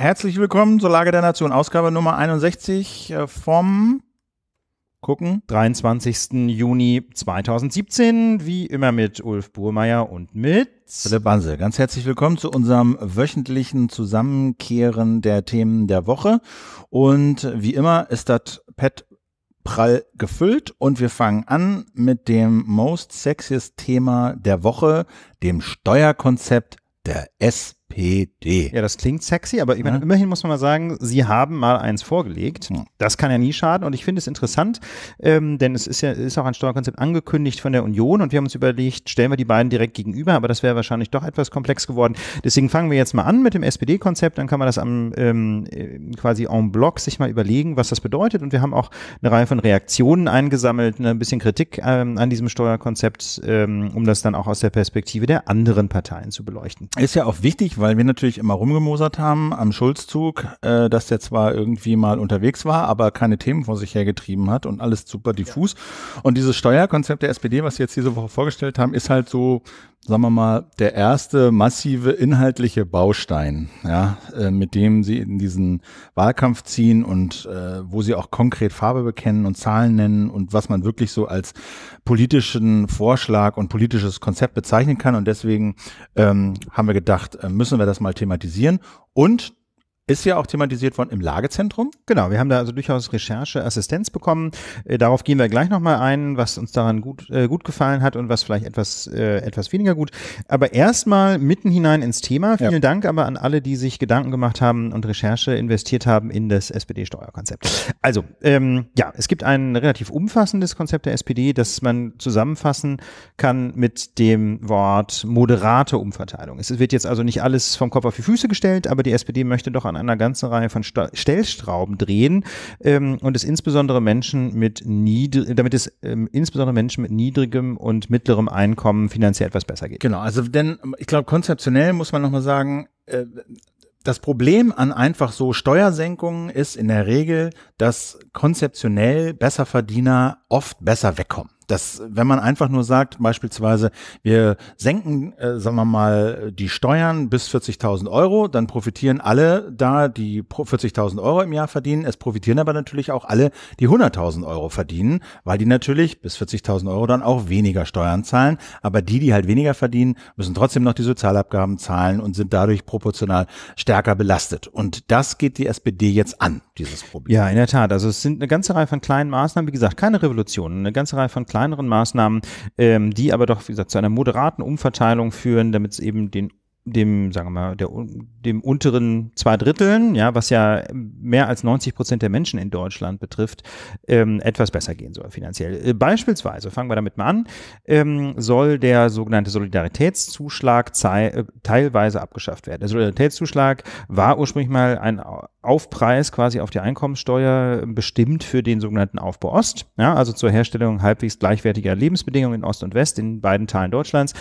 Herzlich willkommen zur Lage der Nation, Ausgabe Nummer 61 äh, vom gucken, 23. Juni 2017, wie immer mit Ulf Burmeier und mit Philipp Banse. Ganz herzlich willkommen zu unserem wöchentlichen Zusammenkehren der Themen der Woche und wie immer ist das Pet prall gefüllt und wir fangen an mit dem most sexiest Thema der Woche, dem Steuerkonzept der S pp. Ja, das klingt sexy, aber meine, immerhin muss man mal sagen, sie haben mal eins vorgelegt. Hm. Das kann ja nie schaden und ich finde es interessant, ähm, denn es ist ja ist auch ein Steuerkonzept angekündigt von der Union und wir haben uns überlegt, stellen wir die beiden direkt gegenüber, aber das wäre wahrscheinlich doch etwas komplex geworden. Deswegen fangen wir jetzt mal an mit dem SPD-Konzept, dann kann man das am ähm, äh, quasi en bloc sich mal überlegen, was das bedeutet und wir haben auch eine Reihe von Reaktionen eingesammelt, ne, ein bisschen Kritik ähm, an diesem Steuerkonzept, ähm, um das dann auch aus der Perspektive der anderen Parteien zu beleuchten. Ist ja auch wichtig, weil weil wir natürlich immer rumgemosert haben am Schulzzug, äh, dass der zwar irgendwie mal unterwegs war, aber keine Themen vor sich hergetrieben hat und alles super diffus. Ja. Und dieses Steuerkonzept der SPD, was sie jetzt diese Woche vorgestellt haben, ist halt so sagen wir mal, der erste massive inhaltliche Baustein, ja, äh, mit dem sie in diesen Wahlkampf ziehen und äh, wo sie auch konkret Farbe bekennen und Zahlen nennen und was man wirklich so als politischen Vorschlag und politisches Konzept bezeichnen kann. Und deswegen ähm, haben wir gedacht, äh, müssen wir das mal thematisieren. Und ist ja auch thematisiert worden im Lagezentrum. Genau, wir haben da also durchaus Rechercheassistenz bekommen. Äh, darauf gehen wir gleich nochmal ein, was uns daran gut, äh, gut gefallen hat und was vielleicht etwas, äh, etwas weniger gut. Aber erstmal mitten hinein ins Thema. Vielen ja. Dank aber an alle, die sich Gedanken gemacht haben und Recherche investiert haben in das SPD-Steuerkonzept. Also, ähm, ja, es gibt ein relativ umfassendes Konzept der SPD, das man zusammenfassen kann mit dem Wort moderate Umverteilung. Es wird jetzt also nicht alles vom Kopf auf die Füße gestellt, aber die SPD möchte doch an einer ganzen Reihe von Sta Stellschrauben drehen ähm, und es insbesondere Menschen mit damit es ähm, insbesondere Menschen mit niedrigem und mittlerem Einkommen finanziell etwas besser geht. Genau, also denn ich glaube konzeptionell muss man nochmal sagen, äh, das Problem an einfach so Steuersenkungen ist in der Regel, dass konzeptionell Besserverdiener oft besser wegkommen. Das, wenn man einfach nur sagt, beispielsweise, wir senken, äh, sagen wir mal, die Steuern bis 40.000 Euro, dann profitieren alle da, die 40.000 Euro im Jahr verdienen. Es profitieren aber natürlich auch alle, die 100.000 Euro verdienen, weil die natürlich bis 40.000 Euro dann auch weniger Steuern zahlen. Aber die, die halt weniger verdienen, müssen trotzdem noch die Sozialabgaben zahlen und sind dadurch proportional stärker belastet. Und das geht die SPD jetzt an, dieses Problem. Ja, in der Tat. Also es sind eine ganze Reihe von kleinen Maßnahmen. Wie gesagt, keine Revolutionen, eine ganze Reihe von kleinen kleineren Maßnahmen, ähm, die aber doch, wie gesagt, zu einer moderaten Umverteilung führen, damit es eben den dem, sagen wir mal, der, dem unteren zwei Dritteln, ja, was ja mehr als 90 Prozent der Menschen in Deutschland betrifft, ähm, etwas besser gehen soll finanziell. Äh, beispielsweise, fangen wir damit mal an, ähm, soll der sogenannte Solidaritätszuschlag äh, teilweise abgeschafft werden. Der Solidaritätszuschlag war ursprünglich mal ein Aufpreis quasi auf die Einkommensteuer äh, bestimmt für den sogenannten Aufbau Ost, ja, also zur Herstellung halbwegs gleichwertiger Lebensbedingungen in Ost und West in beiden Teilen Deutschlands.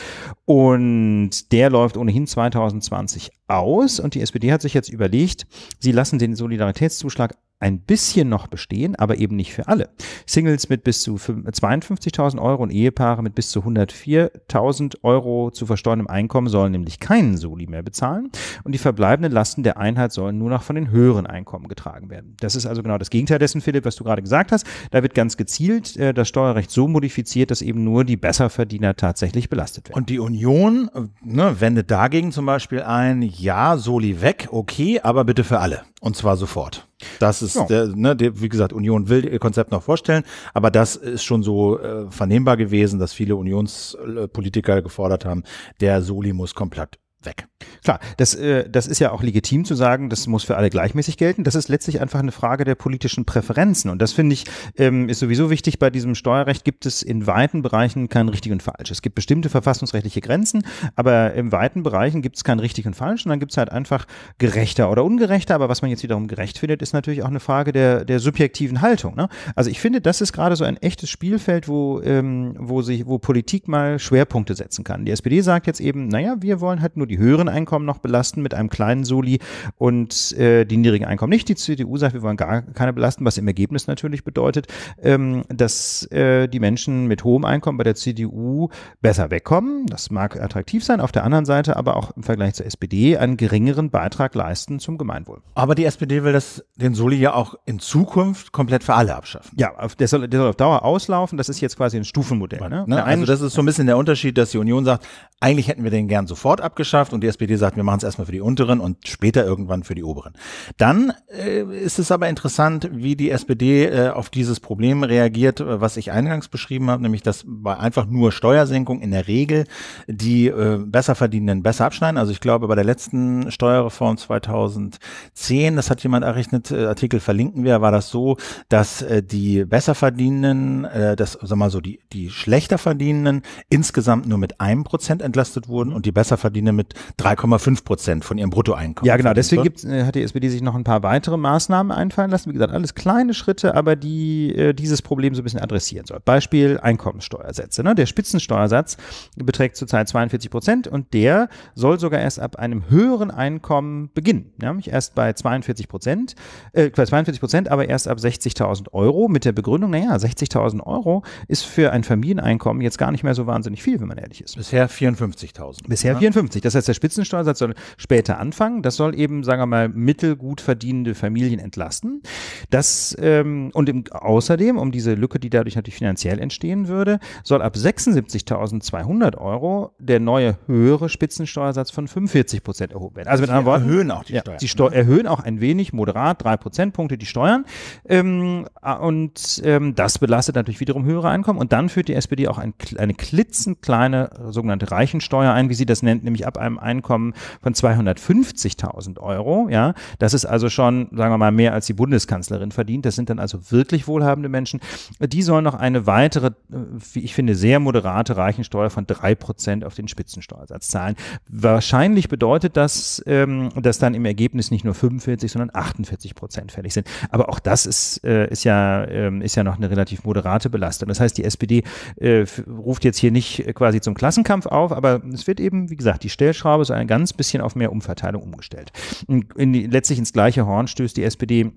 Und der läuft ohnehin 2020 aus und die SPD hat sich jetzt überlegt, sie lassen den Solidaritätszuschlag ein bisschen noch bestehen, aber eben nicht für alle. Singles mit bis zu 52.000 Euro und Ehepaare mit bis zu 104.000 Euro zu versteuerndem Einkommen sollen nämlich keinen Soli mehr bezahlen und die verbleibenden Lasten der Einheit sollen nur noch von den höheren Einkommen getragen werden. Das ist also genau das Gegenteil dessen, Philipp, was du gerade gesagt hast. Da wird ganz gezielt äh, das Steuerrecht so modifiziert, dass eben nur die Besserverdiener tatsächlich belastet werden. Und die Union äh, ne, wendet dagegen zum Beispiel ein, ja, Soli weg, okay, aber bitte für alle und zwar sofort. Das ist, ja. der, ne, der, wie gesagt, Union will ihr Konzept noch vorstellen, aber das ist schon so äh, vernehmbar gewesen, dass viele Unionspolitiker gefordert haben, der Soli muss komplett weg. Klar, das, äh, das ist ja auch legitim zu sagen, das muss für alle gleichmäßig gelten. Das ist letztlich einfach eine Frage der politischen Präferenzen. Und das finde ich, ähm, ist sowieso wichtig. Bei diesem Steuerrecht gibt es in weiten Bereichen kein richtig und falsch. Es gibt bestimmte verfassungsrechtliche Grenzen, aber in weiten Bereichen gibt es kein richtig und falsch. Und dann gibt es halt einfach gerechter oder ungerechter. Aber was man jetzt wiederum gerecht findet, ist natürlich auch eine Frage der, der subjektiven Haltung. Ne? Also ich finde, das ist gerade so ein echtes Spielfeld, wo, ähm, wo, sich, wo Politik mal Schwerpunkte setzen kann. Die SPD sagt jetzt eben, naja, wir wollen halt nur nur die höheren Einkommen noch belasten mit einem kleinen Soli und äh, die niedrigen Einkommen nicht. Die CDU sagt, wir wollen gar keine belasten, was im Ergebnis natürlich bedeutet, ähm, dass äh, die Menschen mit hohem Einkommen bei der CDU besser wegkommen. Das mag attraktiv sein, auf der anderen Seite aber auch im Vergleich zur SPD einen geringeren Beitrag leisten zum Gemeinwohl. Aber die SPD will das, den Soli ja auch in Zukunft komplett für alle abschaffen. Ja, der soll, der soll auf Dauer auslaufen. Das ist jetzt quasi ein Stufenmodell. Ne? Ne? Also das ist so ein bisschen der Unterschied, dass die Union sagt, eigentlich hätten wir den gern sofort abgeschafft Gesellschaft und die SPD sagt, wir machen es erstmal für die unteren und später irgendwann für die oberen. Dann äh, ist es aber interessant, wie die SPD äh, auf dieses Problem reagiert, was ich eingangs beschrieben habe, nämlich dass bei einfach nur Steuersenkung in der Regel die äh, besser besser abschneiden. Also ich glaube, bei der letzten Steuerreform 2010, das hat jemand errechnet, äh, Artikel verlinken wir, war das so, dass äh, die Besserverdienenden, verdienenden, äh, das, sag mal so, die, die schlechter verdienenden insgesamt nur mit einem Prozent entlastet wurden und die besser verdienenden mit mit 3,5 Prozent von ihrem Bruttoeinkommen. Ja, genau. Deswegen gibt's, äh, hat die SPD sich noch ein paar weitere Maßnahmen einfallen lassen. Wie gesagt, alles kleine Schritte, aber die äh, dieses Problem so ein bisschen adressieren soll. Beispiel Einkommensteuersätze. Ne? Der Spitzensteuersatz beträgt zurzeit 42 Prozent und der soll sogar erst ab einem höheren Einkommen beginnen. Nämlich erst bei 42 Prozent, äh, 42 Prozent, aber erst ab 60.000 Euro mit der Begründung, naja, 60.000 Euro ist für ein Familieneinkommen jetzt gar nicht mehr so wahnsinnig viel, wenn man ehrlich ist. Bisher 54.000. Bisher ja? Ne? 54. Das heißt, der Spitzensteuersatz soll später anfangen. Das soll eben, sagen wir mal, mittelgut verdienende Familien entlasten. Das, ähm, und im, außerdem, um diese Lücke, die dadurch natürlich finanziell entstehen würde, soll ab 76.200 Euro der neue höhere Spitzensteuersatz von 45 Prozent erhoben werden. Also mit anderen Worten. erhöhen auch die ja, Steuern. Sie Steu ne? erhöhen auch ein wenig, moderat, drei Prozentpunkte die Steuern. Ähm, und ähm, das belastet natürlich wiederum höhere Einkommen. Und dann führt die SPD auch ein, eine klitzenkleine sogenannte Reichensteuer ein, wie sie das nennt, nämlich ab einem Einkommen von 250.000 Euro. Ja, das ist also schon, sagen wir mal, mehr als die Bundeskanzlerin verdient. Das sind dann also wirklich wohlhabende Menschen. Die sollen noch eine weitere, äh, wie ich finde, sehr moderate Reichensteuer von 3% auf den Spitzensteuersatz zahlen. Wahrscheinlich bedeutet das, ähm, dass dann im Ergebnis nicht nur 45, sondern 48 fällig sind. Aber auch das ist, äh, ist, ja, ähm, ist ja noch eine relativ moderate Belastung. Das heißt, die SPD äh, ruft jetzt hier nicht quasi zum Klassenkampf auf, aber es wird eben, wie gesagt, die Stell Stellschraube, sondern ein ganz bisschen auf mehr Umverteilung umgestellt. In, in, letztlich ins gleiche Horn stößt die SPD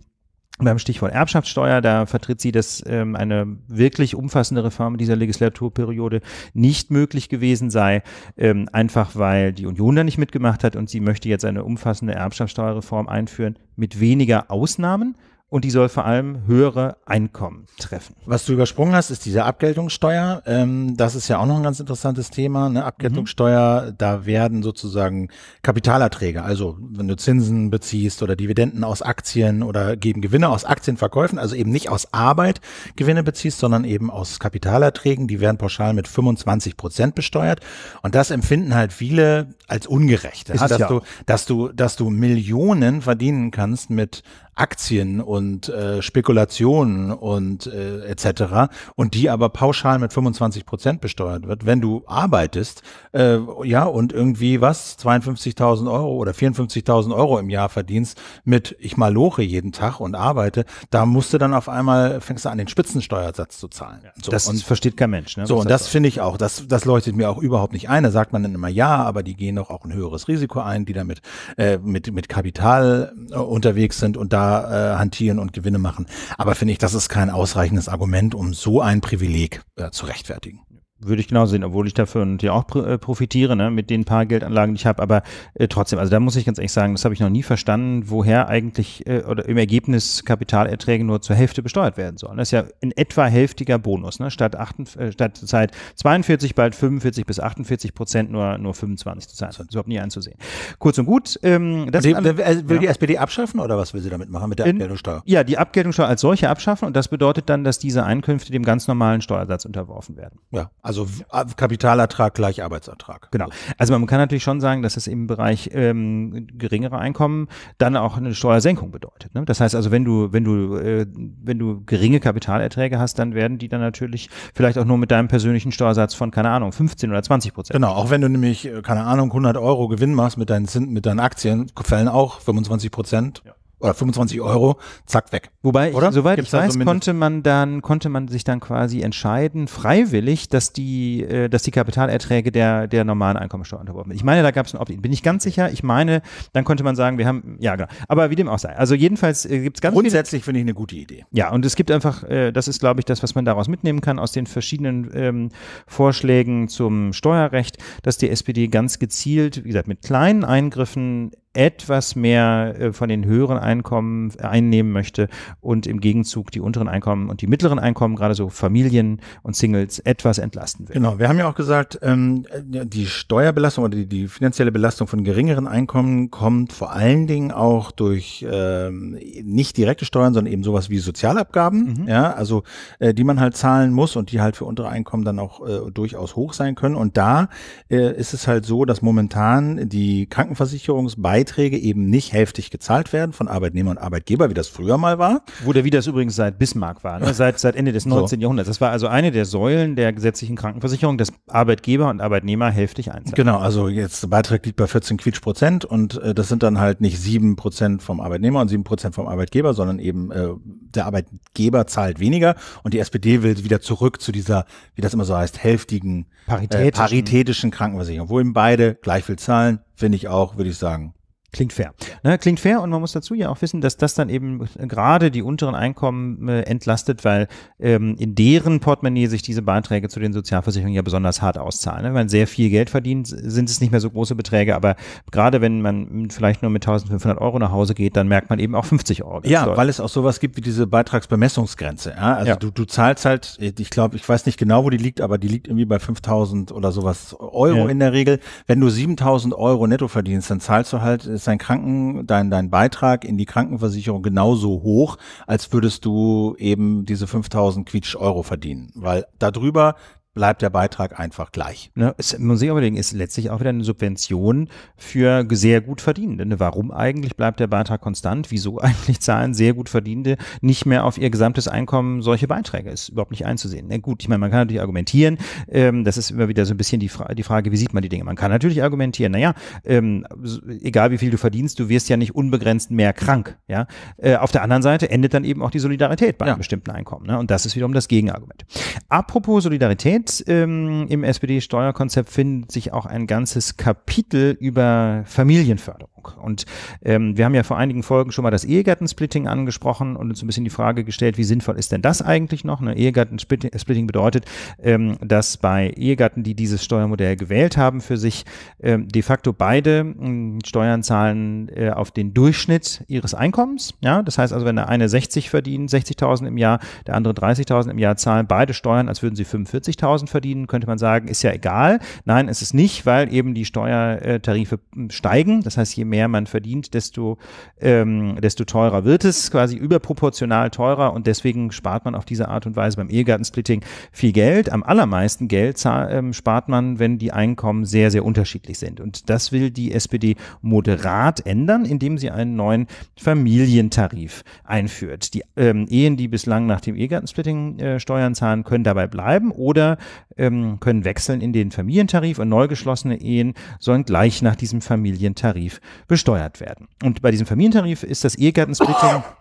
beim Stichwort Erbschaftssteuer, da vertritt sie, dass ähm, eine wirklich umfassende Reform dieser Legislaturperiode nicht möglich gewesen sei, ähm, einfach weil die Union da nicht mitgemacht hat und sie möchte jetzt eine umfassende Erbschaftssteuerreform einführen mit weniger Ausnahmen und die soll vor allem höhere Einkommen treffen. Was du übersprungen hast, ist diese Abgeltungssteuer. Ähm, das ist ja auch noch ein ganz interessantes Thema. Eine Abgeltungssteuer, mhm. da werden sozusagen Kapitalerträge, also wenn du Zinsen beziehst oder Dividenden aus Aktien oder geben Gewinne aus Aktienverkäufen, also eben nicht aus Arbeit Gewinne beziehst, sondern eben aus Kapitalerträgen, die werden pauschal mit 25 Prozent besteuert. Und das empfinden halt viele als ungerecht, dass, ja. du, dass du, dass du Millionen verdienen kannst mit Aktien und äh, Spekulationen und äh, etc. und die aber pauschal mit 25 Prozent besteuert wird, wenn du arbeitest, äh, ja und irgendwie was 52.000 Euro oder 54.000 Euro im Jahr verdienst mit ich mal loche jeden Tag und arbeite, da musst du dann auf einmal fängst du an den Spitzensteuersatz zu zahlen. Ja, so, das und, versteht kein Mensch. Ne? So und das finde ich auch, das das leuchtet mir auch überhaupt nicht ein. Da sagt man dann immer ja, aber die gehen doch auch ein höheres Risiko ein, die damit äh, mit mit Kapital äh, unterwegs sind und da äh, hantieren und Gewinne machen. Aber finde ich, das ist kein ausreichendes Argument, um so ein Privileg äh, zu rechtfertigen. Würde ich genau sehen, obwohl ich dafür und ja auch äh, profitiere, ne, mit den paar Geldanlagen, die ich habe. Aber äh, trotzdem, also da muss ich ganz ehrlich sagen, das habe ich noch nie verstanden, woher eigentlich äh, oder im Ergebnis Kapitalerträge nur zur Hälfte besteuert werden sollen. Das ist ja in etwa hälftiger Bonus, ne? Statt, 8, äh, statt Zeit 42, bald 45 bis 48 Prozent, nur, nur 25 zu zahlen. Das ist überhaupt nie einzusehen. Kurz und gut. Ähm, das die, an, will ja. die SPD abschaffen oder was will sie damit machen mit der Abgeltungssteuer? ja, die Abgeltungssteuer als solche abschaffen und das bedeutet dann, dass diese Einkünfte dem ganz normalen Steuersatz unterworfen werden. Ja, also Kapitalertrag gleich Arbeitsertrag. Genau. Also man kann natürlich schon sagen, dass es im Bereich ähm, geringere Einkommen dann auch eine Steuersenkung bedeutet. Ne? Das heißt also, wenn du, wenn du, äh, wenn du geringe Kapitalerträge hast, dann werden die dann natürlich vielleicht auch nur mit deinem persönlichen Steuersatz von, keine Ahnung, 15 oder 20 Prozent. Genau, auch wenn du nämlich, äh, keine Ahnung, 100 Euro Gewinn machst mit deinen, mit deinen Aktien, fällen auch 25 Prozent. Ja oder 25 Euro, zack, weg. Wobei, oder? soweit Gibt's ich weiß, so konnte man dann, konnte man sich dann quasi entscheiden, freiwillig, dass die, äh, dass die Kapitalerträge der, der normalen Einkommensteuer unterworfen werden. Ich meine, da gab es ein Opt-in. Bin ich ganz sicher? Ich meine, dann konnte man sagen, wir haben, ja, genau. Aber wie dem auch sei. Also jedenfalls äh, gibt es ganz Grundsätzlich finde ich eine gute Idee. Ja, und es gibt einfach, äh, das ist, glaube ich, das, was man daraus mitnehmen kann, aus den verschiedenen ähm, Vorschlägen zum Steuerrecht, dass die SPD ganz gezielt, wie gesagt, mit kleinen Eingriffen etwas mehr äh, von den höheren Einkommen äh, einnehmen möchte und im Gegenzug die unteren Einkommen und die mittleren Einkommen, gerade so Familien und Singles, etwas entlasten will. Genau, wir haben ja auch gesagt, ähm, äh, die Steuerbelastung oder die, finanzielle Belastung von geringeren Einkommen kommt vor allen Dingen auch durch ähm, nicht direkte Steuern, sondern eben sowas wie Sozialabgaben, mhm. ja, also die man halt zahlen muss und die halt für untere Einkommen dann auch durchaus hoch sein können. Und da ist es halt so, dass momentan die Krankenversicherungsbeiträge Beiträge eben nicht hälftig gezahlt werden von Arbeitnehmer und Arbeitgeber, wie das früher mal war. Wurde wie das übrigens seit Bismarck war, ne? seit, seit Ende des 19. So. Jahrhunderts. Das war also eine der Säulen der gesetzlichen Krankenversicherung, dass Arbeitgeber und Arbeitnehmer hälftig einzahlen. Genau, also jetzt der Beitrag liegt bei 14 Quietsch Prozent und äh, das sind dann halt nicht 7 Prozent vom Arbeitnehmer und 7 Prozent vom Arbeitgeber, sondern eben äh, der Arbeitgeber zahlt weniger und die SPD will wieder zurück zu dieser, wie das immer so heißt, hälftigen äh, paritätischen, äh, paritätischen Krankenversicherung, wo eben beide gleich viel zahlen, finde ich auch, würde ich sagen, Klingt fair. Ne, klingt fair und man muss dazu ja auch wissen, dass das dann eben gerade die unteren Einkommen äh, entlastet, weil ähm, in deren Portemonnaie sich diese Beiträge zu den Sozialversicherungen ja besonders hart auszahlen. Ne? Wenn man sehr viel Geld verdient, sind es nicht mehr so große Beträge, aber gerade wenn man vielleicht nur mit 1500 Euro nach Hause geht, dann merkt man eben auch 50 Euro. Ja, doll. weil es auch sowas gibt wie diese Beitragsbemessungsgrenze. Ja? Also ja. Du, du zahlst halt, ich glaube, ich weiß nicht genau, wo die liegt, aber die liegt irgendwie bei 5000 oder sowas Euro ja. in der Regel. Wenn du 7000 Euro netto verdienst, dann zahlst du halt äh, ist dein Kranken, dein, dein Beitrag in die Krankenversicherung genauso hoch, als würdest du eben diese 5000 Quietsch Euro verdienen. Weil darüber bleibt der Beitrag einfach gleich. Ne? sich überlegen, ist letztlich auch wieder eine Subvention für sehr gut Verdienende. Ne? Warum eigentlich bleibt der Beitrag konstant? Wieso eigentlich zahlen sehr gut Verdienende nicht mehr auf ihr gesamtes Einkommen solche Beiträge? Ist überhaupt nicht einzusehen. Na gut, ich meine, man kann natürlich argumentieren. Ähm, das ist immer wieder so ein bisschen die, Fra die, Frage, wie sieht man die Dinge? Man kann natürlich argumentieren, naja, ähm, egal wie viel du verdienst, du wirst ja nicht unbegrenzt mehr krank. Ja? Äh, auf der anderen Seite endet dann eben auch die Solidarität bei ja. einem bestimmten Einkommen. Ne? Und das ist wiederum das Gegenargument. Apropos Solidarität, Zeit. Ähm, Im SPD-Steuerkonzept findet sich auch ein ganzes Kapitel über Familienförderung. Und ähm, wir haben ja vor einigen Folgen schon mal das Ehegattensplitting angesprochen und uns ein bisschen die Frage gestellt, wie sinnvoll ist denn das eigentlich noch? Ne, Ehegattensplitting bedeutet, ähm, dass bei Ehegatten, die dieses Steuermodell gewählt haben, für sich ähm, de facto beide mh, ähm, Steuern zahlen äh, auf den Durchschnitt ihres Einkommens. Ja, das heißt also, wenn der eine 60 verdient, 60.000 im Jahr, der andere 30.000 im Jahr, zahlen beide Steuern, als würden sie 45.000 10.000 verdienen, könnte man sagen, ist ja egal. Nein, es ist nicht, weil eben die Steuertarife hm, steigen. Das heißt, je mehr man verdient, desto, ähm, desto teurer wird es, quasi überproportional teurer und deswegen spart man auf diese Art und Weise beim Ehegattensplitting viel Geld. Am allermeisten Geld ähm, spart man, wenn die Einkommen sehr, sehr unterschiedlich sind. Und das will die SPD moderat ändern, indem sie einen neuen Familientarif einführt. Die ähm, Ehen, die bislang nach dem Ehegattensplitting äh, Steuern zahlen, können dabei bleiben oder ähm, können wechseln in den Familientarif und neu geschlossene Ehen sollen gleich nach diesem Familientarif besteuert werden. Und bei diesem Familientarif ist das Ehegattensplitting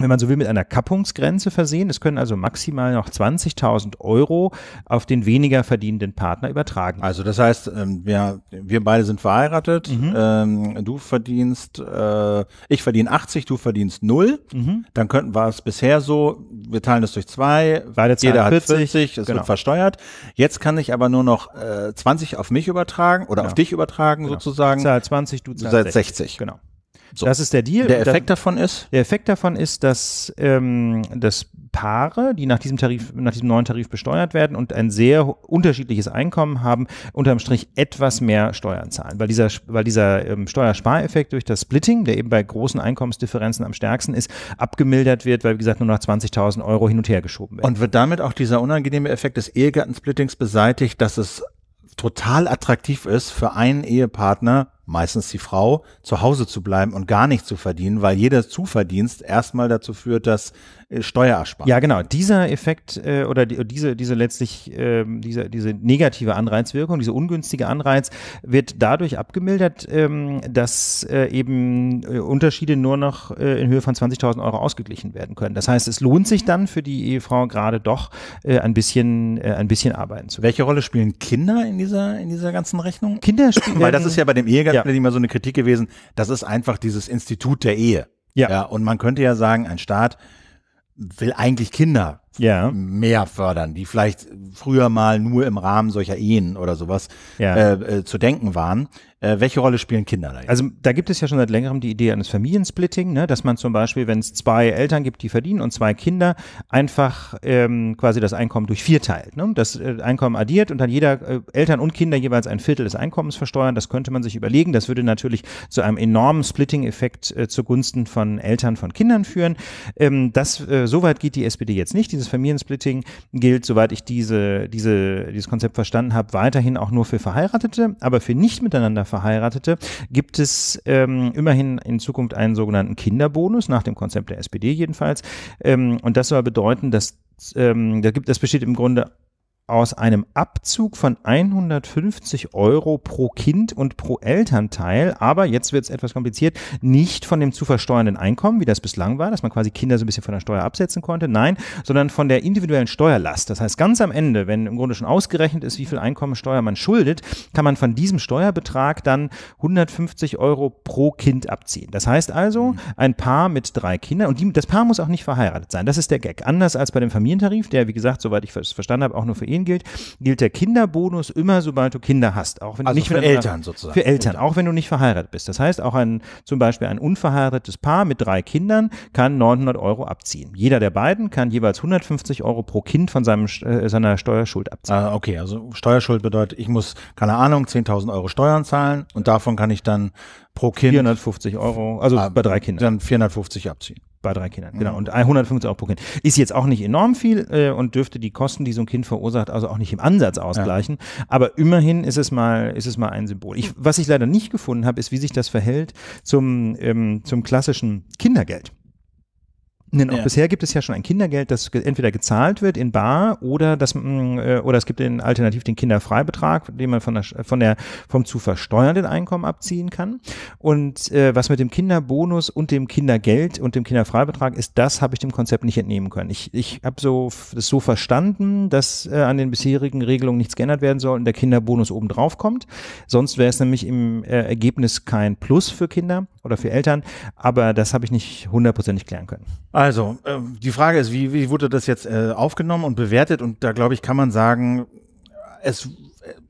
wenn man so will, mit einer Kappungsgrenze versehen. Es können also maximal noch 20.000 Euro auf den weniger verdienenden Partner übertragen. Also das heißt, ähm, wir, wir beide sind verheiratet, mhm. Ähm, du verdienst, äh, ich verdiene 80, du verdienst 0. Mhm. Dann könnten wir es bisher so, wir teilen das durch zwei, beide jeder hat 40, es genau. wird versteuert. Jetzt kann ich aber nur noch 20 äh, auf mich übertragen oder genau. auf dich übertragen genau. sozusagen. Ich zahl 20, du zahlst 60. 60. Genau. So. Das ist der Deal. Der Effekt da, davon ist? Der Effekt davon ist, dass, ähm, dass Paare, die nach diesem Tarif, nach diesem neuen Tarif besteuert werden und ein sehr unterschiedliches Einkommen haben, unterm Strich etwas mehr Steuern zahlen. Weil dieser, weil dieser ähm, Steuerspareffekt durch das Splitting, der eben bei großen Einkommensdifferenzen am stärksten ist, abgemildert wird, weil wie gesagt nur noch 20.000 Euro hin und her geschoben wird. Und wird damit auch dieser unangenehme Effekt des Ehegattensplittings beseitigt, dass es total attraktiv ist für einen Ehepartner, meistens die Frau, zu Hause zu bleiben und gar nicht zu verdienen, weil jeder Zuverdienst erstmal dazu führt, dass äh, Steuerersparnis. Ja, genau. Dieser Effekt äh, oder die, diese, diese letztlich, äh, diese, diese negative Anreizwirkung, diese ungünstige Anreiz wird dadurch abgemildert, ähm, dass äh, eben äh, Unterschiede nur noch äh, in Höhe von 20.000 Euro ausgeglichen werden können. Das heißt, es lohnt sich dann für die Ehefrau gerade doch äh, ein bisschen, äh, ein bisschen arbeiten zu. Können. Welche Rolle spielen Kinder in dieser, in dieser ganzen Rechnung? Kinder spielen. Weil das ist ja bei dem Ehegatten ja. immer so eine Kritik gewesen. Das ist einfach dieses Institut der Ehe. Ja. ja. Und man könnte ja sagen, ein Staat will eigentlich Kinder ja. mehr fördern, die vielleicht früher mal nur im Rahmen solcher Ehen oder sowas ja. äh, äh, zu denken waren. Äh, welche Rolle spielen Kinder da jetzt? Also da gibt es ja schon seit längerem die Idee eines Familiensplitting, ne? dass man zum Beispiel, wenn es zwei Eltern gibt, die verdienen und zwei Kinder, einfach ähm, quasi das Einkommen durch vier teilt. Ne? Das äh, Einkommen addiert und dann jeder äh, Eltern und Kinder jeweils ein Viertel des Einkommens versteuern. Das könnte man sich überlegen. Das würde natürlich zu einem enormen Splitting-Effekt äh, zugunsten von Eltern von Kindern führen. Ähm, das äh, soweit geht die SPD jetzt nicht. Dieses Familiensplitting gilt, soweit ich diese, diese, dieses Konzept verstanden habe, weiterhin auch nur für Verheiratete, aber für nicht miteinander Verheiratete, gibt es ähm, immerhin in Zukunft einen sogenannten Kinderbonus, nach dem Konzept der SPD jedenfalls. Ähm, und das soll bedeuten, dass ähm, da gibt, das besteht im Grunde aus einem Abzug von 150 Euro pro Kind und pro Elternteil, aber jetzt wird es etwas kompliziert, nicht von dem zu versteuernden Einkommen, wie das bislang war, dass man quasi Kinder so ein bisschen von der Steuer absetzen konnte, nein, sondern von der individuellen Steuerlast. Das heißt, ganz am Ende, wenn im Grunde schon ausgerechnet ist, wie viel Einkommensteuer man schuldet, kann man von diesem Steuerbetrag dann 150 Euro pro Kind abziehen. Das heißt also, ein Paar mit drei Kindern, und die, das Paar muss auch nicht verheiratet sein, das ist der Gag. Anders als bei dem Familientarif, der, wie gesagt, soweit ich es verstanden habe, auch nur für ihn Familien gilt, gilt der Kinderbonus immer, sobald du Kinder hast. Auch wenn also du nicht für Eltern sozusagen. Für Eltern, auch wenn du nicht verheiratet bist. Das heißt, auch ein, zum Beispiel ein unverheiratetes Paar mit drei Kindern kann 900 Euro abziehen. Jeder der beiden kann jeweils 150 Euro pro Kind von seinem, äh, seiner Steuerschuld abziehen. Ah, okay, also Steuerschuld bedeutet, ich muss, keine Ahnung, 10.000 Euro Steuern zahlen und davon kann ich dann pro Kind 450 Euro, also ah, bei drei Kindern. Dann 450 abziehen bei drei Kindern, genau. Mhm. Und 150 Euro pro Kind. Ist jetzt auch nicht enorm viel äh, und dürfte die Kosten, die so ein Kind verursacht, also auch nicht im Ansatz ausgleichen. Ja. Aber immerhin ist es mal, ist es mal ein Symbol. Ich, mhm. was ich leider nicht gefunden habe, ist, wie sich das verhält zum, ähm, zum klassischen Kindergeld. Denn auch ja. bisher gibt es ja schon ein Kindergeld, das entweder gezahlt wird in Bar oder das mm, äh, oder es gibt den, alternativ den Kinderfreibetrag, den man von der, von der vom zu versteuernden Einkommen abziehen kann. Und äh, was mit dem Kinderbonus und dem Kindergeld und dem Kinderfreibetrag ist, das habe ich dem Konzept nicht entnehmen können. Ich, ich habe so das so verstanden, dass äh, an den bisherigen Regelungen nichts geändert werden soll und der Kinderbonus obendrauf kommt. Sonst wäre es nämlich im äh, Ergebnis kein Plus für Kinder, oder für Eltern, aber das habe ich nicht hundertprozentig klären können. Also, äh, die Frage ist, wie, wie wurde das jetzt äh, aufgenommen und bewertet? Und da glaube ich, kann man sagen, es,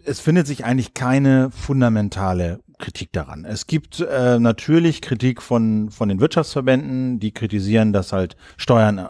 es findet sich eigentlich keine fundamentale Kritik daran. Es gibt äh, natürlich Kritik von, von den Wirtschaftsverbänden, die kritisieren, dass halt Steuern äh,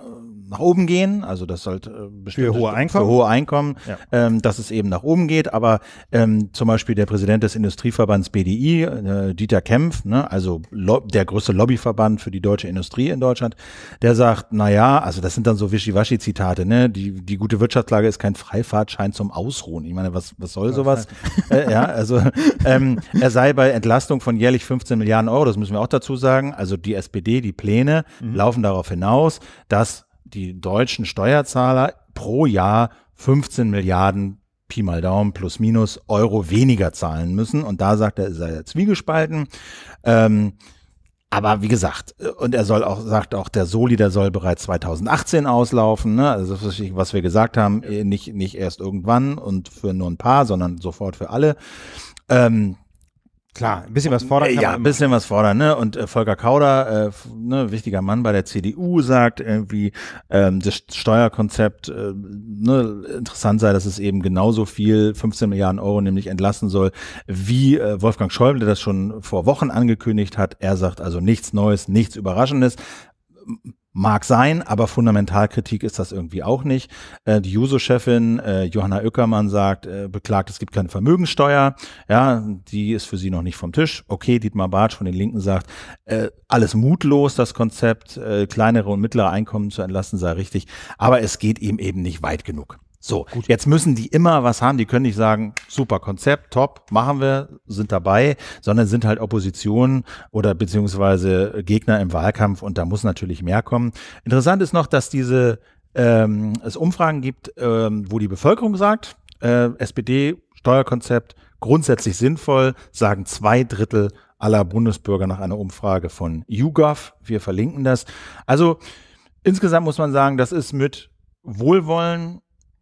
nach oben gehen, also das sollte halt für hohe Einkommen, für hohe Einkommen ja. ähm, dass es eben nach oben geht. Aber ähm, zum Beispiel der Präsident des Industrieverbands BDI, äh, Dieter Kempf, ne, also der größte Lobbyverband für die deutsche Industrie in Deutschland, der sagt, na ja, also das sind dann so Wischiwaschi-Zitate, ne? Die die gute Wirtschaftslage ist kein Freifahrtschein zum Ausruhen. Ich meine, was was soll sowas? äh, ja, also ähm, er sei bei Entlastung von jährlich 15 Milliarden Euro, das müssen wir auch dazu sagen. Also die SPD, die Pläne mhm. laufen darauf hinaus, dass die deutschen Steuerzahler pro Jahr 15 Milliarden Pi mal Daumen plus minus Euro weniger zahlen müssen. Und da sagt er, ist er zwiegespalten. Ähm, aber wie gesagt, und er soll auch, sagt auch, der Soli, der soll bereits 2018 auslaufen, ne? Also was wir gesagt haben, eh nicht, nicht erst irgendwann und für nur ein paar, sondern sofort für alle. Ähm, Klar, ein bisschen was fordern. Äh, ja, ein bisschen was fordern, ne? Und äh, Volker Kauder, äh, ne, wichtiger Mann bei der CDU, sagt irgendwie, ähm, das Steuerkonzept äh, ne, interessant sei, dass es eben genauso viel, 15 Milliarden Euro nämlich entlassen soll, wie äh, Wolfgang Schäuble das schon vor Wochen angekündigt hat. Er sagt also nichts Neues, nichts Überraschendes. Mag sein, aber Fundamentalkritik ist das irgendwie auch nicht. Äh, die Juso-Chefin äh, Johanna Oeckermann sagt, äh, beklagt, es gibt keine Vermögensteuer. Ja, die ist für sie noch nicht vom Tisch. Okay, Dietmar Bartsch von den Linken sagt, äh, alles mutlos, das Konzept, äh, kleinere und mittlere Einkommen zu entlassen sei richtig, aber es geht ihm eben nicht weit genug. So, Gut. jetzt müssen die immer was haben. Die können nicht sagen, super Konzept, top, machen wir, sind dabei, sondern sind halt Opposition oder beziehungsweise Gegner im Wahlkampf und da muss natürlich mehr kommen. Interessant ist noch, dass diese ähm, es Umfragen gibt, ähm, wo die Bevölkerung sagt, äh, SPD Steuerkonzept grundsätzlich sinnvoll, sagen zwei Drittel aller Bundesbürger nach einer Umfrage von YouGov. Wir verlinken das. Also insgesamt muss man sagen, das ist mit Wohlwollen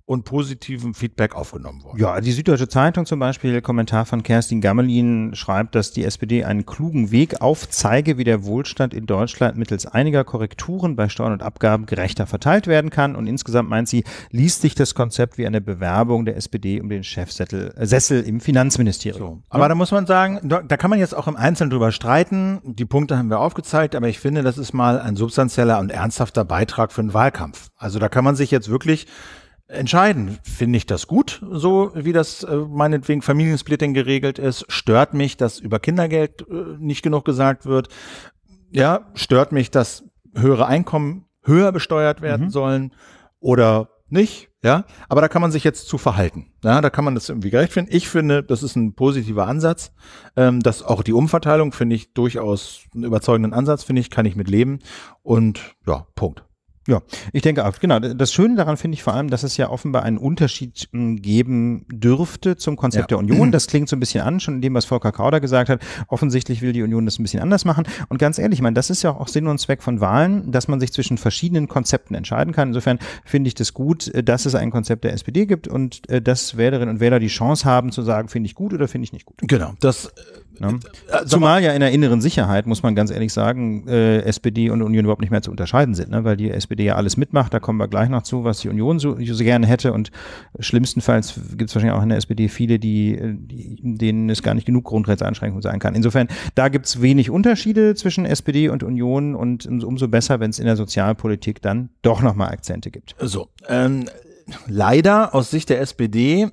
und positivem Feedback aufgenommen worden. Ja, die Süddeutsche Zeitung zum Beispiel, Kommentar von Kerstin Gammelin, schreibt, dass die SPD einen klugen Weg aufzeige, wie der Wohlstand in Deutschland mittels einiger Korrekturen bei Steuern und Abgaben gerechter verteilt werden kann. Und insgesamt meint sie, liest sich das Konzept wie eine Bewerbung der SPD um den Chefsessel äh, im Finanzministerium. So, ne? aber ja. da muss man sagen, da kann man jetzt auch im Einzelnen drüber streiten. Die Punkte haben wir aufgezeigt, aber ich finde, das ist mal ein substanzieller und ernsthafter Beitrag für einen Wahlkampf. Also da kann man sich jetzt wirklich entscheiden. Finde ich das gut, so wie das äh, meinetwegen Familiensplitting geregelt ist? Stört mich, dass über Kindergeld äh, nicht genug gesagt wird? Ja, stört mich, dass höhere Einkommen höher besteuert werden mhm. sollen oder nicht? Ja, aber da kann man sich jetzt zu verhalten. Ja, da kann man das irgendwie gerecht finden. Ich finde, das ist ein positiver Ansatz. Ähm, dass auch die Umverteilung finde ich durchaus einen überzeugenden Ansatz, finde ich, kann ich mit leben. Und ja, Punkt. Ja, ich denke auch, genau. Das Schöne daran finde ich vor allem, dass es ja offenbar einen Unterschied hm, geben dürfte zum Konzept ja. der Union. Das klingt so ein bisschen an, schon in dem, was Volker Kauder gesagt hat. Offensichtlich will die Union das ein bisschen anders machen. Und ganz ehrlich, ich meine, das ist ja auch Sinn und Zweck von Wahlen, dass man sich zwischen verschiedenen Konzepten entscheiden kann. Insofern finde ich das gut, äh, dass es ein Konzept der SPD gibt und äh, dass Wählerinnen und Wähler die Chance haben zu sagen, finde ich gut oder finde ich nicht gut. Genau, das äh, Ne? Äh, äh, Zumal ja in der inneren Sicherheit, muss man ganz ehrlich sagen, äh, SPD und Union überhaupt nicht mehr zu unterscheiden sind, ne? weil die SPD ja alles mitmacht, da kommen wir gleich noch zu, was die Union so, so gerne hätte und schlimmstenfalls gibt es wahrscheinlich auch in der SPD viele, die, die denen es gar nicht genug Grundrechtseinschränkungen sein kann. Insofern, da gibt es wenig Unterschiede zwischen SPD und Union und umso besser, wenn es in der Sozialpolitik dann doch nochmal Akzente gibt. So, ähm, leider aus Sicht der SPD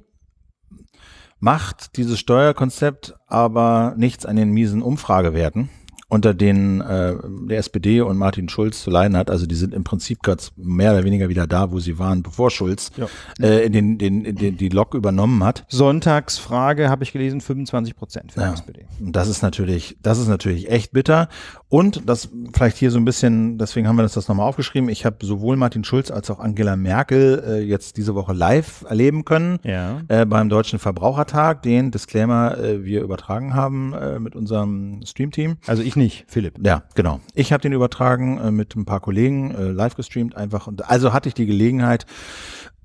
macht dieses Steuerkonzept aber nichts an den miesen Umfragewerten unter denen äh, der SPD und Martin Schulz zu leiden hat. Also die sind im Prinzip ganz mehr oder weniger wieder da, wo sie waren, bevor Schulz ja. äh, den, den, den, die Lok übernommen hat. Sonntagsfrage habe ich gelesen, 25 Prozent für ja. die SPD. Das ist natürlich, das ist natürlich echt bitter. Und das vielleicht hier so ein bisschen, deswegen haben wir das, das nochmal aufgeschrieben. Ich habe sowohl Martin Schulz als auch Angela Merkel äh, jetzt diese Woche live erleben können ja. äh, beim Deutschen Verbrauchertag, den Disclaimer äh, wir übertragen haben äh, mit unserem Streamteam. Also ich nicht nicht, Philipp. Ja, genau. Ich habe den übertragen äh, mit ein paar Kollegen, äh, live gestreamt einfach. Und also hatte ich die Gelegenheit,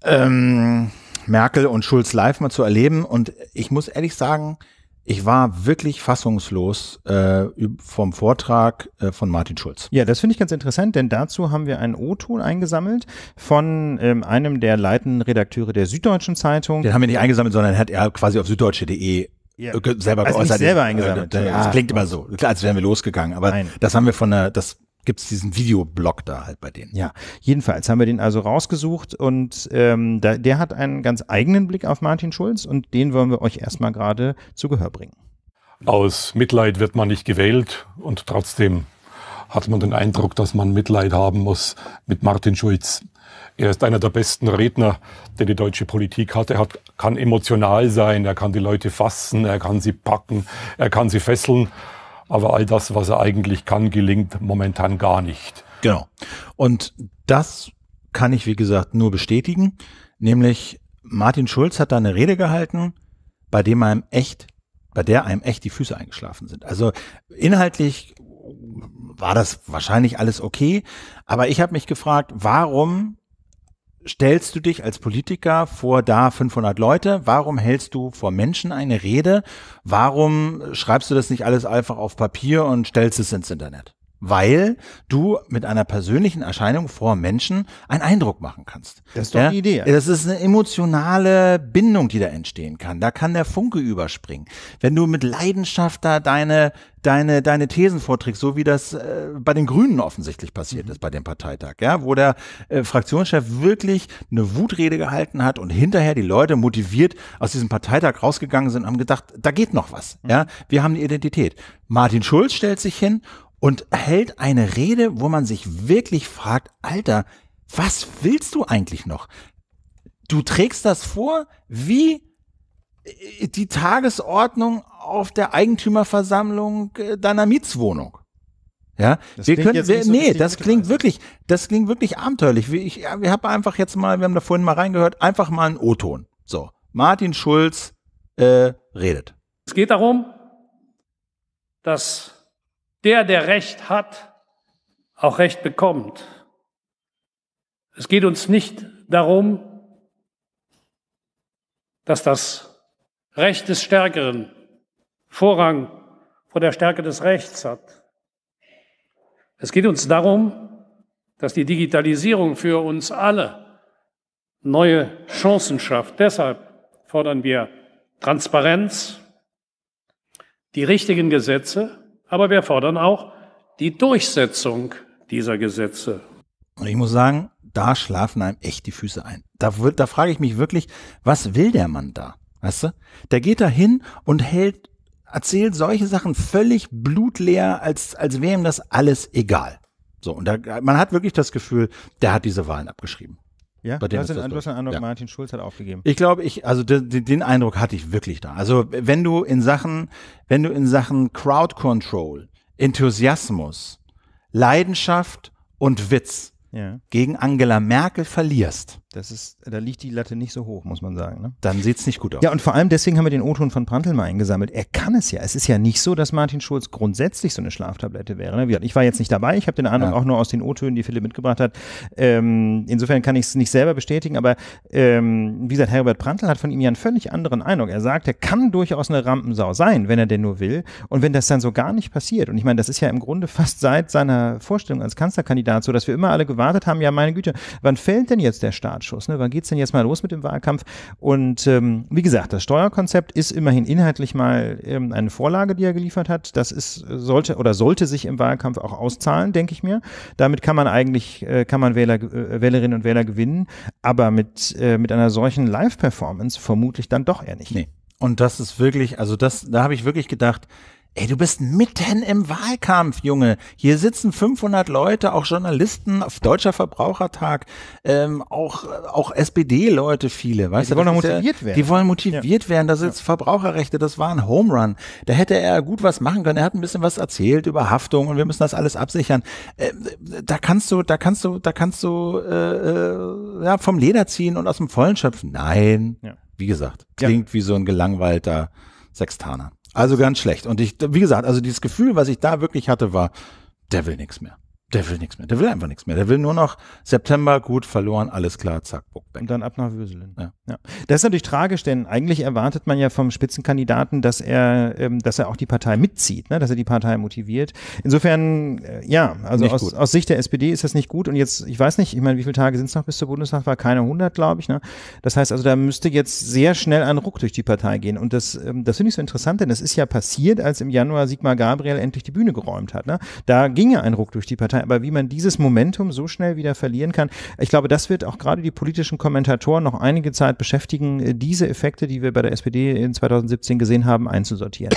ähm, Merkel und Schulz live mal zu erleben. Und ich muss ehrlich sagen, ich war wirklich fassungslos äh, vom Vortrag äh, von Martin Schulz. Ja, das finde ich ganz interessant, denn dazu haben wir einen O-Ton eingesammelt von ähm, einem der leitenden Redakteure der Süddeutschen Zeitung. Den haben wir nicht eingesammelt, sondern hat er quasi auf süddeutsche.de ja. Äh, selber also geäußert. Nicht selber eingesammelt. Äh, das ah, klingt immer so, klar, als wären wir losgegangen. Aber Nein. das haben wir von der, das gibt es diesen Videoblog da halt bei denen. Ja, jedenfalls haben wir den also rausgesucht und ähm, da, der hat einen ganz eigenen Blick auf Martin Schulz und den wollen wir euch erstmal gerade zu Gehör bringen. Aus Mitleid wird man nicht gewählt und trotzdem hat man den Eindruck, dass man Mitleid haben muss mit Martin Schulz. Er ist einer der besten Redner, der die deutsche Politik hatte. Er hat, kann emotional sein, er kann die Leute fassen, er kann sie packen, er kann sie fesseln. Aber all das, was er eigentlich kann, gelingt momentan gar nicht. Genau. Und das kann ich, wie gesagt, nur bestätigen. Nämlich Martin Schulz hat da eine Rede gehalten, bei dem einem echt, bei der einem echt die Füße eingeschlafen sind. Also inhaltlich war das wahrscheinlich alles okay, aber ich habe mich gefragt, warum stellst du dich als Politiker vor da 500 Leute? Warum hältst du vor Menschen eine Rede? Warum schreibst du das nicht alles einfach auf Papier und stellst es ins Internet? weil du mit einer persönlichen Erscheinung vor Menschen einen Eindruck machen kannst. Das ist doch ja? die Idee. Das ist eine emotionale Bindung, die da entstehen kann. Da kann der Funke überspringen. Wenn du mit Leidenschaft da deine deine, deine Thesen vorträgst, so wie das äh, bei den Grünen offensichtlich passiert mhm. ist bei dem Parteitag, ja, wo der äh, Fraktionschef wirklich eine Wutrede gehalten hat und hinterher die Leute motiviert aus diesem Parteitag rausgegangen sind und haben gedacht, da geht noch was, mhm. ja, wir haben eine Identität. Martin Schulz stellt sich hin und hält eine Rede, wo man sich wirklich fragt, Alter, was willst du eigentlich noch? Du trägst das vor wie äh, die Tagesordnung auf der Eigentümerversammlung äh, deiner Mietswohnung. Ja, das wir können, wir, so nee, das klingt wirklich, das klingt wirklich abenteuerlich. Ich, ja, wir haben einfach jetzt mal, wir haben da vorhin mal reingehört, einfach mal einen O-Ton. So, Martin Schulz äh, redet. Es geht darum, dass der, der Recht hat, auch Recht bekommt. Es geht uns nicht darum, dass das Recht des Stärkeren Vorrang vor der Stärke des Rechts hat. Es geht uns darum, dass die Digitalisierung für uns alle neue Chancen schafft. Deshalb fordern wir Transparenz, die richtigen Gesetze, aber wir fordern auch die Durchsetzung dieser Gesetze. Und ich muss sagen, da schlafen einem echt die Füße ein. Da, da frage ich mich wirklich, was will der Mann da? Weißt du? Der geht da hin und hält, erzählt solche Sachen völlig blutleer, als, als wäre ihm das alles egal. So, und da, man hat wirklich das Gefühl, der hat diese Wahlen abgeschrieben. Ja, bei dem du hast, den, du hast den Eindruck, ja. Martin Schulz hat aufgegeben. Ich glaube, ich, also de, den Eindruck hatte ich wirklich da. Also wenn du in Sachen, wenn du in Sachen Crowd Control, Enthusiasmus, Leidenschaft und Witz ja. gegen Angela Merkel verlierst, das ist, da liegt die Latte nicht so hoch, muss man sagen. Ne? Dann sieht es nicht gut aus. Ja, und vor allem deswegen haben wir den O-Ton von Prantl mal eingesammelt. Er kann es ja. Es ist ja nicht so, dass Martin Schulz grundsätzlich so eine Schlaftablette wäre. Ne? Ich war jetzt nicht dabei. Ich habe den Eindruck ja. auch nur aus den O-Tönen, die Philipp mitgebracht hat. Ähm, insofern kann ich es nicht selber bestätigen. Aber ähm, wie gesagt, Herbert Prantl hat von ihm ja einen völlig anderen Eindruck. Er sagt, er kann durchaus eine Rampensau sein, wenn er denn nur will. Und wenn das dann so gar nicht passiert. Und ich meine, das ist ja im Grunde fast seit seiner Vorstellung als Kanzlerkandidat so, dass wir immer alle gewartet haben, ja meine Güte, wann fällt denn jetzt der Staat? Startschuss. Ne? Wann geht es denn jetzt mal los mit dem Wahlkampf? Und ähm, wie gesagt, das Steuerkonzept ist immerhin inhaltlich mal ähm, eine Vorlage, die er geliefert hat. Das ist, sollte oder sollte sich im Wahlkampf auch auszahlen, denke ich mir. Damit kann man eigentlich, äh, kann man Wähler, äh, Wählerinnen und Wähler gewinnen, aber mit, äh, mit einer solchen Live-Performance vermutlich dann doch eher nicht. Nee. Und das ist wirklich, also das, da habe ich wirklich gedacht, Ey, du bist mitten im Wahlkampf, Junge. Hier sitzen 500 Leute, auch Journalisten auf Deutscher Verbrauchertag, ähm, auch, auch SPD-Leute viele. Weißt ja, die du, wollen motiviert ja, werden. Die wollen motiviert ja. werden. Das ist Verbraucherrechte, das war ein Home Run. Da hätte er gut was machen können. Er hat ein bisschen was erzählt über Haftung und wir müssen das alles absichern. Äh, da kannst du, da kannst du, da kannst du äh, äh, ja, vom Leder ziehen und aus dem Vollen schöpfen. Nein, wie gesagt, klingt wie so ein gelangweilter Sextaner. Also ganz schlecht. Und ich, wie gesagt, also dieses Gefühl, was ich da wirklich hatte, war, der will nichts mehr. Der will nichts mehr. Der will einfach nichts mehr. Der will nur noch September gut verloren, alles klar, zack, buck, Und dann ab nach Würselen. Ja. ja. Das ist natürlich tragisch, denn eigentlich erwartet man ja vom Spitzenkandidaten, dass er, ähm, dass er auch die Partei mitzieht, ne? dass er die Partei motiviert. Insofern, äh, ja, also aus, aus Sicht der SPD ist das nicht gut. Und jetzt, ich weiß nicht, ich meine, wie viele Tage sind es noch bis zur Bundestagswahl? Keine 100, glaube ich. Ne? Das heißt also, da müsste jetzt sehr schnell ein Ruck durch die Partei gehen. Und das, ähm, das finde ich so interessant, denn das ist ja passiert, als im Januar Sigmar Gabriel endlich die Bühne geräumt hat. Ne? Da ging ja ein Ruck durch die Partei. Vergangenheit, aber wie man dieses Momentum so schnell wieder verlieren kann, ich glaube, das wird auch gerade die politischen Kommentatoren noch einige Zeit beschäftigen, äh, diese Effekte, die wir bei der SPD in 2017 gesehen haben, einzusortieren.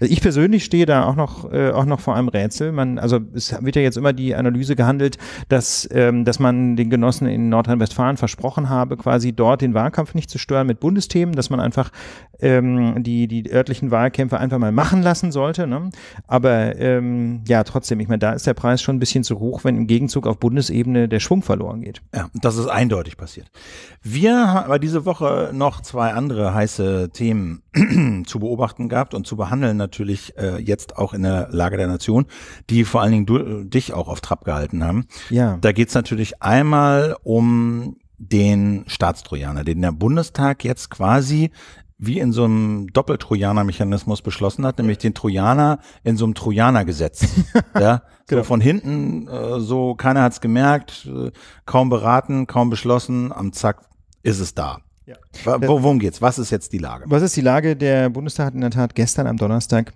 Also ich persönlich stehe da auch noch, äh, auch noch vor einem Rätsel. Man, also es wird ja jetzt immer die Analyse gehandelt, dass, ähm, dass man den Genossen in Nordrhein-Westfalen versprochen habe, quasi dort den Wahlkampf nicht zu stören mit Bundesthemen, dass man einfach ähm, die, die örtlichen Wahlkämpfe einfach mal machen lassen sollte. Ne? Aber ähm, ja, trotzdem, ich meine, da ist der Preis schon ein bisschen bisschen zu hoch, wenn im Gegenzug auf Bundesebene der Schwung verloren geht. Ja, das ist eindeutig passiert. Wir haben aber diese Woche noch zwei andere heiße Themen zu beobachten gehabt und zu behandeln natürlich äh, jetzt auch in der Lage der Nation, die vor allen Dingen du, dich auch auf Trab gehalten haben. Ja. Da es natürlich einmal um den Staatstrojaner, den der Bundestag jetzt quasi wie in so einem Doppeltrojaner-Mechanismus beschlossen hat, nämlich den Trojaner in so einem Trojaner-Gesetz. ja, genau. von hinten, äh, so keiner hat's gemerkt, äh, kaum beraten, kaum beschlossen, am Zack ist es da. Ja. Wo, Worum geht's? Was ist jetzt die Lage? Was ist die Lage? Der Bundestag hat in der Tat gestern am Donnerstag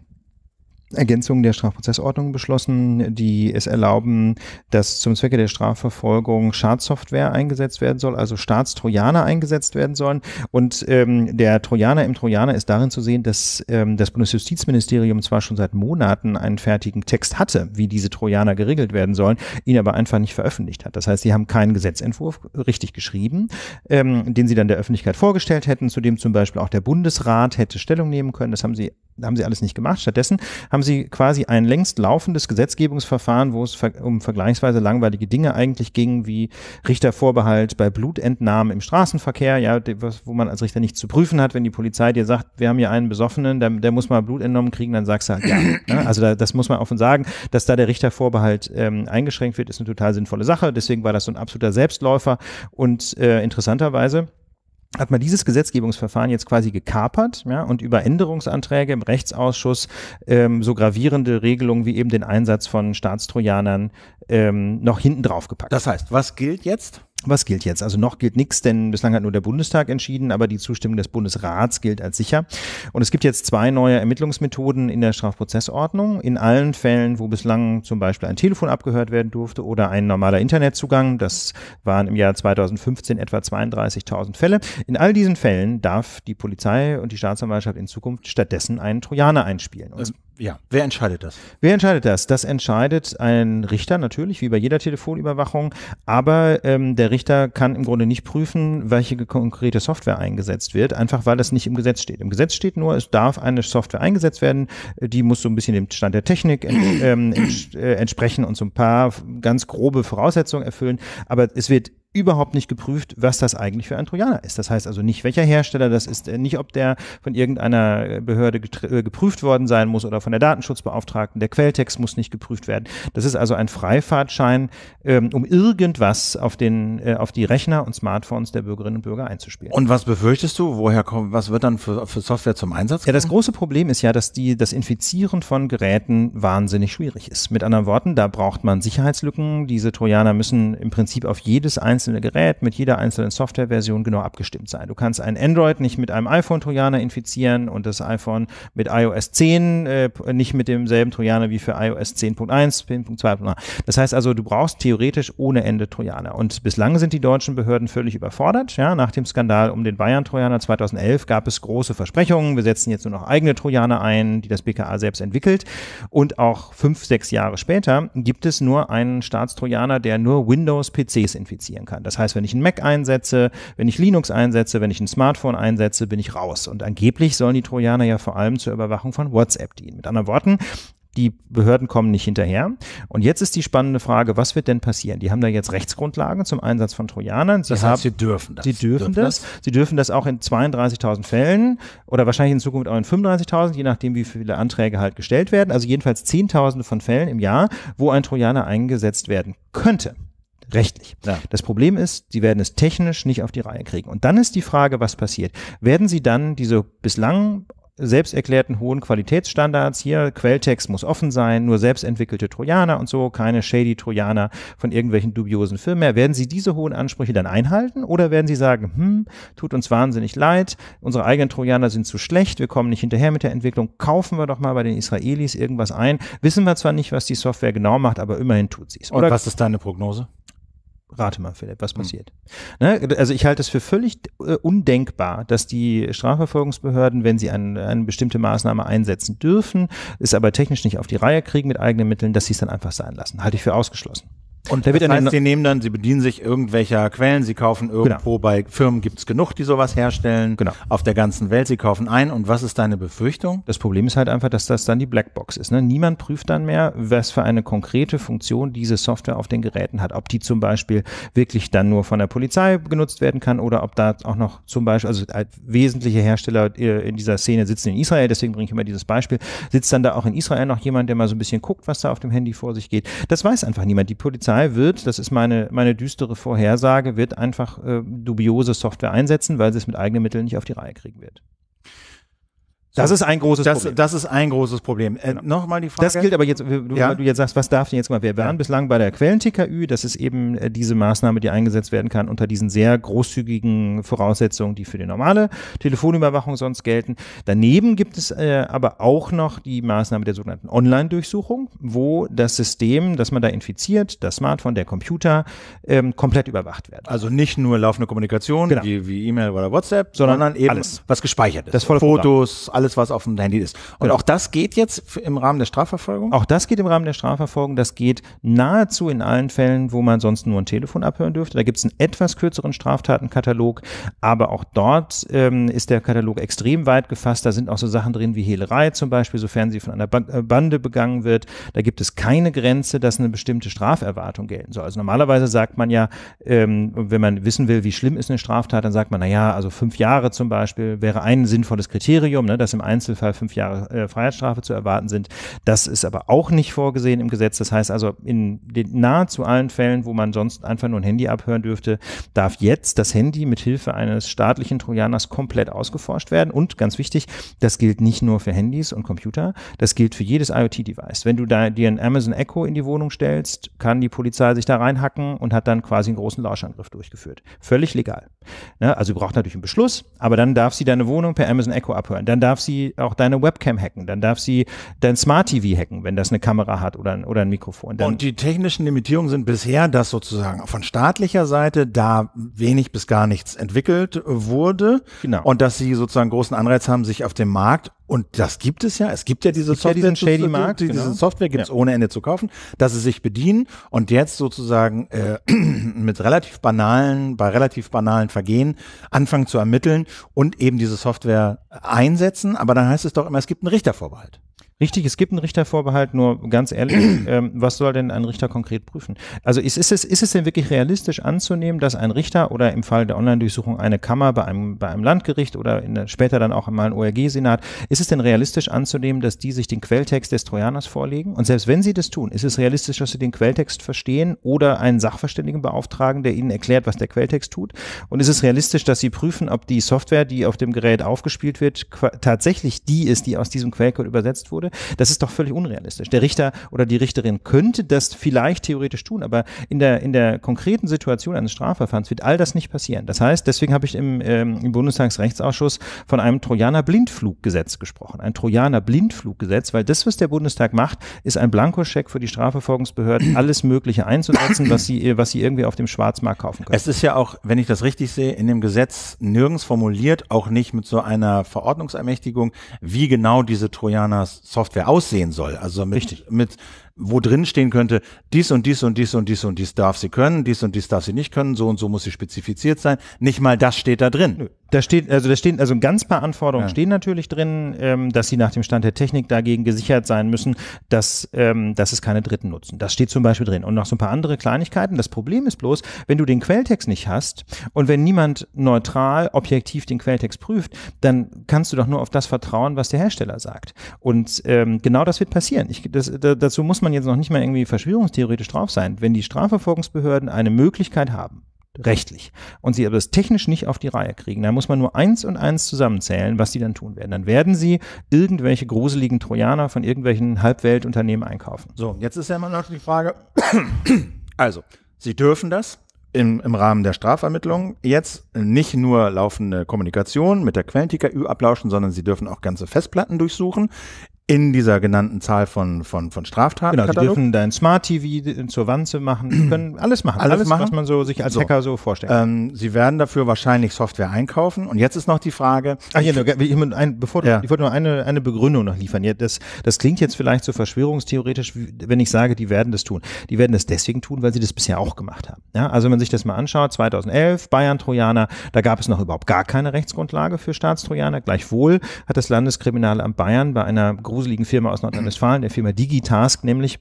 Ergänzungen der Strafprozessordnung beschlossen, die es erlauben, dass zum Zwecke der Strafverfolgung Schadsoftware eingesetzt werden soll, also Staatstrojaner eingesetzt werden sollen. Und ähm, der Trojaner im Trojaner ist darin zu sehen, dass ähm, das Bundesjustizministerium zwar schon seit Monaten einen fertigen Text hatte, wie diese Trojaner geregelt werden sollen, ihn aber einfach nicht veröffentlicht hat. Das heißt, sie haben keinen Gesetzentwurf richtig geschrieben, ähm, den sie dann der Öffentlichkeit vorgestellt hätten, zu dem zum Beispiel auch der Bundesrat hätte Stellung nehmen können. Das haben sie, haben sie alles nicht gemacht. Stattdessen haben haben sie quasi ein längst laufendes Gesetzgebungsverfahren, wo es ver um vergleichsweise langweilige Dinge eigentlich ging, wie Richtervorbehalt bei Blutentnahmen im Straßenverkehr, ja, was, wo man als Richter nichts zu prüfen hat, wenn die Polizei dir sagt, wir haben hier einen Besoffenen, der, der muss mal Blut entnommen kriegen, dann sagst du halt, ja. Ne? Also da, das muss man offen sagen, dass da der Richtervorbehalt ähm, eingeschränkt wird, ist eine total sinnvolle Sache. Deswegen war das so ein absoluter Selbstläufer und äh, interessanterweise hat man dieses Gesetzgebungsverfahren jetzt quasi gekapert ja, und über Änderungsanträge im Rechtsausschuss ähm, so gravierende Regelungen wie eben den Einsatz von Staatstrojanern ähm, noch hinten drauf gepackt. Das heißt, was gilt jetzt? Was gilt jetzt? Also noch gilt nichts, denn bislang hat nur der Bundestag entschieden, aber die Zustimmung des Bundesrats gilt als sicher. Und es gibt jetzt zwei neue Ermittlungsmethoden in der Strafprozessordnung. In allen Fällen, wo bislang zum Beispiel ein Telefon abgehört werden durfte oder ein normaler Internetzugang, das waren im Jahr 2015 etwa 32.000 Fälle, in all diesen Fällen darf die Polizei und die Staatsanwaltschaft in Zukunft stattdessen einen Trojaner einspielen. Und also ja, wer entscheidet das? Wer entscheidet das? Das entscheidet ein Richter natürlich, wie bei jeder Telefonüberwachung. Aber ähm, der Richter kann im Grunde nicht prüfen, welche konkrete Software eingesetzt wird, einfach weil das nicht im Gesetz steht. Im Gesetz steht nur, es darf eine Software eingesetzt werden, die muss so ein bisschen dem Stand der Technik ent, ähm, ents, äh, entsprechen und so ein paar ganz grobe Voraussetzungen erfüllen. Aber es wird überhaupt nicht geprüft, was das eigentlich für ein Trojaner ist. Das heißt also nicht, welcher Hersteller das ist, äh, nicht, ob der von irgendeiner äh, Behörde äh, geprüft worden sein muss oder von der Datenschutzbeauftragten. Der Quelltext muss nicht geprüft werden. Das ist also ein Freifahrtschein, ähm, um irgendwas auf, den, äh, auf die Rechner und Smartphones der Bürgerinnen und Bürger einzuspielen. Und was befürchtest du? Woher kommt, was wird dann für, für Software zum Einsatz kommen? Ja, das große Problem ist ja, dass die, das Infizieren von Geräten wahnsinnig schwierig ist. Mit anderen Worten, da braucht man Sicherheitslücken. Diese Trojaner müssen im Prinzip auf jedes einzelne einzelne Gerät mit jeder einzelnen Softwareversion genau abgestimmt sein. Du kannst ein Android nicht mit einem iPhone-Trojaner infizieren und das iPhone mit iOS 10 äh, nicht mit demselben Trojaner wie für iOS 10.1, 10.2. Das heißt also, du brauchst theoretisch ohne Ende Trojaner. Und bislang sind die deutschen Behörden völlig überfordert. Ja, nach dem Skandal um den Bayern-Trojaner 2011 gab es große Versprechungen. Wir setzen jetzt nur noch eigene Trojaner ein, die das BKA selbst entwickelt. Und auch fünf, sechs Jahre später gibt es nur einen Staatstrojaner, der nur Windows-PCs infizieren kann. Das heißt, wenn ich einen Mac einsetze, wenn ich Linux einsetze, wenn ich ein Smartphone einsetze, bin ich raus. Und angeblich sollen die Trojaner ja vor allem zur Überwachung von WhatsApp dienen. Mit anderen Worten, die Behörden kommen nicht hinterher. Und jetzt ist die spannende Frage, was wird denn passieren? Die haben da jetzt Rechtsgrundlagen zum Einsatz von Trojanern. Sie das heißt, haben, sie dürfen das. Sie dürfen, dürfen das. das. Sie dürfen das auch in 32.000 Fällen oder wahrscheinlich in Zukunft auch in 35.000, je nachdem, wie viele Anträge halt gestellt werden. Also jedenfalls Zehntausende von Fällen im Jahr, wo ein Trojaner eingesetzt werden könnte rechtlich. Ja. Das Problem ist, sie werden es technisch nicht auf die Reihe kriegen. Und dann ist die Frage, was passiert? Werden sie dann diese bislang selbst erklärten hohen Qualitätsstandards. Hier, Quelltext muss offen sein, nur selbst entwickelte Trojaner und so, keine shady Trojaner von irgendwelchen dubiosen Firmen mehr. Werden Sie diese hohen Ansprüche dann einhalten oder werden Sie sagen, hm, tut uns wahnsinnig leid, unsere eigenen Trojaner sind zu schlecht, wir kommen nicht hinterher mit der Entwicklung, kaufen wir doch mal bei den Israelis irgendwas ein. Wissen wir zwar nicht, was die Software genau macht, aber immerhin tut sie es. Oder und was ist deine Prognose? Rate mal, Philipp, was hm. passiert. Mhm. Ne? Also ich halte es für völlig äh, undenkbar, dass die Strafverfolgungsbehörden, wenn sie ein, eine bestimmte Maßnahme einsetzen dürfen, es aber technisch nicht auf die Reihe kriegen mit eigenen Mitteln, dass sie es dann einfach sein lassen. Halte ich für ausgeschlossen. Und der wird das heißt, sie nehmen dann, sie bedienen sich irgendwelcher Quellen, sie kaufen irgendwo genau. bei Firmen gibt es genug, die sowas herstellen, genau. auf der ganzen Welt, sie kaufen ein und was ist deine Befürchtung? Das Problem ist halt einfach, dass das dann die Blackbox ist. Ne? Niemand prüft dann mehr, was für eine konkrete Funktion diese Software auf den Geräten hat, ob die zum Beispiel wirklich dann nur von der Polizei genutzt werden kann oder ob da auch noch zum Beispiel, also halt wesentliche Hersteller äh, in dieser Szene sitzen in Israel, deswegen bringe ich immer dieses Beispiel, sitzt dann da auch in Israel noch jemand, der mal so ein bisschen guckt, was da auf dem Handy vor sich geht. Das weiß einfach niemand. Die Polizei OpenAI wird, das ist meine, meine düstere Vorhersage, wird einfach äh, dubiose Software einsetzen, weil sie es mit eigenen Mitteln nicht auf die Reihe kriegen wird. Das ist ein großes das, Problem. Das ist ein großes Problem. Äh, genau. Nochmal die Frage. Das gilt aber jetzt, du, ja? du jetzt sagst, was darf denn jetzt mal, wir waren ja. bislang bei der Quellen-TKÜ, das ist eben äh, diese Maßnahme, die eingesetzt werden kann unter diesen sehr großzügigen Voraussetzungen, die für die normale Telefonüberwachung sonst gelten. Daneben gibt es äh, aber auch noch die Maßnahme der sogenannten Online-Durchsuchung, wo das System, das man da infiziert, das Smartphone, der Computer, ähm, komplett überwacht wird. Also nicht nur laufende Kommunikation, genau. wie, wie E-Mail oder WhatsApp, sondern, sondern eben alles. was gespeichert ist. Das volle Fotos, alles alles, was auf dem Handy ist. Und auch das geht jetzt im Rahmen der Strafverfolgung? Auch das geht im Rahmen der Strafverfolgung. Das geht nahezu in allen Fällen, wo man sonst nur ein Telefon abhören dürfte. Da gibt es einen etwas kürzeren Straftatenkatalog, aber auch dort ähm, ist der Katalog extrem weit gefasst. Da sind auch so Sachen drin wie Hehlerei zum Beispiel, sofern sie von einer äh, Bande begangen wird. Da gibt es keine Grenze, dass eine bestimmte Straferwartung gelten soll. Also normalerweise sagt man ja, ähm, wenn man wissen will, wie schlimm ist eine Straftat, dann sagt man, naja, also fünf Jahre zum Beispiel wäre ein sinnvolles Kriterium. Ne? dass im Einzelfall fünf Jahre äh, Freiheitsstrafe zu erwarten sind. Das ist aber auch nicht vorgesehen im Gesetz. Das heißt also, in den, nahezu allen Fällen, wo man sonst einfach nur ein Handy abhören dürfte, darf jetzt das Handy mit Hilfe eines staatlichen Trojaners komplett ausgeforscht werden. Und ganz wichtig, das gilt nicht nur für Handys und Computer, das gilt für jedes IoT-Device. Wenn du da dir ein Amazon Echo in die Wohnung stellst, kann die Polizei sich da reinhacken und hat dann quasi einen großen Lauschangriff durchgeführt. Völlig legal. Ne? Also braucht natürlich einen Beschluss, aber dann darf sie deine Wohnung per Amazon Echo abhören. Dann darf sie auch deine Webcam hacken. Dann darf sie dein Smart TV hacken, wenn das eine Kamera hat oder ein, oder ein Mikrofon. Dann und die technischen Limitierungen sind bisher, dass sozusagen von staatlicher Seite da wenig bis gar nichts entwickelt wurde. Genau. Und dass sie sozusagen großen Anreiz haben, sich auf dem Markt und das gibt es ja. Es gibt ja diese Software, ja diesen Shady Markt, die, genau. diese Software gibt es ja. ohne Ende zu kaufen, dass sie sich bedienen und jetzt sozusagen äh, mit relativ banalen, bei relativ banalen Vergehen anfangen zu ermitteln und eben diese Software einsetzen. Aber dann heißt es doch immer, es gibt einen Richtervorbehalt. Richtig, es gibt einen Richtervorbehalt, nur ganz ehrlich, ähm, was soll denn ein Richter konkret prüfen? Also ist, ist, es, ist es denn wirklich realistisch anzunehmen, dass ein Richter oder im Fall der Online-Durchsuchung eine Kammer bei einem, bei einem Landgericht oder in, später dann auch einmal ein ORG-Senat, ist es denn realistisch anzunehmen, dass die sich den Quelltext des Trojaners vorlegen? Und selbst wenn sie das tun, ist es realistisch, dass sie den Quelltext verstehen oder einen Sachverständigen beauftragen, der ihnen erklärt, was der Quelltext tut? Und ist es realistisch, dass sie prüfen, ob die Software, die auf dem Gerät aufgespielt wird, tatsächlich die ist, die aus diesem Quellcode übersetzt wurde? würde. Das ist doch völlig unrealistisch. Der Richter oder die Richterin könnte das vielleicht theoretisch tun, aber in der, in der konkreten Situation eines Strafverfahrens wird all das nicht passieren. Das heißt, deswegen habe ich im, ähm, im Bundestagsrechtsausschuss von einem Trojaner Blindfluggesetz gesprochen. Ein Trojaner Blindfluggesetz, weil das, was der Bundestag macht, ist ein Blankoscheck für die Strafverfolgungsbehörden, alles Mögliche einzusetzen, was sie, äh, was sie irgendwie auf dem Schwarzmarkt kaufen können. Es ist ja auch, wenn ich das richtig sehe, in dem Gesetz nirgends formuliert, auch nicht mit so einer Verordnungsermächtigung, wie genau diese Trojaner Software aussehen soll. Also mit, Richtig. mit wo drin stehen könnte, dies und dies und dies und dies und dies darf sie können, dies und dies darf sie nicht können, so und so muss sie spezifiziert sein. Nicht mal das steht da drin. Da steht, also da stehen, also ein ganz paar Anforderungen ja. stehen natürlich drin, ähm, dass sie nach dem Stand der Technik dagegen gesichert sein müssen, dass, ähm, dass es keine Dritten nutzen. Das steht zum Beispiel drin. Und noch so ein paar andere Kleinigkeiten. Das Problem ist bloß, wenn du den Quelltext nicht hast und wenn niemand neutral, objektiv den Quelltext prüft, dann kannst du doch nur auf das vertrauen, was der Hersteller sagt. Und ähm, genau das wird passieren. Ich, das, da, dazu muss man man jetzt noch nicht mal irgendwie verschwörungstheoretisch drauf sein, wenn die Strafverfolgungsbehörden eine Möglichkeit haben, rechtlich, und sie aber das technisch nicht auf die Reihe kriegen, dann muss man nur eins und eins zusammenzählen, was sie dann tun werden. Dann werden sie irgendwelche gruseligen Trojaner von irgendwelchen Halbweltunternehmen einkaufen. So, jetzt ist ja immer noch die Frage, also, sie dürfen das, im, im Rahmen der Strafermittlung jetzt nicht nur laufende Kommunikation mit der Quellen-TKÜ ablauschen, sondern sie dürfen auch ganze Festplatten durchsuchen in dieser genannten Zahl von, von, von Straftaten. Genau, Katalog. die dürfen dein Smart TV zur Wanze machen, die können alles machen, alles, alles machen. was man so sich als so. Hacker so vorstellt. Ähm, sie werden dafür wahrscheinlich Software einkaufen. Und jetzt ist noch die Frage. Ach hier, nur, ein, bevor ja. du, ich wollte nur eine, eine Begründung noch liefern. Ja, das, das klingt jetzt vielleicht so verschwörungstheoretisch, wenn ich sage, die werden das tun. Die werden das deswegen tun, weil sie das bisher auch gemacht haben. Ja, also wenn man sich das mal anschaut, 2011, Bayern-Trojaner, da gab es noch überhaupt gar keine Rechtsgrundlage für Staatstrojaner. Gleichwohl hat das Landeskriminalamt Bayern bei einer großen gruseligen Firma aus Nordrhein-Westfalen, der Firma Digitask nämlich,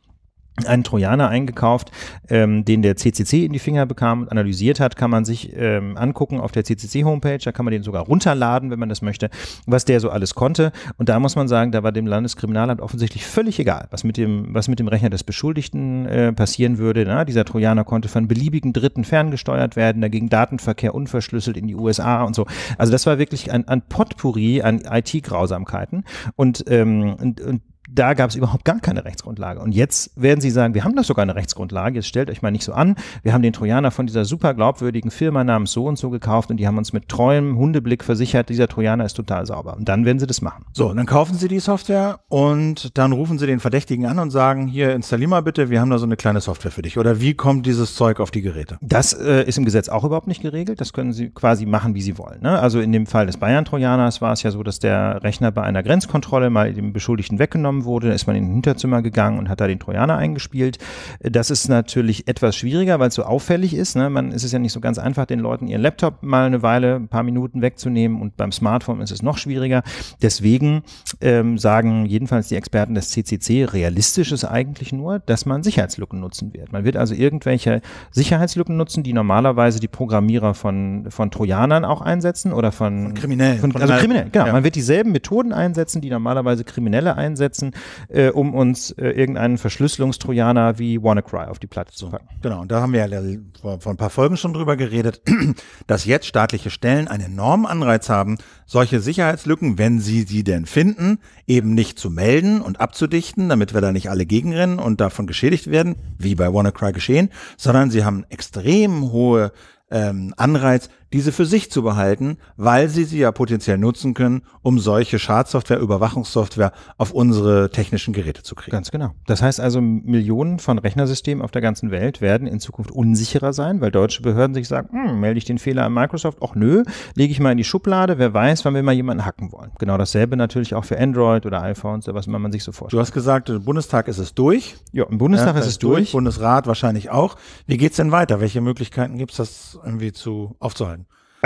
einen Trojaner eingekauft, ähm, den der CCC in die Finger bekam und analysiert hat, kann man sich ähm, angucken auf der CCC-Homepage, da kann man den sogar runterladen, wenn man das möchte, was der so alles konnte. Und da muss man sagen, da war dem Landeskriminalamt offensichtlich völlig egal, was mit dem, was mit dem Rechner des Beschuldigten äh, passieren würde. Na? Dieser Trojaner konnte von beliebigen Dritten ferngesteuert werden, da ging Datenverkehr unverschlüsselt in die USA und so. Also das war wirklich ein, ein Potpourri an IT-Grausamkeiten. Und, ähm, und, und da gab es überhaupt gar keine Rechtsgrundlage. Und jetzt werden Sie sagen, wir haben doch sogar eine Rechtsgrundlage. Jetzt stellt euch mal nicht so an. Wir haben den Trojaner von dieser super glaubwürdigen Firma namens so und so gekauft und die haben uns mit treuem Hundeblick versichert, dieser Trojaner ist total sauber. Und dann werden Sie das machen. So, dann kaufen Sie die Software und dann rufen Sie den Verdächtigen an und sagen, hier installier mal bitte, wir haben da so eine kleine Software für dich. Oder wie kommt dieses Zeug auf die Geräte? Das äh, ist im Gesetz auch überhaupt nicht geregelt. Das können Sie quasi machen, wie Sie wollen. Ne? Also in dem Fall des Bayern-Trojaners war es ja so, dass der Rechner bei einer Grenzkontrolle mal dem Beschuldigten weggenommen genommen wurde, ist man in ein Hinterzimmer gegangen und hat da den Trojaner eingespielt. Das ist natürlich etwas schwieriger, weil es so auffällig ist. Ne? Man ist es ja nicht so ganz einfach, den Leuten ihren Laptop mal eine Weile, ein paar Minuten wegzunehmen und beim Smartphone ist es noch schwieriger. Deswegen ähm, sagen jedenfalls die Experten des CCC, realistisch ist eigentlich nur, dass man Sicherheitslücken nutzen wird. Man wird also irgendwelche Sicherheitslücken nutzen, die normalerweise die Programmierer von, von Trojanern auch einsetzen oder von, von Kriminellen. Von, also Kriminellen, genau. Ja. Man wird dieselben Methoden einsetzen, die normalerweise Kriminelle einsetzen lassen, äh, um uns äh, irgendeinen Verschlüsselungstrojaner wie WannaCry auf die Platte zu packen. Genau, und da haben wir ja vor, vor ein paar Folgen schon drüber geredet, dass jetzt staatliche Stellen einen enormen Anreiz haben, solche Sicherheitslücken, wenn sie sie denn finden, eben nicht zu melden und abzudichten, damit wir da nicht alle gegenrennen und davon geschädigt werden, wie bei WannaCry geschehen, sondern sie haben extrem hohe ähm, Anreiz, diese für sich zu behalten, weil sie sie ja potenziell nutzen können, um solche Schadsoftware, Überwachungssoftware auf unsere technischen Geräte zu kriegen. Ganz genau. Das heißt also, Millionen von Rechnersystemen auf der ganzen Welt werden in Zukunft unsicherer sein, weil deutsche Behörden sich sagen, hm, melde ich den Fehler an Microsoft? Och nö, lege ich mal in die Schublade, wer weiß, wann wir mal jemanden hacken wollen. Genau dasselbe natürlich auch für Android oder iPhones oder was man sich so vorstellt. Du hast gesagt, im Bundestag ist es durch. Ja, im Bundestag ja, ist es durch. durch. Bundesrat wahrscheinlich auch. Wie geht's denn weiter? Welche Möglichkeiten gibt's, das irgendwie zu aufzuhalten?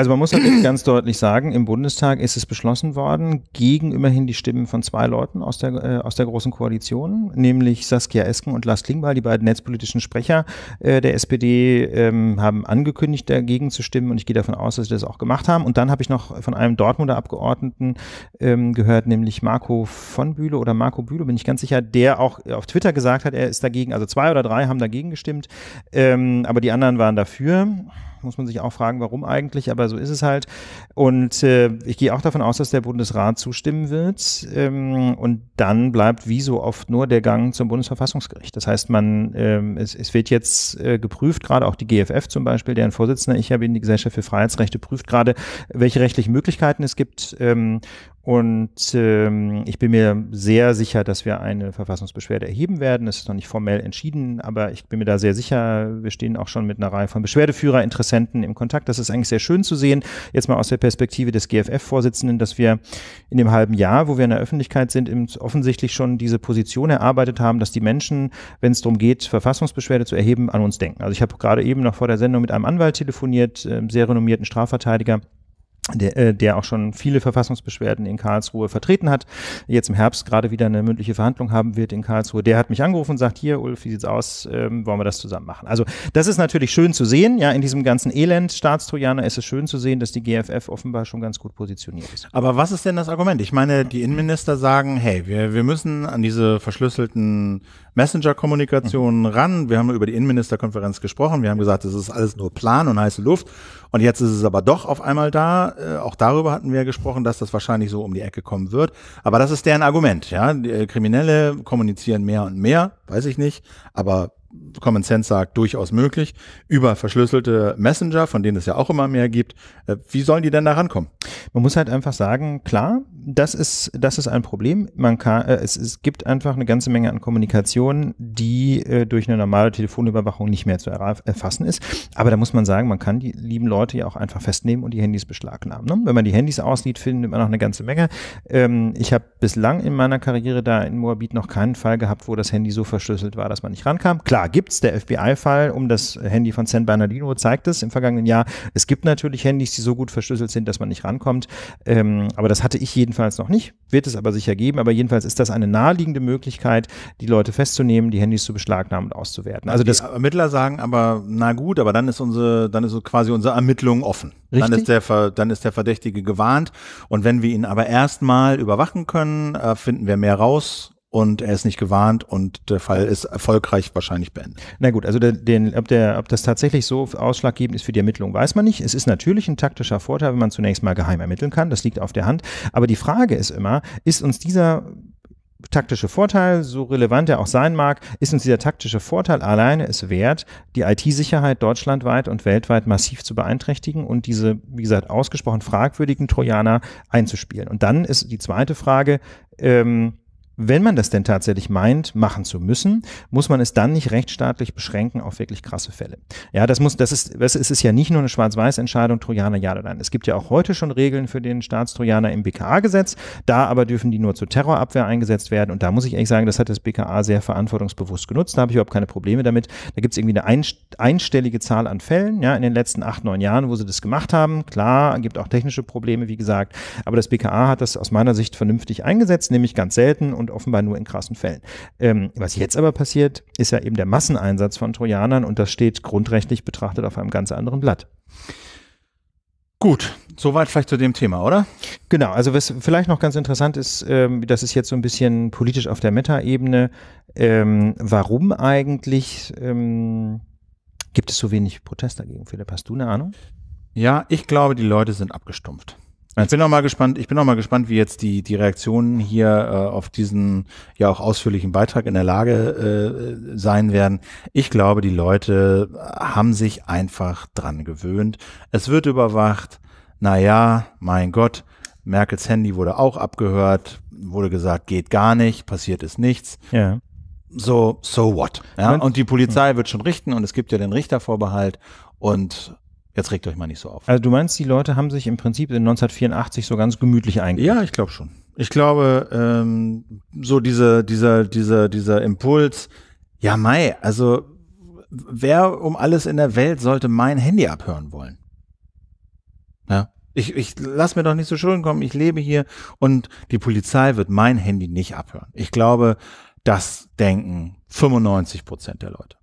Also man muss natürlich ganz deutlich sagen, im Bundestag ist es beschlossen worden, gegen immerhin die Stimmen von zwei Leuten aus der, äh, aus der Großen Koalition, nämlich Saskia Esken und Lars Klingbeil, die beiden netzpolitischen Sprecher äh, der SPD, ähm, haben angekündigt, dagegen zu stimmen und ich gehe davon aus, dass sie das auch gemacht haben. Und dann habe ich noch von einem Dortmunder Abgeordneten ähm, gehört, nämlich Marco von Bühle oder Marco Bühle, bin ich ganz sicher, der auch auf Twitter gesagt hat, er ist dagegen, also zwei oder drei haben dagegen gestimmt, ähm, aber die anderen waren dafür. Muss man sich auch fragen, warum eigentlich, aber so ist es halt. Und äh, ich gehe auch davon aus, dass der Bundesrat zustimmen wird. Ähm, und dann bleibt wie so oft nur der Gang zum Bundesverfassungsgericht. Das heißt, man, ähm, es, es wird jetzt äh, geprüft, gerade auch die GFF zum Beispiel, deren Vorsitzender ich habe in die Gesellschaft für Freiheitsrechte, prüft gerade, welche rechtlichen Möglichkeiten es gibt, ähm, und ähm, ich bin mir sehr sicher, dass wir eine Verfassungsbeschwerde erheben werden. Es ist noch nicht formell entschieden, aber ich bin mir da sehr sicher. Wir stehen auch schon mit einer Reihe von Beschwerdeführer, Interessenten im Kontakt. Das ist eigentlich sehr schön zu sehen. Jetzt mal aus der Perspektive des GFF-Vorsitzenden, dass wir in dem halben Jahr, wo wir in der Öffentlichkeit sind, offensichtlich schon diese Position erarbeitet haben, dass die Menschen, wenn es darum geht, Verfassungsbeschwerde zu erheben, an uns denken. Also ich habe gerade eben noch vor der Sendung mit einem Anwalt telefoniert, äh, sehr renommierten Strafverteidiger der, äh, der auch schon viele Verfassungsbeschwerden in Karlsruhe vertreten hat, jetzt im Herbst gerade wieder eine mündliche Verhandlung haben wird in Karlsruhe, der hat mich angerufen und sagt, hier Ulf, wie sieht's aus, ähm, wollen wir das zusammen machen? Also das ist natürlich schön zu sehen, ja, in diesem ganzen Elend Staatstrojaner ist es schön zu sehen, dass die GFF offenbar schon ganz gut positioniert ist. Aber was ist denn das Argument? Ich meine, die Innenminister sagen, hey, wir, wir müssen an diese verschlüsselten Messenger-Kommunikation mhm. ran. Wir haben über die Innenministerkonferenz gesprochen. Wir haben gesagt, es ist alles nur Plan und heiße Luft. Und jetzt ist es aber doch auf einmal da. Äh, auch darüber hatten wir gesprochen, dass das wahrscheinlich so um die Ecke kommen wird. Aber das ist deren Argument. Ja, die äh, Kriminelle kommunizieren mehr und mehr, weiß ich nicht. Aber Common Sense sagt, durchaus möglich, über verschlüsselte Messenger, von denen es ja auch immer mehr gibt. Äh, wie sollen die denn da rankommen? Man muss halt einfach sagen, klar, das ist, das ist ein Problem. Man kann, äh, es, es gibt einfach eine ganze Menge an Kommunikation, die äh, durch eine normale Telefonüberwachung nicht mehr zu erfassen ist. Aber da muss man sagen, man kann die lieben Leute ja auch einfach festnehmen und die Handys beschlagnahmen. Ne? Wenn man die Handys auslied, findet man noch eine ganze Menge. Ähm, ich habe bislang in meiner Karriere da in Moabit noch keinen Fall gehabt, wo das Handy so verschlüsselt war, dass man nicht rankam. Klar, klar, gibt's Der FBI-Fall um das Handy von San Bernardino zeigt es im vergangenen Jahr. Es gibt natürlich Handys, die so gut verschlüsselt sind, dass man nicht rankommt. Ähm, aber das hatte ich jedenfalls noch nicht. Wird es aber sicher geben. Aber jedenfalls ist das eine naheliegende Möglichkeit, die Leute festzunehmen, die Handys zu beschlagnahmen und auszuwerten. Also das Ermittler sagen aber, na gut, aber dann ist unsere, dann ist quasi unsere Ermittlung offen. Richtig? Dann ist der, dann ist der Verdächtige gewarnt. Und wenn wir ihn aber erstmal überwachen können, äh, finden wir mehr raus und er ist nicht gewarnt und der Fall ist erfolgreich wahrscheinlich beendet. Na gut, also der, den, ob, der, ob das tatsächlich so ausschlaggebend ist für die Ermittlung, weiß man nicht. Es ist natürlich ein taktischer Vorteil, wenn man zunächst mal geheim ermitteln kann, das liegt auf der Hand. Aber die Frage ist immer, ist uns dieser taktische Vorteil, so relevant er auch sein mag, ist uns dieser taktische Vorteil alleine es wert, die IT-Sicherheit deutschlandweit und weltweit massiv zu beeinträchtigen und diese, wie gesagt, ausgesprochen fragwürdigen Trojaner einzuspielen. Und dann ist die zweite Frage, ähm, wenn man das denn tatsächlich meint, machen zu müssen, muss man es dann nicht rechtsstaatlich beschränken auf wirklich krasse Fälle. Ja, das muss, das ist, das ist, ist ja nicht nur eine Schwarz-Weiß-Entscheidung, Trojaner ja oder nein. Es gibt ja auch heute schon Regeln für den Staatstrojaner im BKA-Gesetz. Da aber dürfen die nur zur Terrorabwehr eingesetzt werden. Und da muss ich ehrlich sagen, das hat das BKA sehr verantwortungsbewusst genutzt. Da habe ich überhaupt keine Probleme damit. Da gibt es irgendwie eine einstellige Zahl an Fällen, ja, in den letzten acht, neun Jahren, wo sie das gemacht haben. Klar, gibt auch technische Probleme, wie gesagt. Aber das BKA hat das aus meiner Sicht vernünftig eingesetzt, nämlich ganz selten und offenbar nur in krassen Fällen. Ähm, was jetzt aber passiert, ist ja eben der Masseneinsatz von Trojanern und das steht grundrechtlich betrachtet auf einem ganz anderen Blatt. Gut, soweit vielleicht zu dem Thema, oder? Genau, also was vielleicht noch ganz interessant ist, ähm, das ist jetzt so ein bisschen politisch auf der Meta-Ebene, ähm, warum eigentlich ähm, gibt es so wenig Protest dagegen, Philipp? Hast du eine Ahnung? Ja, ich glaube, die Leute sind abgestumpft. Ich bin auch mal gespannt, ich bin auch mal gespannt, wie jetzt die, die Reaktionen hier äh, auf diesen ja auch ausführlichen Beitrag in der Lage äh, sein werden. Ich glaube, die Leute haben sich einfach dran gewöhnt. Es wird überwacht. Naja, mein Gott, Merkels Handy wurde auch abgehört, wurde gesagt, geht gar nicht, passiert ist nichts. Ja. So, so what? Ja? Und die Polizei wird schon richten und es gibt ja den Richtervorbehalt und Jetzt regt euch mal nicht so auf. Also du meinst, die Leute haben sich im Prinzip in 1984 so ganz gemütlich eingegangen? Ja, ich glaube schon. Ich glaube, ähm, so dieser, dieser, dieser, dieser Impuls, ja, Mai, also wer um alles in der Welt sollte mein Handy abhören wollen? Ja. Ich, ich lass mir doch nicht so schön kommen, ich lebe hier und die Polizei wird mein Handy nicht abhören. Ich glaube, das denken 95 Prozent der Leute.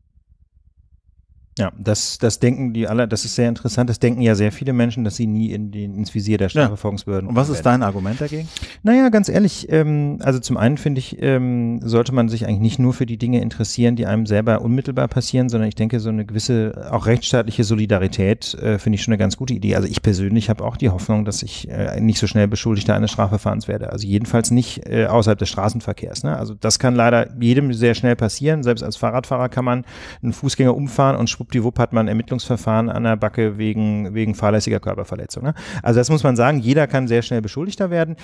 Ja, das, das denken die alle, das ist sehr interessant, das denken ja sehr viele Menschen, dass sie nie in den, ins Visier der Strafverfolgungsbehörden ja. Und was ist dein Argument dagegen? Naja, ganz ehrlich, ähm, also zum einen finde ich, ähm, sollte man sich eigentlich nicht nur für die Dinge interessieren, die einem selber unmittelbar passieren, sondern ich denke, so eine gewisse, auch rechtsstaatliche Solidarität äh, finde ich schon eine ganz gute Idee. Also ich persönlich habe auch die Hoffnung, dass ich äh, nicht so schnell Beschuldigter eines Strafverfahrens werde. Also jedenfalls nicht äh, außerhalb des Straßenverkehrs. Ne? Also das kann leider jedem sehr schnell passieren. Selbst als Fahrradfahrer kann man einen Fußgänger umfahren und schwuppdiwupp hat man Ermittlungsverfahren an der Backe wegen, wegen fahrlässiger Körperverletzung. Ne? Also das muss man sagen, jeder kann sehr schnell Beschuldigter werden.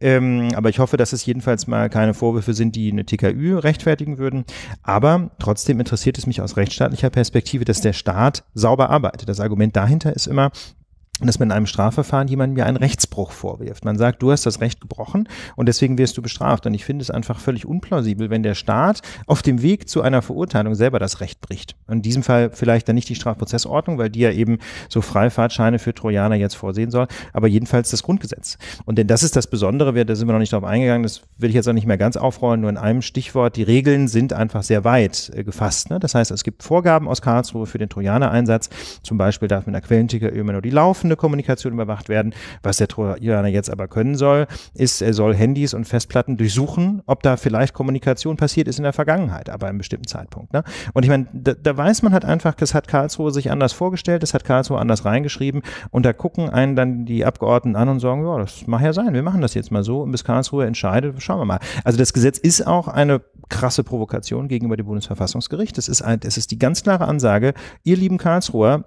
Ähm, aber ich hoffe, dass es jedenfalls mal keine Vorwürfe sind, die eine TKÜ rechtfertigen würden. Aber trotzdem interessiert es mich aus rechtsstaatlicher Perspektive, dass der Staat sauber arbeitet. Das Argument dahinter ist immer, dass man in einem Strafverfahren jemandem ja einen Rechtsbruch vorwirft. Man sagt, du hast das Recht gebrochen und deswegen wirst du bestraft. Und ich finde es einfach völlig unplausibel, wenn der Staat auf dem Weg zu einer Verurteilung selber das Recht bricht. In diesem Fall vielleicht dann nicht die Strafprozessordnung, weil die ja eben so Freifahrtscheine für Trojaner jetzt vorsehen soll, aber jedenfalls das Grundgesetz. Und denn das ist das Besondere, da sind wir noch nicht drauf eingegangen, das will ich jetzt auch nicht mehr ganz aufrollen, nur in einem Stichwort, die Regeln sind einfach sehr weit äh, gefasst. Ne? Das heißt, es gibt Vorgaben aus Karlsruhe für den Trojaner-Einsatz. Zum Beispiel darf mit einer Quellenticker immer nur die laufen offene Kommunikation überwacht werden. Was der Trojaner jetzt aber können soll, ist, er soll Handys und Festplatten durchsuchen, ob da vielleicht Kommunikation passiert ist in der Vergangenheit, aber einem bestimmten Zeitpunkt. Ne? Und ich meine, da, da, weiß man halt einfach, das hat Karlsruhe sich anders vorgestellt, das hat Karlsruhe anders reingeschrieben und da gucken einen dann die Abgeordneten an und sagen, ja, das mag ja sein, wir machen das jetzt mal so und bis Karlsruhe entscheidet, schauen wir mal. Also das Gesetz ist auch eine krasse Provokation gegenüber dem Bundesverfassungsgericht. Es ist, es ist die ganz klare Ansage, ihr lieben Karlsruher,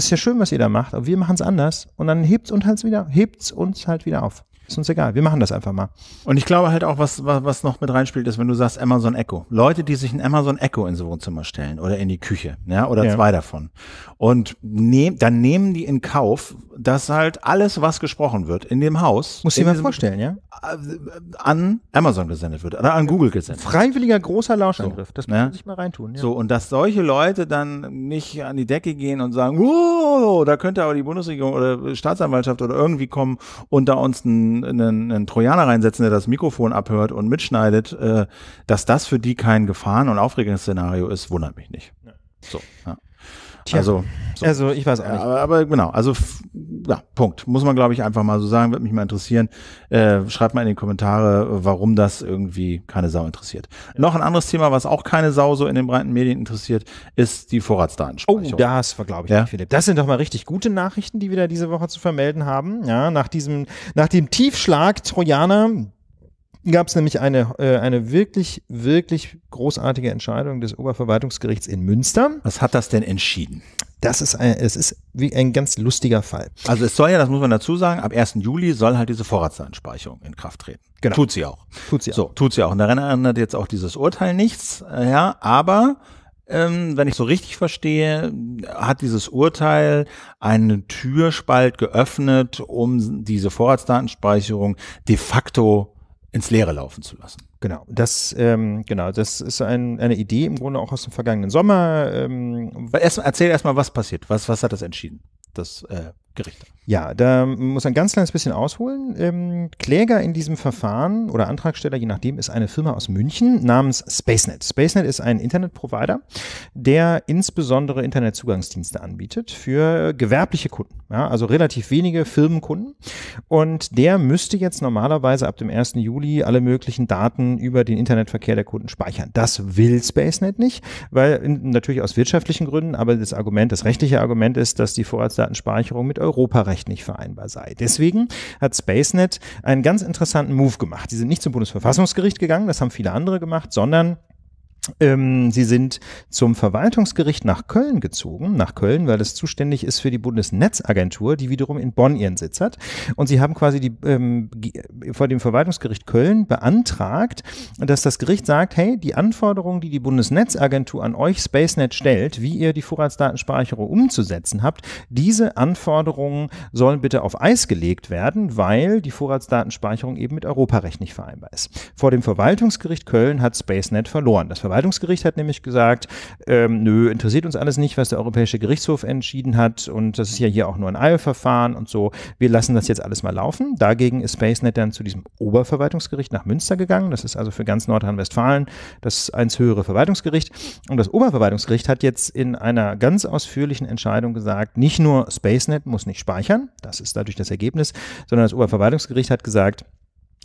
das ist ja schön, was ihr da macht, aber wir machen es anders. Und dann hebt es uns halt wieder, hebt uns halt wieder auf. Ist uns egal. Wir machen das einfach mal. Und ich glaube halt auch, was, was, was noch mit reinspielt, ist, wenn du sagst Amazon Echo. Leute, die sich ein Amazon Echo ins Wohnzimmer stellen oder in die Küche, ja, oder ja. zwei davon. Und nehm, dann nehmen die in Kauf, dass halt alles, was gesprochen wird in dem Haus. Muss ich mir vorstellen, ja? Äh, an Amazon gesendet wird oder an ja. Google gesendet. wird. Freiwilliger großer Lauschangriff. So. Das muss ne? man sich mal reintun. Ja. So, und dass solche Leute dann nicht an die Decke gehen und sagen, oh, da könnte aber die Bundesregierung oder Staatsanwaltschaft oder irgendwie kommen und da uns ein einen, einen, Trojaner reinsetzen, der das Mikrofon abhört und mitschneidet, äh, dass das für die kein Gefahren- und Aufregungsszenario ist, wundert mich nicht. Ja. So, ja. Tja, also, so. also ich weiß auch nicht. Aber, aber genau, also ja, Punkt. Muss man, glaube ich, einfach mal so sagen. Würde mich mal interessieren. Äh, schreibt mal in die Kommentare, warum das irgendwie keine Sau interessiert. Ja. Noch ein anderes Thema, was auch keine Sau so in den breiten Medien interessiert, ist die Vorratsdatenspeicherung. Oh, das war, glaube ich, ja? Philipp. Das sind doch mal richtig gute Nachrichten, die wir da diese Woche zu vermelden haben. Ja, nach diesem, nach dem Tiefschlag Trojaner gab es nämlich eine, äh, eine wirklich, wirklich großartige Entscheidung des Oberverwaltungsgerichts in Münster. Was hat das denn entschieden? das ist ein, es ist wie ein ganz lustiger Fall. Also es soll ja, das muss man dazu sagen, ab 1. Juli soll halt diese Vorratsdatenspeicherung in Kraft treten. Genau. Tut sie auch. Tut sie auch. So, tut sie auch. Und daran erinnert jetzt auch dieses Urteil nichts, äh, ja, aber ähm, wenn ich so richtig verstehe, hat dieses Urteil einen Türspalt geöffnet, um diese Vorratsdatenspeicherung de facto ins Leere laufen zu lassen. Genau, das, ähm, genau, das ist ein, eine Idee im Grunde auch aus dem vergangenen Sommer. Ähm, erst, erzähl erstmal, was passiert. Was, was hat das entschieden, das äh, Gericht? Ja, da muss ein ganz kleines bisschen ausholen. Ähm, Kläger in diesem Verfahren oder Antragsteller, je nachdem, ist eine Firma aus München namens SpaceNet. SpaceNet ist ein Internetprovider, der insbesondere Internetzugangsdienste anbietet für gewerbliche Kunden, ja, also relativ wenige Firmenkunden. Und der müsste jetzt normalerweise ab dem 1. Juli alle möglichen Daten über den Internetverkehr der Kunden speichern. Das will SpaceNet nicht, weil in, natürlich aus wirtschaftlichen Gründen, aber das Argument, das rechtliche Argument ist, dass die Vorratsdatenspeicherung mit Europarecht Recht nicht vereinbar sei. Deswegen hat SpaceNet einen ganz interessanten Move gemacht. Die sind nicht zum Bundesverfassungsgericht gegangen, das haben viele andere gemacht, sondern ähm, sie sind zum Verwaltungsgericht nach Köln gezogen, nach Köln, weil es zuständig ist für die Bundesnetzagentur, die wiederum in Bonn ihren Sitz hat. Und sie haben quasi die, ähm, vor dem Verwaltungsgericht Köln beantragt, dass das Gericht sagt, hey, die Anforderungen, die die Bundesnetzagentur an euch SpaceNet stellt, wie ihr die Vorratsdatenspeicherung umzusetzen habt, diese Anforderungen sollen bitte auf Eis gelegt werden, weil die Vorratsdatenspeicherung eben mit Europarecht nicht vereinbar ist. Vor dem Verwaltungsgericht Köln hat SpaceNet verloren. Das Verwaltungsgericht hat nämlich gesagt, ähm, nö, interessiert uns alles nicht, was der Europäische Gerichtshof entschieden hat und das ist ja hier auch nur ein Eilverfahren und so. Wir lassen das jetzt alles mal laufen. Dagegen ist SpaceNet dann zu diesem Oberverwaltungsgericht nach Münster gegangen. Das ist also für ganz Nordrhein-Westfalen das eins höhere Verwaltungsgericht. Und das Oberverwaltungsgericht hat jetzt in einer ganz ausführlichen Entscheidung gesagt, nicht nur SpaceNet muss nicht speichern, das ist dadurch das Ergebnis, sondern das Oberverwaltungsgericht hat gesagt,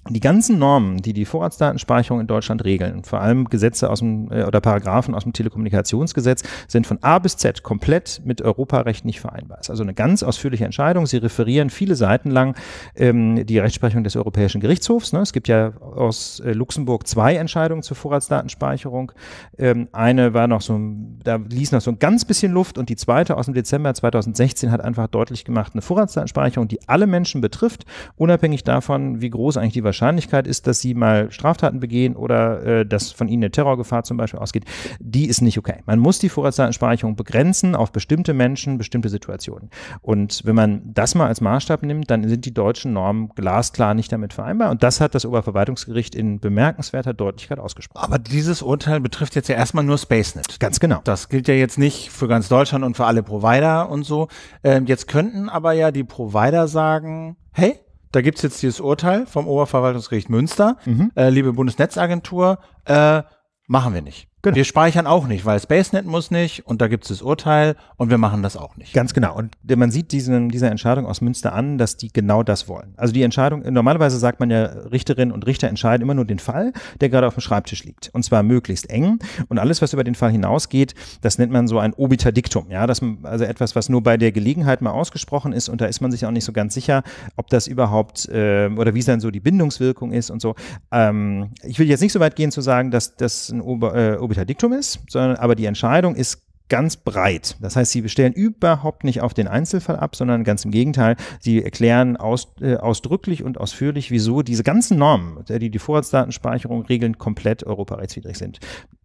die ganzen Normen, die die Vorratsdatenspeicherung in Deutschland regeln, vor allem Gesetze aus dem äh, oder Paragraphen aus dem Telekommunikationsgesetz, sind von A bis Z komplett mit Europarecht nicht vereinbar. Ist also eine ganz ausführliche Entscheidung. Sie referieren viele Seiten lang ähm, die Rechtsprechung des Europäischen Gerichtshofs. Ne? Es gibt ja aus äh, Luxemburg zwei Entscheidungen zur Vorratsdatenspeicherung. Ähm, eine war noch so, da ließ noch so ein ganz bisschen Luft und die zweite aus dem Dezember 2016 hat einfach deutlich gemacht, eine Vorratsdatenspeicherung, die alle Menschen betrifft, unabhängig davon, wie groß eigentlich die Wahrscheinlichkeit Wahrscheinlichkeit ist, dass sie mal Straftaten begehen oder äh, dass von ihnen eine Terrorgefahr zum Beispiel ausgeht, die ist nicht okay. Man muss die Vorratsdatenspeicherung begrenzen auf bestimmte Menschen, bestimmte Situationen. Und wenn man das mal als Maßstab nimmt, dann sind die deutschen Normen glasklar nicht damit vereinbar. Und das hat das Oberverwaltungsgericht in bemerkenswerter Deutlichkeit ausgesprochen. Aber dieses Urteil betrifft jetzt ja erstmal nur SpaceNet. Ganz genau. Das gilt ja jetzt nicht für ganz Deutschland und für alle Provider und so. Ähm, jetzt könnten aber ja die Provider sagen, hey, da gibt es jetzt dieses Urteil vom Oberverwaltungsgericht Münster. Mhm. Äh, liebe Bundesnetzagentur, äh, machen wir nicht. Genau. Wir speichern auch nicht, weil SpaceNet muss nicht und da gibt es das Urteil und wir machen das auch nicht. Ganz genau. Und man sieht diesen, dieser Entscheidung aus Münster an, dass die genau das wollen. Also die Entscheidung, normalerweise sagt man ja, Richterinnen und Richter entscheiden immer nur den Fall, der gerade auf dem Schreibtisch liegt. Und zwar möglichst eng. Und alles, was über den Fall hinausgeht, das nennt man so ein obiter Dictum. Ja, das, also etwas, was nur bei der Gelegenheit mal ausgesprochen ist und da ist man sich auch nicht so ganz sicher, ob das überhaupt äh, oder wie es dann so die Bindungswirkung ist und so. Ähm, ich will jetzt nicht so weit gehen zu sagen, dass das ein Ober, äh, Interdiktum ist, sondern aber die Entscheidung ist ganz breit. Das heißt, sie stellen überhaupt nicht auf den Einzelfall ab, sondern ganz im Gegenteil, sie erklären aus, äh, ausdrücklich und ausführlich, wieso diese ganzen Normen, die die Vorratsdatenspeicherung regeln, komplett europarechtswidrig sind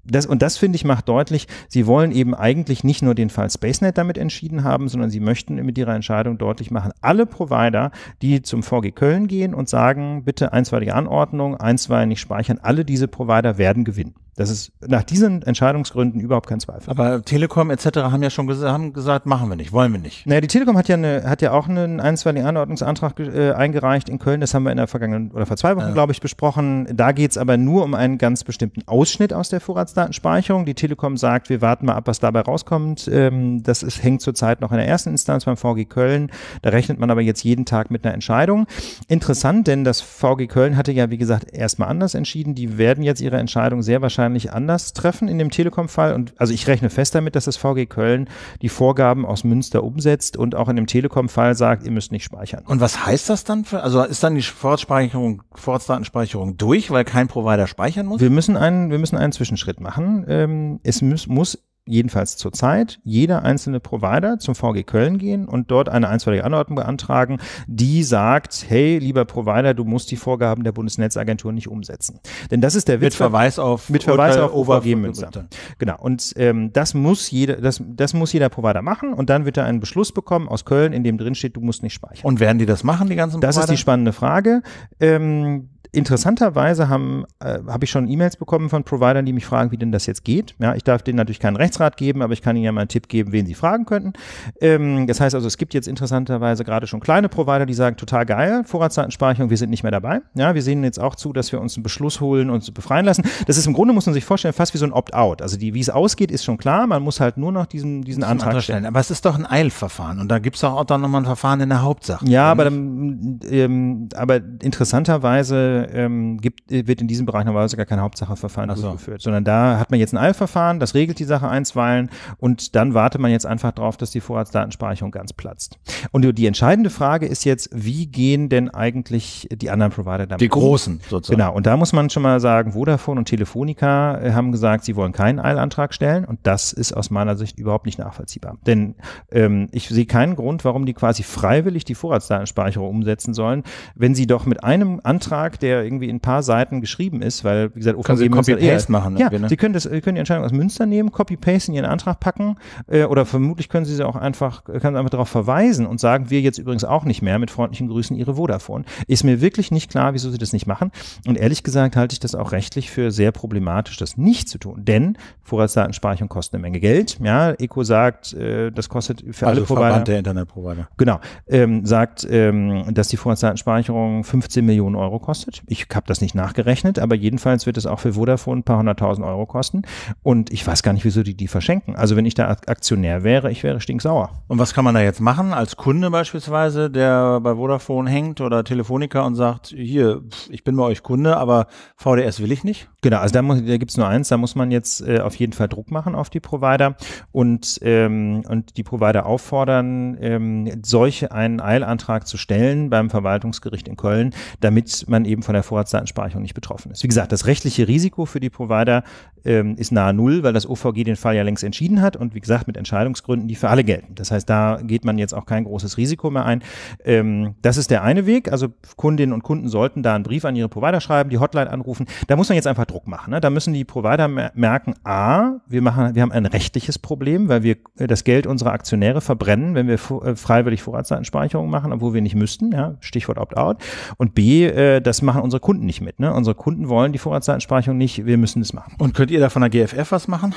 das, und das finde ich macht deutlich, sie wollen eben eigentlich nicht nur den Fall SpaceNet damit entschieden haben, sondern sie möchten mit ihrer Entscheidung deutlich machen, alle Provider, die zum VG Köln gehen und sagen, bitte einstweilige Anordnung, einstweilig speichern, alle diese Provider werden gewinnen. Das ist nach diesen Entscheidungsgründen überhaupt kein Zweifel. Aber Telekom etc. haben ja schon ges haben gesagt, machen wir nicht, wollen wir nicht. Naja, die Telekom hat ja, eine, hat ja auch einen einstweiligen Anordnungsantrag äh, eingereicht in Köln. Das haben wir in der vergangenen oder vor zwei Wochen, ja. glaube ich, besprochen. Da geht es aber nur um einen ganz bestimmten Ausschnitt aus der Vorratsdatenbank. Vorratsdatenspeicherung. Die Telekom sagt, wir warten mal ab, was dabei rauskommt. Ähm, das ist, hängt zurzeit noch in der ersten Instanz beim VG Köln. Da rechnet man aber jetzt jeden Tag mit einer Entscheidung. Interessant, denn das VG Köln hatte ja, wie gesagt, erstmal anders entschieden. Die werden jetzt ihre Entscheidung sehr wahrscheinlich anders treffen in dem Telekom-Fall. Und also ich rechne fest damit, dass das VG Köln die Vorgaben aus Münster umsetzt und auch in dem Telekom-Fall sagt, ihr müsst nicht speichern. Und was heißt das dann? Für, also ist dann die Fortspeicherung, Vorratsdatenspeicherung durch, weil kein Provider speichern muss? Wir müssen einen, wir müssen einen Zwischenschritt machen. Ähm, es muss, muss jedenfalls zurzeit jeder einzelne Provider zum VG Köln gehen und dort eine einstweilige Anordnung beantragen, die sagt, hey, lieber Provider, du musst die Vorgaben der Bundesnetzagentur nicht umsetzen. Denn das ist der Witz. Mit Verweis auf mit Verweis auf OVG Münster. Genau. Und ähm, das muss jeder, das, das muss jeder Provider machen und dann wird er einen Beschluss bekommen aus Köln, in dem drinsteht, du musst nicht speichern. Und werden die das machen, die ganzen Provider? Das ist die spannende Frage. Ähm, interessanterweise haben, äh, hab ich schon E-Mails bekommen von Providern, die mich fragen, wie denn das jetzt geht. Ja, ich darf denen natürlich keinen Rechtsrat geben, aber ich kann ihnen ja mal einen Tipp geben, wen sie fragen könnten. Ähm, das heißt also, es gibt jetzt interessanterweise gerade schon kleine Provider, die sagen, total geil, Vorratsdatenspeicherung, wir sind nicht mehr dabei. Ja, wir sehen jetzt auch zu, dass wir uns einen Beschluss holen und befreien lassen. Das ist im Grunde, muss man sich vorstellen, fast wie so ein Opt-out. Also die, wie es ausgeht, ist schon klar, man muss halt nur noch diesen, diesen Antrag, Antrag stellen. Aber es ist doch ein Eilverfahren und da gibt es auch dann nochmal ein Verfahren in der Hauptsache. Ja, aber, dann, ähm, aber interessanterweise ähm, gibt, äh, wird in diesem Bereich normalerweise gar kein Hauptsacheverfahren so. durchgeführt, sondern da hat man jetzt ein Eilverfahren, das regelt die Sache einstweilen und dann wartet man jetzt einfach drauf, dass die Vorratsdatenspeicherung ganz platzt. Und die entscheidende Frage ist jetzt, wie gehen denn eigentlich die anderen Provider damit? Die großen sozusagen. Genau, und da muss man schon mal sagen, Vodafone und Telefonica äh, haben gesagt, sie wollen keinen Eilantrag stellen und das ist aus meiner Sicht überhaupt nicht nachvollziehbar. Denn ähm, ich sehe keinen Grund, warum die quasi freiwillig die Vorratsdatenspeicherung umsetzen sollen, wenn sie doch mit einem Antrag, der der irgendwie in ein paar Seiten geschrieben ist, weil, wie gesagt, OVG Können Sie Copy-Paste machen? Ne? Ja, ne? Sie können, das, können die Entscheidung aus Münster nehmen, Copy-Paste in Ihren Antrag packen äh, oder vermutlich können Sie sie auch einfach, äh, können einfach darauf verweisen und sagen, wir jetzt übrigens auch nicht mehr, mit freundlichen Grüßen, Ihre Vodafone. Ist mir wirklich nicht klar, wieso Sie das nicht machen und ehrlich gesagt halte ich das auch rechtlich für sehr problematisch, das nicht zu tun, denn Vorratsdatenspeicherung kostet eine Menge Geld, ja, ECO sagt, äh, das kostet für also alle Provider. Verband der Internetprovider. Genau, ähm, sagt, ähm, dass die Vorratsdatenspeicherung 15 Millionen Euro kostet. Ich habe das nicht nachgerechnet, aber jedenfalls wird es auch für Vodafone ein paar hunderttausend Euro kosten. Und ich weiß gar nicht, wieso die die verschenken. Also wenn ich da Aktionär wäre, ich wäre stinksauer. Und was kann man da jetzt machen als Kunde beispielsweise, der bei Vodafone hängt oder Telefonica und sagt, hier, ich bin bei euch Kunde, aber VDS will ich nicht? Genau, also da, da gibt es nur eins, da muss man jetzt äh, auf jeden Fall Druck machen auf die Provider und, ähm, und die Provider auffordern, ähm, solche einen Eilantrag zu stellen beim Verwaltungsgericht in Köln, damit man eben von der Vorratsdatenspeicherung nicht betroffen ist. Wie gesagt, das rechtliche Risiko für die Provider ähm, ist nahe Null, weil das OVG den Fall ja längst entschieden hat und wie gesagt mit Entscheidungsgründen, die für alle gelten. Das heißt, da geht man jetzt auch kein großes Risiko mehr ein. Ähm, das ist der eine Weg. Also Kundinnen und Kunden sollten da einen Brief an ihre Provider schreiben, die Hotline anrufen. Da muss man jetzt einfach Druck machen. Ne? Da müssen die Provider merken, a, wir, machen, wir haben ein rechtliches Problem, weil wir äh, das Geld unserer Aktionäre verbrennen, wenn wir äh, freiwillig Vorratsdatenspeicherung machen, obwohl wir nicht müssten. Ja? Stichwort Opt-out. Und b, äh, das machen machen unsere Kunden nicht mit. Ne? Unsere Kunden wollen die Vorratsdatenspeicherung nicht, wir müssen es machen. Und könnt ihr da von der GFF was machen?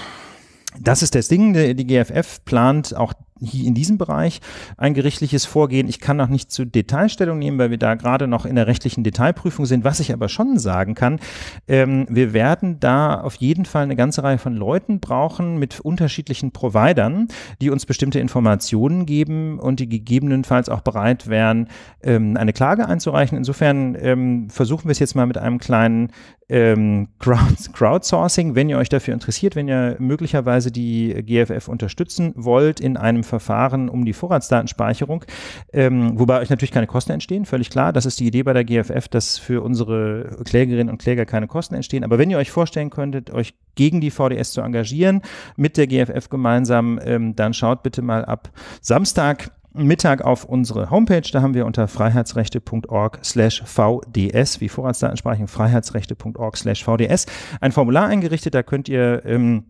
Das ist das Ding. Die GFF plant auch hier in diesem Bereich ein gerichtliches Vorgehen. Ich kann noch nicht zu Detailstellung nehmen, weil wir da gerade noch in der rechtlichen Detailprüfung sind. Was ich aber schon sagen kann, ähm, wir werden da auf jeden Fall eine ganze Reihe von Leuten brauchen mit unterschiedlichen Providern, die uns bestimmte Informationen geben und die gegebenenfalls auch bereit wären, ähm, eine Klage einzureichen. Insofern ähm, versuchen wir es jetzt mal mit einem kleinen ähm, Crowdsourcing, wenn ihr euch dafür interessiert, wenn ihr möglicherweise die GFF unterstützen wollt in einem Verfahren um die Vorratsdatenspeicherung, ähm, wobei euch natürlich keine Kosten entstehen, völlig klar. Das ist die Idee bei der GFF, dass für unsere Klägerinnen und Kläger keine Kosten entstehen. Aber wenn ihr euch vorstellen könntet, euch gegen die VDS zu engagieren, mit der GFF gemeinsam, ähm, dann schaut bitte mal ab Samstag Mittag auf unsere Homepage. Da haben wir unter freiheitsrechte.org slash VDS, wie Vorratsdatenspeicherung, freiheitsrechte.org slash VDS, ein Formular eingerichtet. Da könnt ihr ähm,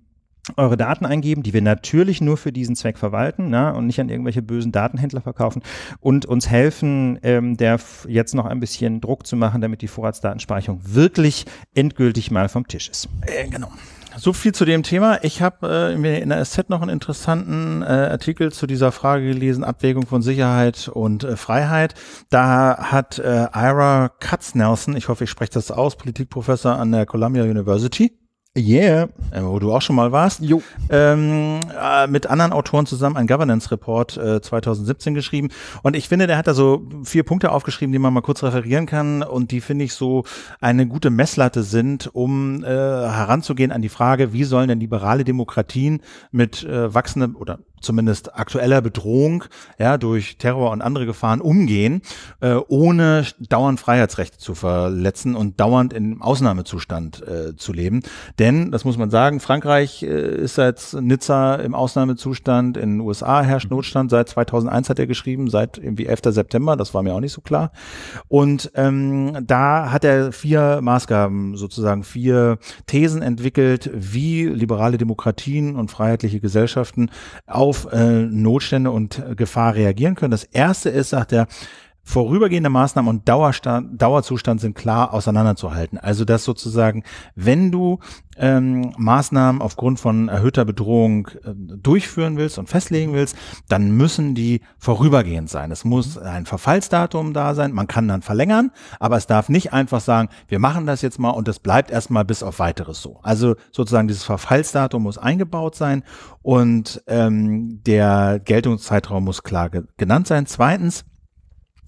eure Daten eingeben, die wir natürlich nur für diesen Zweck verwalten na, ne, und nicht an irgendwelche bösen Datenhändler verkaufen und uns helfen, ähm, der jetzt noch ein bisschen Druck zu machen, damit die Vorratsdatenspeicherung wirklich endgültig mal vom Tisch ist. Äh, genau. So viel zu dem Thema. Ich habe äh, mir in der SZ noch einen interessanten äh, Artikel zu dieser Frage gelesen, Abwägung von Sicherheit und äh, Freiheit. Da hat äh, Ira Katznelson, ich hoffe, ich spreche das aus, Politikprofessor an der Columbia University, Yeah, äh, wo du auch schon mal warst, jo. Ähm, äh, mit anderen Autoren zusammen ein Governance Report äh, 2017 geschrieben. Und ich finde, der hat da so vier Punkte aufgeschrieben, die man mal kurz referieren kann und die finde ich so eine gute Messlatte sind, um äh, heranzugehen an die Frage, wie sollen denn liberale Demokratien mit äh, wachsendem oder zumindest aktueller Bedrohung ja, durch Terror und andere Gefahren umgehen, äh, ohne dauernd Freiheitsrechte zu verletzen und dauernd in Ausnahmezustand äh, zu leben. Denn, das muss man sagen, Frankreich äh, ist seit Nizza im Ausnahmezustand, in den USA herrscht mhm. Notstand, seit 2001 hat er geschrieben, seit irgendwie 11. September, das war mir auch nicht so klar. Und ähm, da hat er vier Maßgaben, sozusagen vier Thesen entwickelt, wie liberale Demokratien und freiheitliche Gesellschaften auf auf äh, Notstände und äh, Gefahr reagieren können. Das erste ist, sagt er, vorübergehende Maßnahmen und Dauerstand, Dauerzustand sind klar auseinanderzuhalten. Also dass sozusagen, wenn du ähm, Maßnahmen aufgrund von erhöhter Bedrohung äh, durchführen willst und festlegen willst, dann müssen die vorübergehend sein. Es muss mhm. ein Verfallsdatum da sein, man kann dann verlängern, aber es darf nicht einfach sagen, wir machen das jetzt mal und das bleibt erstmal bis auf weiteres so. Also sozusagen dieses Verfallsdatum muss eingebaut sein und ähm, der Geltungszeitraum muss klar ge genannt sein. Zweitens,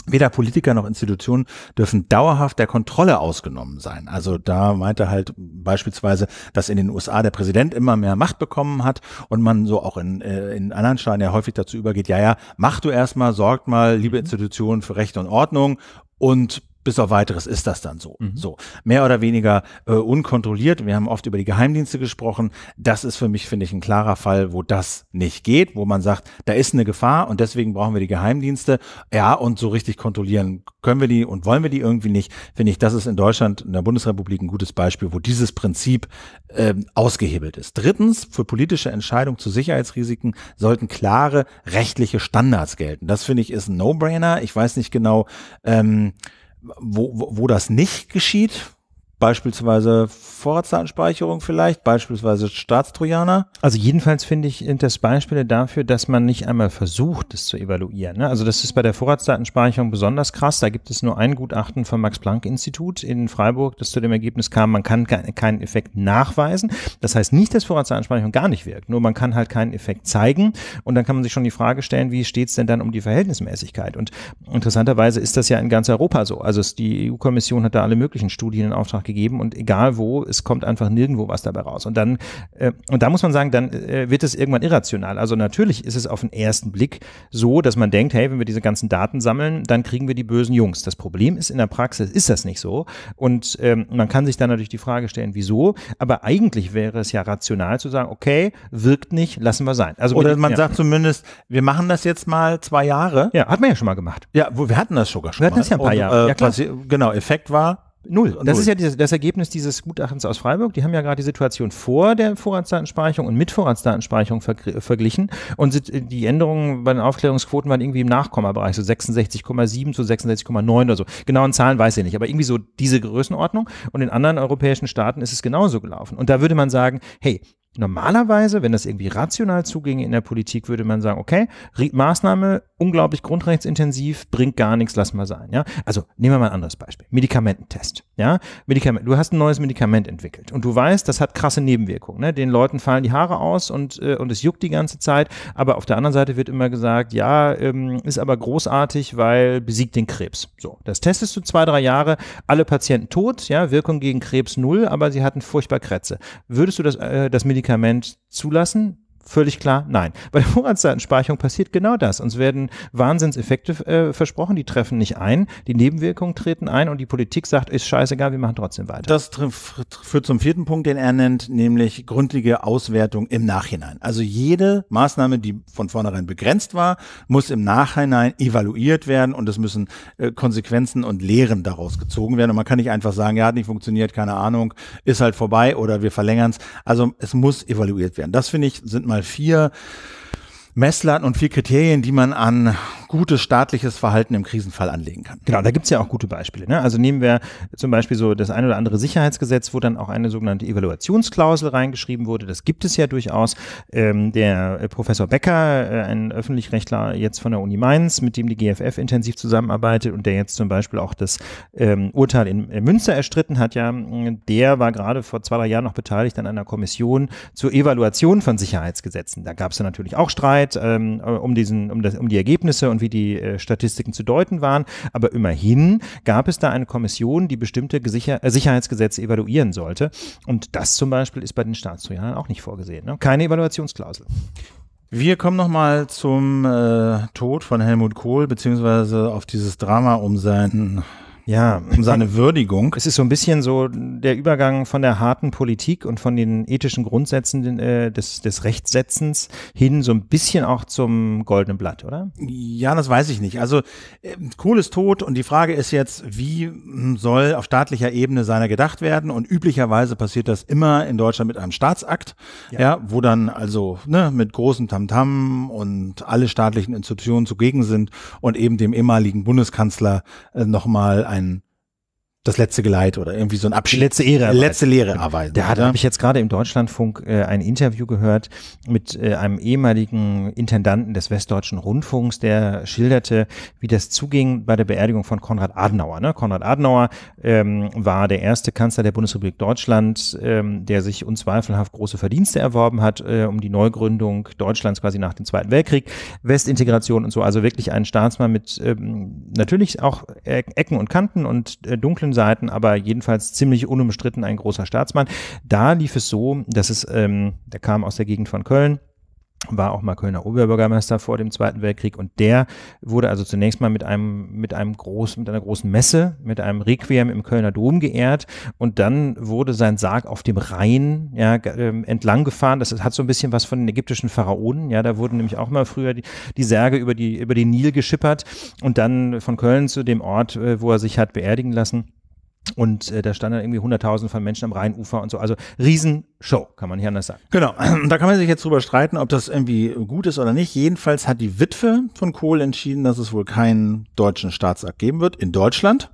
Weder Politiker noch Institutionen dürfen dauerhaft der Kontrolle ausgenommen sein. Also da meinte halt beispielsweise, dass in den USA der Präsident immer mehr Macht bekommen hat und man so auch in, äh, in anderen Staaten ja häufig dazu übergeht, ja, ja, mach du erstmal, sorgt mal, liebe mhm. Institutionen, für Recht und Ordnung und bis auf weiteres ist das dann so. Mhm. So. Mehr oder weniger äh, unkontrolliert. Wir haben oft über die Geheimdienste gesprochen. Das ist für mich, finde ich, ein klarer Fall, wo das nicht geht, wo man sagt, da ist eine Gefahr und deswegen brauchen wir die Geheimdienste. Ja, und so richtig kontrollieren können wir die und wollen wir die irgendwie nicht. Finde ich, das ist in Deutschland, in der Bundesrepublik ein gutes Beispiel, wo dieses Prinzip ähm, ausgehebelt ist. Drittens, für politische Entscheidungen zu Sicherheitsrisiken sollten klare rechtliche Standards gelten. Das finde ich ist ein No-Brainer. Ich weiß nicht genau, ähm, wo, wo, wo das nicht geschieht, Beispielsweise Vorratsdatenspeicherung vielleicht, beispielsweise Staatstrojaner. Also jedenfalls finde ich sind das Beispiele dafür, dass man nicht einmal versucht, es zu evaluieren. Ne? Also das ist bei der Vorratsdatenspeicherung besonders krass. Da gibt es nur ein Gutachten vom Max-Planck-Institut in Freiburg, das zu dem Ergebnis kam, man kann keinen Effekt nachweisen. Das heißt nicht, dass Vorratsdatenspeicherung gar nicht wirkt, nur man kann halt keinen Effekt zeigen. Und dann kann man sich schon die Frage stellen, wie steht es denn dann um die Verhältnismäßigkeit? Und interessanterweise ist das ja in ganz Europa so. Also die EU-Kommission hat da alle möglichen Studien in Auftrag gegeben und egal wo, es kommt einfach nirgendwo was dabei raus. Und dann, äh, und da muss man sagen, dann äh, wird es irgendwann irrational. Also natürlich ist es auf den ersten Blick so, dass man denkt, hey, wenn wir diese ganzen Daten sammeln, dann kriegen wir die bösen Jungs. Das Problem ist, in der Praxis ist das nicht so. Und ähm, man kann sich dann natürlich die Frage stellen, wieso? Aber eigentlich wäre es ja rational zu sagen, okay, wirkt nicht, lassen wir sein. Also Oder man ja. sagt zumindest, wir machen das jetzt mal zwei Jahre. Ja, hat man ja schon mal gemacht. Ja, wir hatten das sogar schon wir mal. Wir hatten das ja ein paar und, Jahre. Äh, ja, klar. genau, Effekt war, Null. Und das Null. ist ja dieses, das Ergebnis dieses Gutachtens aus Freiburg. Die haben ja gerade die Situation vor der Vorratsdatenspeicherung und mit Vorratsdatenspeicherung ver verglichen. Und die Änderungen bei den Aufklärungsquoten waren irgendwie im Nachkommabereich, so 66,7 zu 66,9 oder so. Genauen Zahlen weiß ich nicht, aber irgendwie so diese Größenordnung. Und in anderen europäischen Staaten ist es genauso gelaufen. Und da würde man sagen, hey, normalerweise, wenn das irgendwie rational zuginge in der Politik, würde man sagen, okay, Maßnahme unglaublich grundrechtsintensiv, bringt gar nichts, lass mal sein. Ja? Also nehmen wir mal ein anderes Beispiel. Medikamententest. Ja? Medikament, du hast ein neues Medikament entwickelt und du weißt, das hat krasse Nebenwirkungen. Ne? Den Leuten fallen die Haare aus und, äh, und es juckt die ganze Zeit. Aber auf der anderen Seite wird immer gesagt, ja, ähm, ist aber großartig, weil besiegt den Krebs. So, das testest du zwei, drei Jahre, alle Patienten tot, ja, Wirkung gegen Krebs null, aber sie hatten furchtbar Krätze. Würdest du das, äh, das Medikament zulassen? Völlig klar, nein. Bei der Vorratsdatenspeicherung passiert genau das. Uns werden Wahnsinnseffekte äh, versprochen, die treffen nicht ein, die Nebenwirkungen treten ein und die Politik sagt, ist scheißegal, wir machen trotzdem weiter. Das führt zum vierten Punkt, den er nennt, nämlich gründliche Auswertung im Nachhinein. Also jede Maßnahme, die von vornherein begrenzt war, muss im Nachhinein evaluiert werden und es müssen äh, Konsequenzen und Lehren daraus gezogen werden. Und man kann nicht einfach sagen, ja, hat nicht funktioniert, keine Ahnung, ist halt vorbei oder wir verlängern es. Also es muss evaluiert werden. Das finde ich, sind mal mal vier Messlatten und vier Kriterien, die man an gutes staatliches Verhalten im Krisenfall anlegen kann. Genau, da gibt es ja auch gute Beispiele. Ne? Also nehmen wir zum Beispiel so das ein oder andere Sicherheitsgesetz, wo dann auch eine sogenannte Evaluationsklausel reingeschrieben wurde. Das gibt es ja durchaus. Ähm, der äh, Professor Becker, äh, ein Öffentlichrechtler jetzt von der Uni Mainz, mit dem die GFF intensiv zusammenarbeitet und der jetzt zum Beispiel auch das ähm, Urteil in Münster erstritten hat, ja, der war gerade vor zwei, drei Jahren noch beteiligt an einer Kommission zur Evaluation von Sicherheitsgesetzen. Da gab es ja natürlich auch Streit Streit ähm, äh, um, diesen, um, das, um die Ergebnisse und wie die äh, Statistiken zu deuten waren. Aber immerhin gab es da eine Kommission, die bestimmte Gesicher äh, Sicherheitsgesetze evaluieren sollte. Und das zum Beispiel ist bei den Staatstrojanern auch nicht vorgesehen. Ne? Keine Evaluationsklausel. Wir kommen nochmal zum äh, Tod von Helmut Kohl, beziehungsweise auf dieses Drama um seinen ja, um seine Würdigung. Es ist so ein bisschen so der Übergang von der harten Politik und von den ethischen Grundsätzen äh, des, des Rechtssetzens hin so ein bisschen auch zum goldenen Blatt, oder? Ja, das weiß ich nicht. Also äh, Kohl ist tot und die Frage ist jetzt, wie hm, soll auf staatlicher Ebene seiner gedacht werden? Und üblicherweise passiert das immer in Deutschland mit einem Staatsakt, ja, ja wo dann also ne, mit großem Tamtam und alle staatlichen Institutionen zugegen sind und eben dem ehemaligen Bundeskanzler äh, nochmal einen das letzte Geleit oder irgendwie so ein Abschied. Die letzte Ehre. Letzte Lehre erweisen. Da habe ich jetzt gerade im Deutschlandfunk äh, ein Interview gehört mit äh, einem ehemaligen Intendanten des Westdeutschen Rundfunks, der schilderte, wie das zuging bei der Beerdigung von Konrad Adenauer. Ne? Konrad Adenauer ähm, war der erste Kanzler der Bundesrepublik Deutschland, ähm, der sich unzweifelhaft große Verdienste erworben hat, äh, um die Neugründung Deutschlands quasi nach dem Zweiten Weltkrieg, Westintegration und so. Also wirklich ein Staatsmann mit ähm, natürlich auch e-, Ecken und Kanten und äh, dunklen Seiten, aber jedenfalls ziemlich unumstritten ein großer Staatsmann. Da lief es so, dass es, ähm, der kam aus der Gegend von Köln, war auch mal Kölner Oberbürgermeister vor dem Zweiten Weltkrieg und der wurde also zunächst mal mit einem mit einem großen mit einer großen Messe mit einem Requiem im Kölner Dom geehrt und dann wurde sein Sarg auf dem Rhein ja ähm, entlang gefahren das hat so ein bisschen was von den ägyptischen Pharaonen ja da wurden nämlich auch mal früher die, die Särge über die über den Nil geschippert und dann von Köln zu dem Ort äh, wo er sich hat beerdigen lassen und äh, da standen irgendwie hunderttausend von Menschen am Rheinufer und so. Also Riesenshow, kann man hier anders sagen. Genau, da kann man sich jetzt drüber streiten, ob das irgendwie gut ist oder nicht. Jedenfalls hat die Witwe von Kohl entschieden, dass es wohl keinen deutschen Staatsakt geben wird in Deutschland,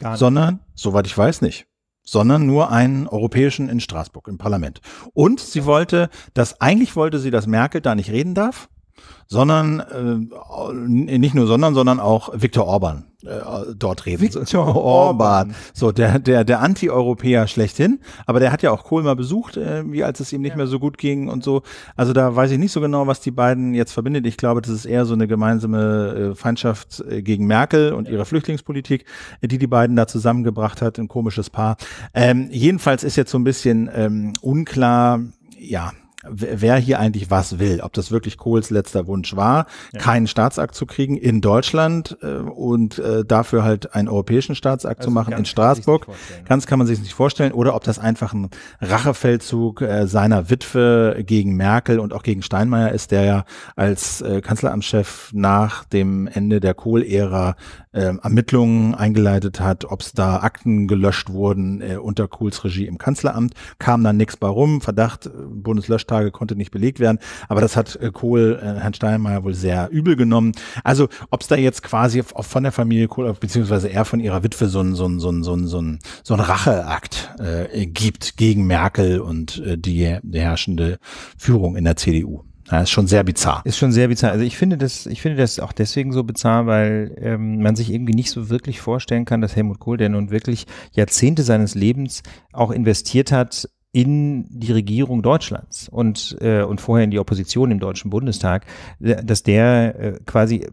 Gar nicht. sondern, soweit ich weiß, nicht sondern nur einen europäischen in Straßburg im Parlament. Und sie wollte, dass eigentlich wollte sie, dass Merkel da nicht reden darf, sondern äh, nicht nur sondern, sondern auch Viktor Orban äh, dort reden. Viktor Orban, so der der der Anti-Europäer schlechthin, aber der hat ja auch Kohl mal besucht, äh, wie als es ihm nicht ja. mehr so gut ging und so. Also da weiß ich nicht so genau, was die beiden jetzt verbindet. Ich glaube, das ist eher so eine gemeinsame äh, Feindschaft äh, gegen Merkel und ihre Flüchtlingspolitik, äh, die die beiden da zusammengebracht hat, ein komisches Paar. Ähm, jedenfalls ist jetzt so ein bisschen ähm, unklar, ja, wer hier eigentlich was will, ob das wirklich Kohls letzter Wunsch war, ja. keinen Staatsakt zu kriegen in Deutschland äh, und äh, dafür halt einen europäischen Staatsakt also zu machen in Straßburg. Ganz kann man sich nicht vorstellen. Oder ob das einfach ein Rachefeldzug äh, seiner Witwe gegen Merkel und auch gegen Steinmeier ist, der ja als äh, Kanzleramtschef nach dem Ende der Kohl-Ära äh, Ermittlungen eingeleitet hat, ob es da Akten gelöscht wurden äh, unter Kohls Regie im Kanzleramt. Kam dann nichts bei rum. Verdacht äh, Bundeslöschtage konnte nicht belegt werden. Aber das hat äh, Kohl äh, Herrn Steinmeier wohl sehr übel genommen. Also ob es da jetzt quasi von der Familie Kohl, beziehungsweise er von ihrer Witwe so ein, so ein, so ein, so ein, so ein, so ein Racheakt äh, gibt gegen Merkel und äh, die, die herrschende Führung in der CDU. Ja, ist schon sehr bizarr. Ist schon sehr bizarr. Also ich finde das, ich finde das auch deswegen so bizarr, weil ähm, man sich irgendwie nicht so wirklich vorstellen kann, dass Helmut Kohl, der nun wirklich Jahrzehnte seines Lebens auch investiert hat in die Regierung Deutschlands und, äh, und vorher in die Opposition im Deutschen Bundestag, äh, dass der äh, quasi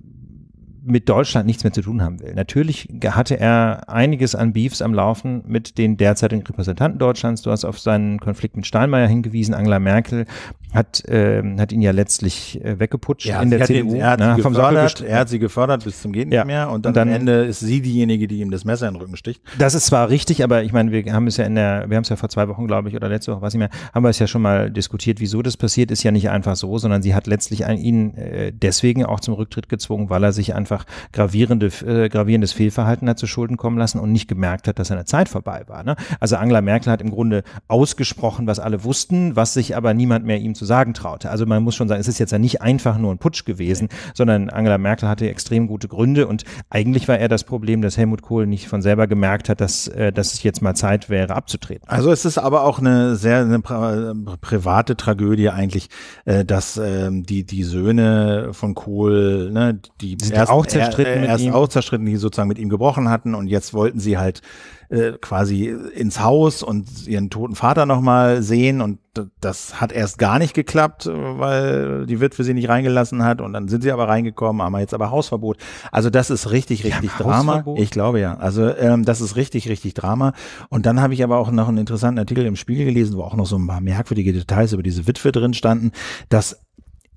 mit Deutschland nichts mehr zu tun haben will. Natürlich hatte er einiges an Beefs am Laufen mit den derzeitigen Repräsentanten Deutschlands. Du hast auf seinen Konflikt mit Steinmeier hingewiesen, Angela Merkel hat, ähm, hat ihn ja letztlich äh, weggeputscht ja, in der CDU. Den, er, hat ne, gefördert, er hat sie gefördert bis zum Geht nicht mehr und dann, und dann, am Ende ist sie diejenige, die ihm das Messer in den Rücken sticht. Das ist zwar richtig, aber ich meine, wir haben es ja in der, wir haben es ja vor zwei Wochen, glaube ich, oder letzte Woche, weiß ich mehr, haben wir es ja schon mal diskutiert, wieso das passiert, ist ja nicht einfach so, sondern sie hat letztlich an ihn äh, deswegen auch zum Rücktritt gezwungen, weil er sich einfach gravierende, äh, gravierendes Fehlverhalten hat zu Schulden kommen lassen und nicht gemerkt hat, dass seine Zeit vorbei war. Ne? Also Angela Merkel hat im Grunde ausgesprochen, was alle wussten, was sich aber niemand mehr ihm zu sagen traute. Also man muss schon sagen, es ist jetzt ja nicht einfach nur ein Putsch gewesen, sondern Angela Merkel hatte extrem gute Gründe und eigentlich war eher das Problem, dass Helmut Kohl nicht von selber gemerkt hat, dass, äh, dass es jetzt mal Zeit wäre, abzutreten. Also es ist aber auch eine sehr eine private Tragödie eigentlich, äh, dass ähm, die, die Söhne von Kohl, ne, die Sind erst, auch zerstritten, er, erst auch zerstritten, die sozusagen mit ihm gebrochen hatten und jetzt wollten sie halt äh, quasi ins Haus und ihren toten Vater nochmal sehen und das hat erst gar nicht geklappt, äh, weil die Witwe sie nicht reingelassen hat und dann sind sie aber reingekommen, haben jetzt aber Hausverbot. Also das ist richtig, richtig ja, Drama. Hausverbot? Ich glaube ja. Also ähm, das ist richtig, richtig Drama. Und dann habe ich aber auch noch einen interessanten Artikel im Spiegel gelesen, wo auch noch so ein paar merkwürdige Details über diese Witwe drin standen, dass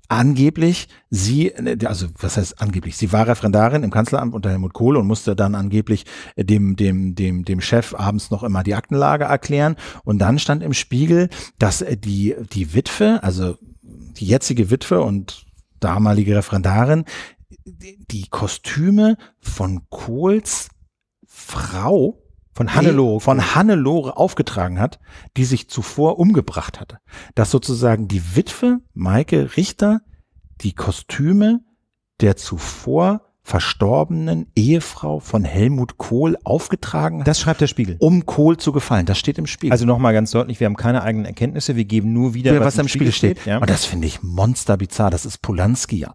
angeblich sie, äh, also was heißt angeblich, sie war Referendarin im Kanzleramt unter Helmut Kohl und musste dann angeblich äh, dem, dem, dem, dem Chef abends noch immer die Aktenlage erklären. Und dann stand im Spiegel, dass äh, die, die Witwe, also die jetzige Witwe und damalige Referendarin, die Kostüme von Kohls Frau von Hannelore. von Hannelore aufgetragen hat, die sich zuvor umgebracht hatte. Dass sozusagen die Witwe Maike Richter die Kostüme der zuvor verstorbenen Ehefrau von Helmut Kohl aufgetragen hat. Das schreibt der Spiegel. Um Kohl zu gefallen. Das steht im Spiegel. Also nochmal ganz deutlich, wir haben keine eigenen Erkenntnisse, wir geben nur wieder, ja, was, was, im Spiegel, Spiegel steht. steht. Ja. Und das finde ich monsterbizarr. Das ist Polanski-Niveau.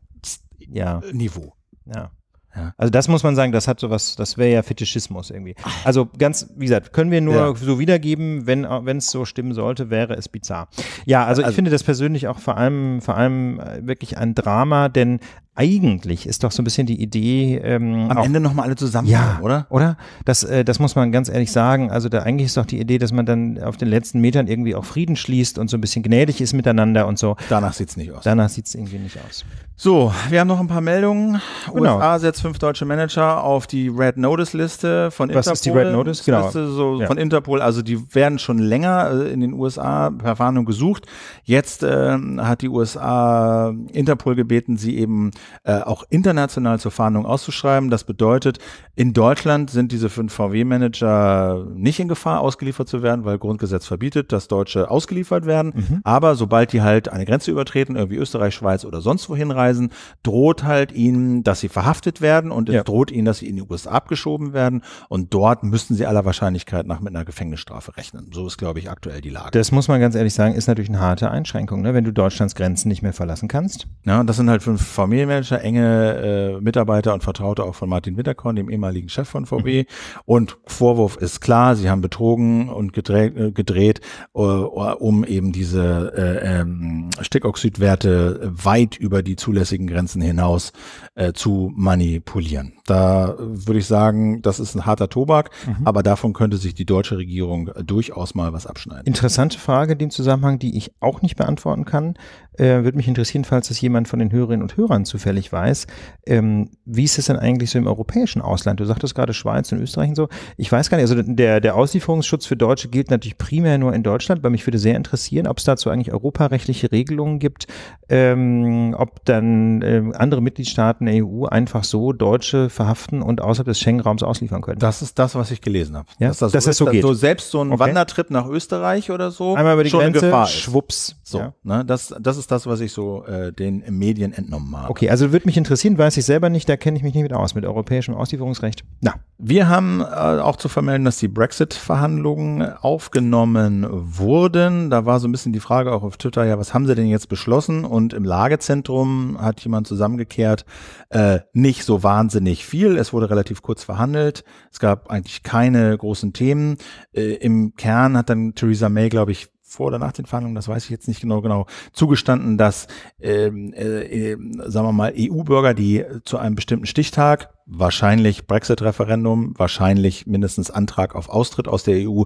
Ja. Niveau. ja. Ja. Also das muss man sagen, das hat sowas, das wäre ja Fetischismus irgendwie. Also ganz, wie gesagt, können wir nur ja. so wiedergeben, wenn wenn es so stimmen sollte, wäre es bizarr. Ja, also, also ich finde das persönlich auch vor allem vor allem äh, wirklich ein Drama, denn eigentlich ist doch so ein bisschen die Idee. Ähm, Am auch, Ende nochmal alle zusammen, ja, oder? Oder? Das, äh, das muss man ganz ehrlich sagen. Also da eigentlich ist doch die Idee, dass man dann auf den letzten Metern irgendwie auch Frieden schließt und so ein bisschen gnädig ist miteinander und so. Danach sieht's nicht aus. Danach sieht's irgendwie nicht aus. So, wir haben noch ein paar Meldungen. Genau. USA setzt fünf deutsche Manager auf die Red Notice Liste von Interpol. Was ist die Red Notice? Genau. Liste so ja. von Interpol. Also die werden schon länger äh, in den USA per Fahndung gesucht. Jetzt äh, hat die USA Interpol gebeten, sie eben äh, auch international zur Fahndung auszuschreiben. Das bedeutet, in Deutschland sind diese fünf VW-Manager nicht in Gefahr, ausgeliefert zu werden, weil Grundgesetz verbietet, dass Deutsche ausgeliefert werden. Mhm. Aber sobald die halt eine Grenze übertreten, irgendwie Österreich, Schweiz oder sonst wohin reisen, droht halt ihnen, dass sie verhaftet werden und ja. es droht ihnen, dass sie in die USA abgeschoben werden. Und dort müssen sie aller Wahrscheinlichkeit nach mit einer Gefängnisstrafe rechnen. So ist, glaube ich, aktuell die Lage. Das muss man ganz ehrlich sagen, ist natürlich eine harte Einschränkung, ne? wenn du Deutschlands Grenzen nicht mehr verlassen kannst. Ja, das sind halt fünf Familien. Manager, enge äh, Mitarbeiter und Vertraute auch von Martin Winterkorn, dem ehemaligen Chef von VW. Mhm. Und Vorwurf ist klar, sie haben betrogen und gedreht, äh, gedreht äh, um eben diese äh, ähm, Stickoxidwerte weit über die zulässigen Grenzen hinaus äh, zu manipulieren. Da würde ich sagen, das ist ein harter Tobak, mhm. aber davon könnte sich die deutsche Regierung durchaus mal was abschneiden. Interessante Frage den Zusammenhang, die ich auch nicht beantworten kann. Äh, würde mich interessieren, falls das jemand von den Hörerinnen und Hörern zu zufällig weiß. Ähm, wie ist es denn eigentlich so im europäischen Ausland? Du sagtest gerade Schweiz und Österreich und so. Ich weiß gar nicht, also der, der Auslieferungsschutz für Deutsche gilt natürlich primär nur in Deutschland, weil mich würde sehr interessieren, ob es dazu eigentlich europarechtliche Regelungen gibt, ähm, ob dann äh, andere Mitgliedstaaten der EU einfach so Deutsche verhaften und außerhalb des Schengen-Raums ausliefern können. Das ist das, was ich gelesen habe. Ja? Dass das, Dass so, das so geht. So selbst so ein okay. Wandertrip nach Österreich oder so Einmal über die schon Grenze, Gefahr ist. Schwupps. So, ja. ne, das, das ist das, was ich so äh, den Medien entnommen habe. Okay, also würde mich interessieren, weiß ich selber nicht, da kenne ich mich nicht mit aus, mit europäischem Auslieferungsrecht. Na. Wir haben äh, auch zu vermelden, dass die Brexit-Verhandlungen aufgenommen wurden. Da war so ein bisschen die Frage auch auf Twitter, ja, was haben sie denn jetzt beschlossen? Und im Lagezentrum hat jemand zusammengekehrt, äh, nicht so wahnsinnig viel. Es wurde relativ kurz verhandelt. Es gab eigentlich keine großen Themen. Äh, Im Kern hat dann Theresa May, glaube ich, vor oder nach den Verhandlungen, das weiß ich jetzt nicht genau genau, zugestanden, dass, ähm, äh, äh sagen wir mal, EU-Bürger, die zu einem bestimmten Stichtag wahrscheinlich Brexit-Referendum, wahrscheinlich mindestens Antrag auf Austritt aus der EU,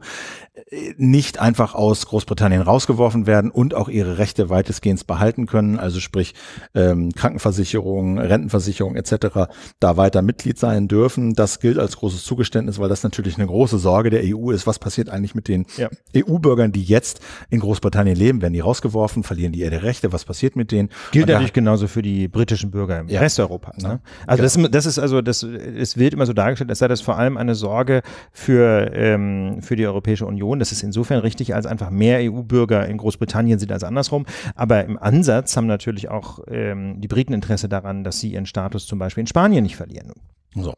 äh, nicht einfach aus Großbritannien rausgeworfen werden und auch ihre Rechte weitestgehend behalten können, also sprich ähm, Krankenversicherung, Rentenversicherung etc., da weiter Mitglied sein dürfen. Das gilt als großes Zugeständnis, weil das natürlich eine große Sorge der EU ist. Was passiert eigentlich mit den ja. EU-Bürgern, die jetzt in Großbritannien leben? Werden die rausgeworfen? Verlieren die ihre Rechte? Was passiert mit denen? Gilt natürlich genauso für die britischen Bürger im ja. Rest Europas. Ne? Also ja. das, genau. das ist also das, es wird immer so dargestellt, als sei das vor allem eine Sorge für, ähm, für die Europäische Union. Das ist insofern richtig, als einfach mehr EU-Bürger in Großbritannien sind als andersrum. Aber im Ansatz haben natürlich auch ähm, die Briten Interesse daran, dass sie ihren Status zum Beispiel in Spanien nicht verlieren. So,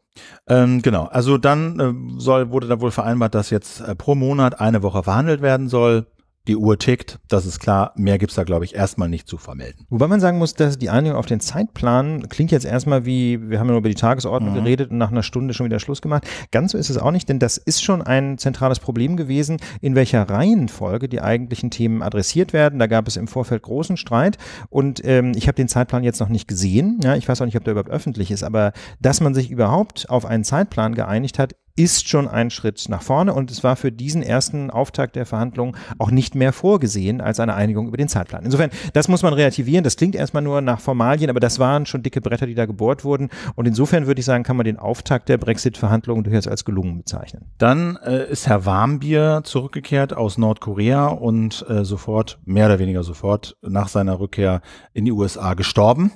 ähm, genau. Also dann äh, soll, wurde da wohl vereinbart, dass jetzt äh, pro Monat eine Woche verhandelt werden soll die Uhr tickt, das ist klar. Mehr gibt es da, glaube ich, erstmal nicht zu vermelden. Wobei man sagen muss, dass die Einigung auf den Zeitplan klingt jetzt erstmal wie, wir haben ja nur über die Tagesordnung mhm. geredet und nach einer Stunde schon wieder Schluss gemacht. Ganz so ist es auch nicht, denn das ist schon ein zentrales Problem gewesen, in welcher Reihenfolge die eigentlichen Themen adressiert werden. Da gab es im Vorfeld großen Streit und ähm, ich habe den Zeitplan jetzt noch nicht gesehen. Ja, ich weiß auch nicht, ob der überhaupt öffentlich ist, aber dass man sich überhaupt auf einen Zeitplan geeinigt hat, ist schon ein Schritt nach vorne und es war für diesen ersten Auftakt der Verhandlungen auch nicht mehr vorgesehen als eine Einigung über den Zeitplan. Insofern, das muss man relativieren. Das klingt erstmal nur nach Formalien, aber das waren schon dicke Bretter, die da gebohrt wurden. Und insofern würde ich sagen, kann man den Auftakt der Brexit-Verhandlungen durchaus als gelungen bezeichnen. Dann äh, ist Herr Warmbier zurückgekehrt aus Nordkorea und äh, sofort, mehr oder weniger sofort, nach seiner Rückkehr in die USA gestorben.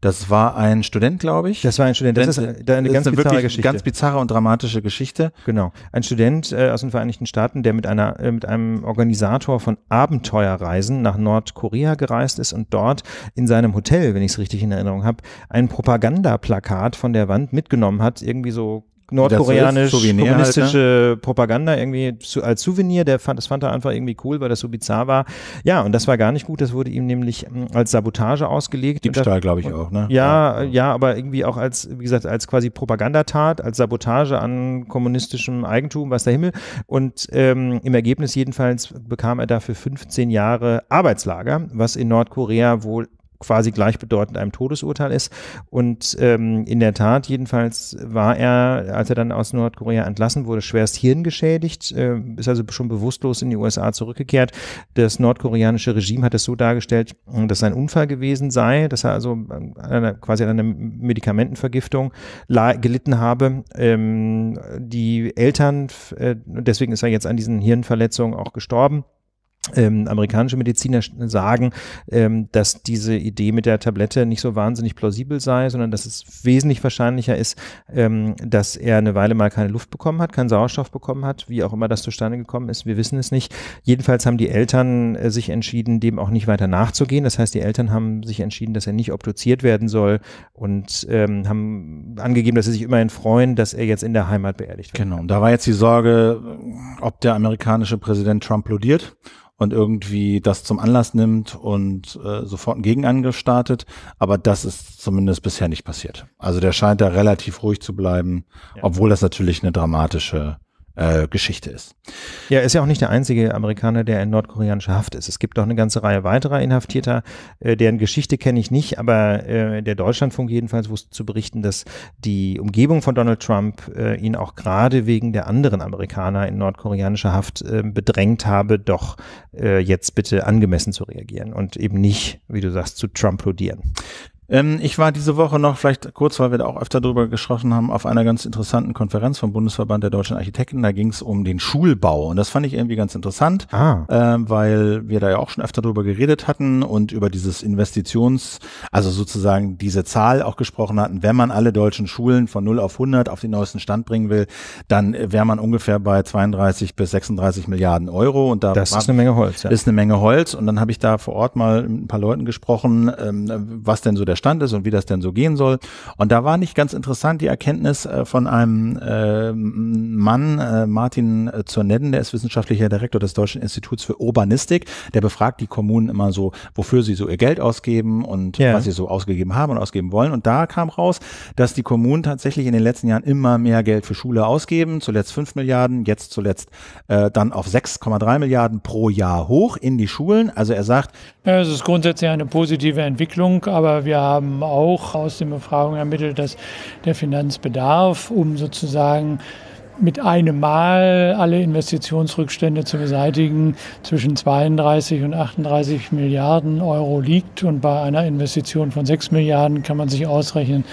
Das war ein Student, glaube ich. Das war ein Student. Das, das ist, eine, ganz eine bizarre Geschichte. Ganz bizarre und dramatische Geschichte. Geschichte. Genau. Ein Student äh, aus den Vereinigten Staaten, der mit einer äh, mit einem Organisator von Abenteuerreisen nach Nordkorea gereist ist und dort in seinem Hotel, wenn ich es richtig in Erinnerung habe, ein Propagandaplakat von der Wand mitgenommen hat, irgendwie so nordkoreanisch kommunistische halt, ne? Propaganda irgendwie zu, als Souvenir. Der fand, das fand er einfach irgendwie cool, weil das so bizarr war. Ja, und das war gar nicht gut. Das wurde ihm nämlich ähm, als Sabotage ausgelegt. Diebstahl, glaube ich auch, ne? Ja, ja, ja, aber irgendwie auch als, wie gesagt, als quasi Propagandatat, als Sabotage an kommunistischem Eigentum, was der Himmel. Und ähm, im Ergebnis jedenfalls bekam er dafür 15 Jahre Arbeitslager, was in Nordkorea wohl quasi gleichbedeutend einem Todesurteil ist. Und ähm, in der Tat, jedenfalls war er, als er dann aus Nordkorea entlassen wurde, schwerst hirngeschädigt, äh, ist also schon bewusstlos in die USA zurückgekehrt. Das nordkoreanische Regime hat es so dargestellt, dass ein Unfall gewesen sei, dass er also äh, an quasi an einer Medikamentenvergiftung gelitten habe. Ähm, die Eltern, äh, deswegen ist er jetzt an diesen Hirnverletzungen auch gestorben ähm, amerikanische Mediziner sagen, ähm, dass diese Idee mit der Tablette nicht so wahnsinnig plausibel sei, sondern dass es wesentlich wahrscheinlicher ist, ähm, dass er eine Weile mal keine Luft bekommen hat, keinen Sauerstoff bekommen hat, wie auch immer das zustande gekommen ist. Wir wissen es nicht. Jedenfalls haben die Eltern äh, sich entschieden, dem auch nicht weiter nachzugehen. Das heißt, die Eltern haben sich entschieden, dass er nicht obduziert werden soll und ähm, haben angegeben, dass sie sich immerhin freuen, dass er jetzt in der Heimat beerdigt wird. Genau. Und da war jetzt die Sorge, ob der amerikanische Präsident Trump plodiert und irgendwie das zum Anlass nimmt und äh, sofort einen Gegenangriff startet. Aber das ist zumindest bisher nicht passiert. Also der scheint da relativ ruhig zu bleiben, ja. obwohl das natürlich eine dramatische äh, Geschichte ist. Ja, ist ja auch nicht der einzige Amerikaner, der in nordkoreanischer Haft ist. Es gibt noch eine ganze Reihe weiterer Inhaftierter, äh, deren Geschichte kenne ich nicht, aber äh, der Deutschlandfunk jedenfalls wusste zu berichten, dass die Umgebung von Donald Trump ihn auch gerade wegen der anderen Amerikaner in nordkoreanischer Haft bedrängt habe, doch jetzt bitte angemessen zu reagieren und eben nicht, wie du sagst, zu Trumplodieren. Ähm, ich war diese Woche noch, vielleicht kurz, weil wir da auch öfter drüber gesprochen haben, auf einer ganz interessanten Konferenz vom Bundesverband der deutschen Architekten. Da ging es um den Schulbau. Und das fand ich irgendwie ganz interessant, ah. äh, weil wir da ja auch schon öfter drüber geredet hatten und über dieses Investitions, also sozusagen diese Zahl auch gesprochen hatten. Wenn man alle deutschen Schulen von 0 auf 100 auf den neuesten Stand bringen will, dann wäre man ungefähr bei 32 bis 36 Milliarden Euro. Und da das war, ist eine Menge Holz. Ja. Ist eine Menge Holz. Und dann habe ich da vor Ort mal mit ein paar Leuten gesprochen, ähm, was denn so der der Stand ist und wie das denn so gehen soll. Und da war nicht ganz interessant die Erkenntnis äh, von einem ähm, Mann, äh, Martin äh, Zornetten, der ist wissenschaftlicher Direktor des Deutschen Instituts für Urbanistik. Der befragt die Kommunen immer so, wofür sie so ihr Geld ausgeben und yeah. was sie so ausgegeben haben und ausgeben wollen. Und da kam raus, dass die Kommunen tatsächlich in den letzten Jahren immer mehr Geld für Schule ausgeben. Zuletzt 5 Milliarden, jetzt zuletzt äh, dann auf 6,3 Milliarden pro Jahr hoch in die Schulen. Also er sagt, es ist grundsätzlich eine positive Entwicklung, aber wir haben auch aus den Befragungen ermittelt, dass der Finanzbedarf, um sozusagen mit einem Mal alle Investitionsrückstände zu beseitigen, zwischen 32 und 38 Milliarden Euro liegt. Und bei einer Investition von 6 Milliarden kann man sich ausrechnen,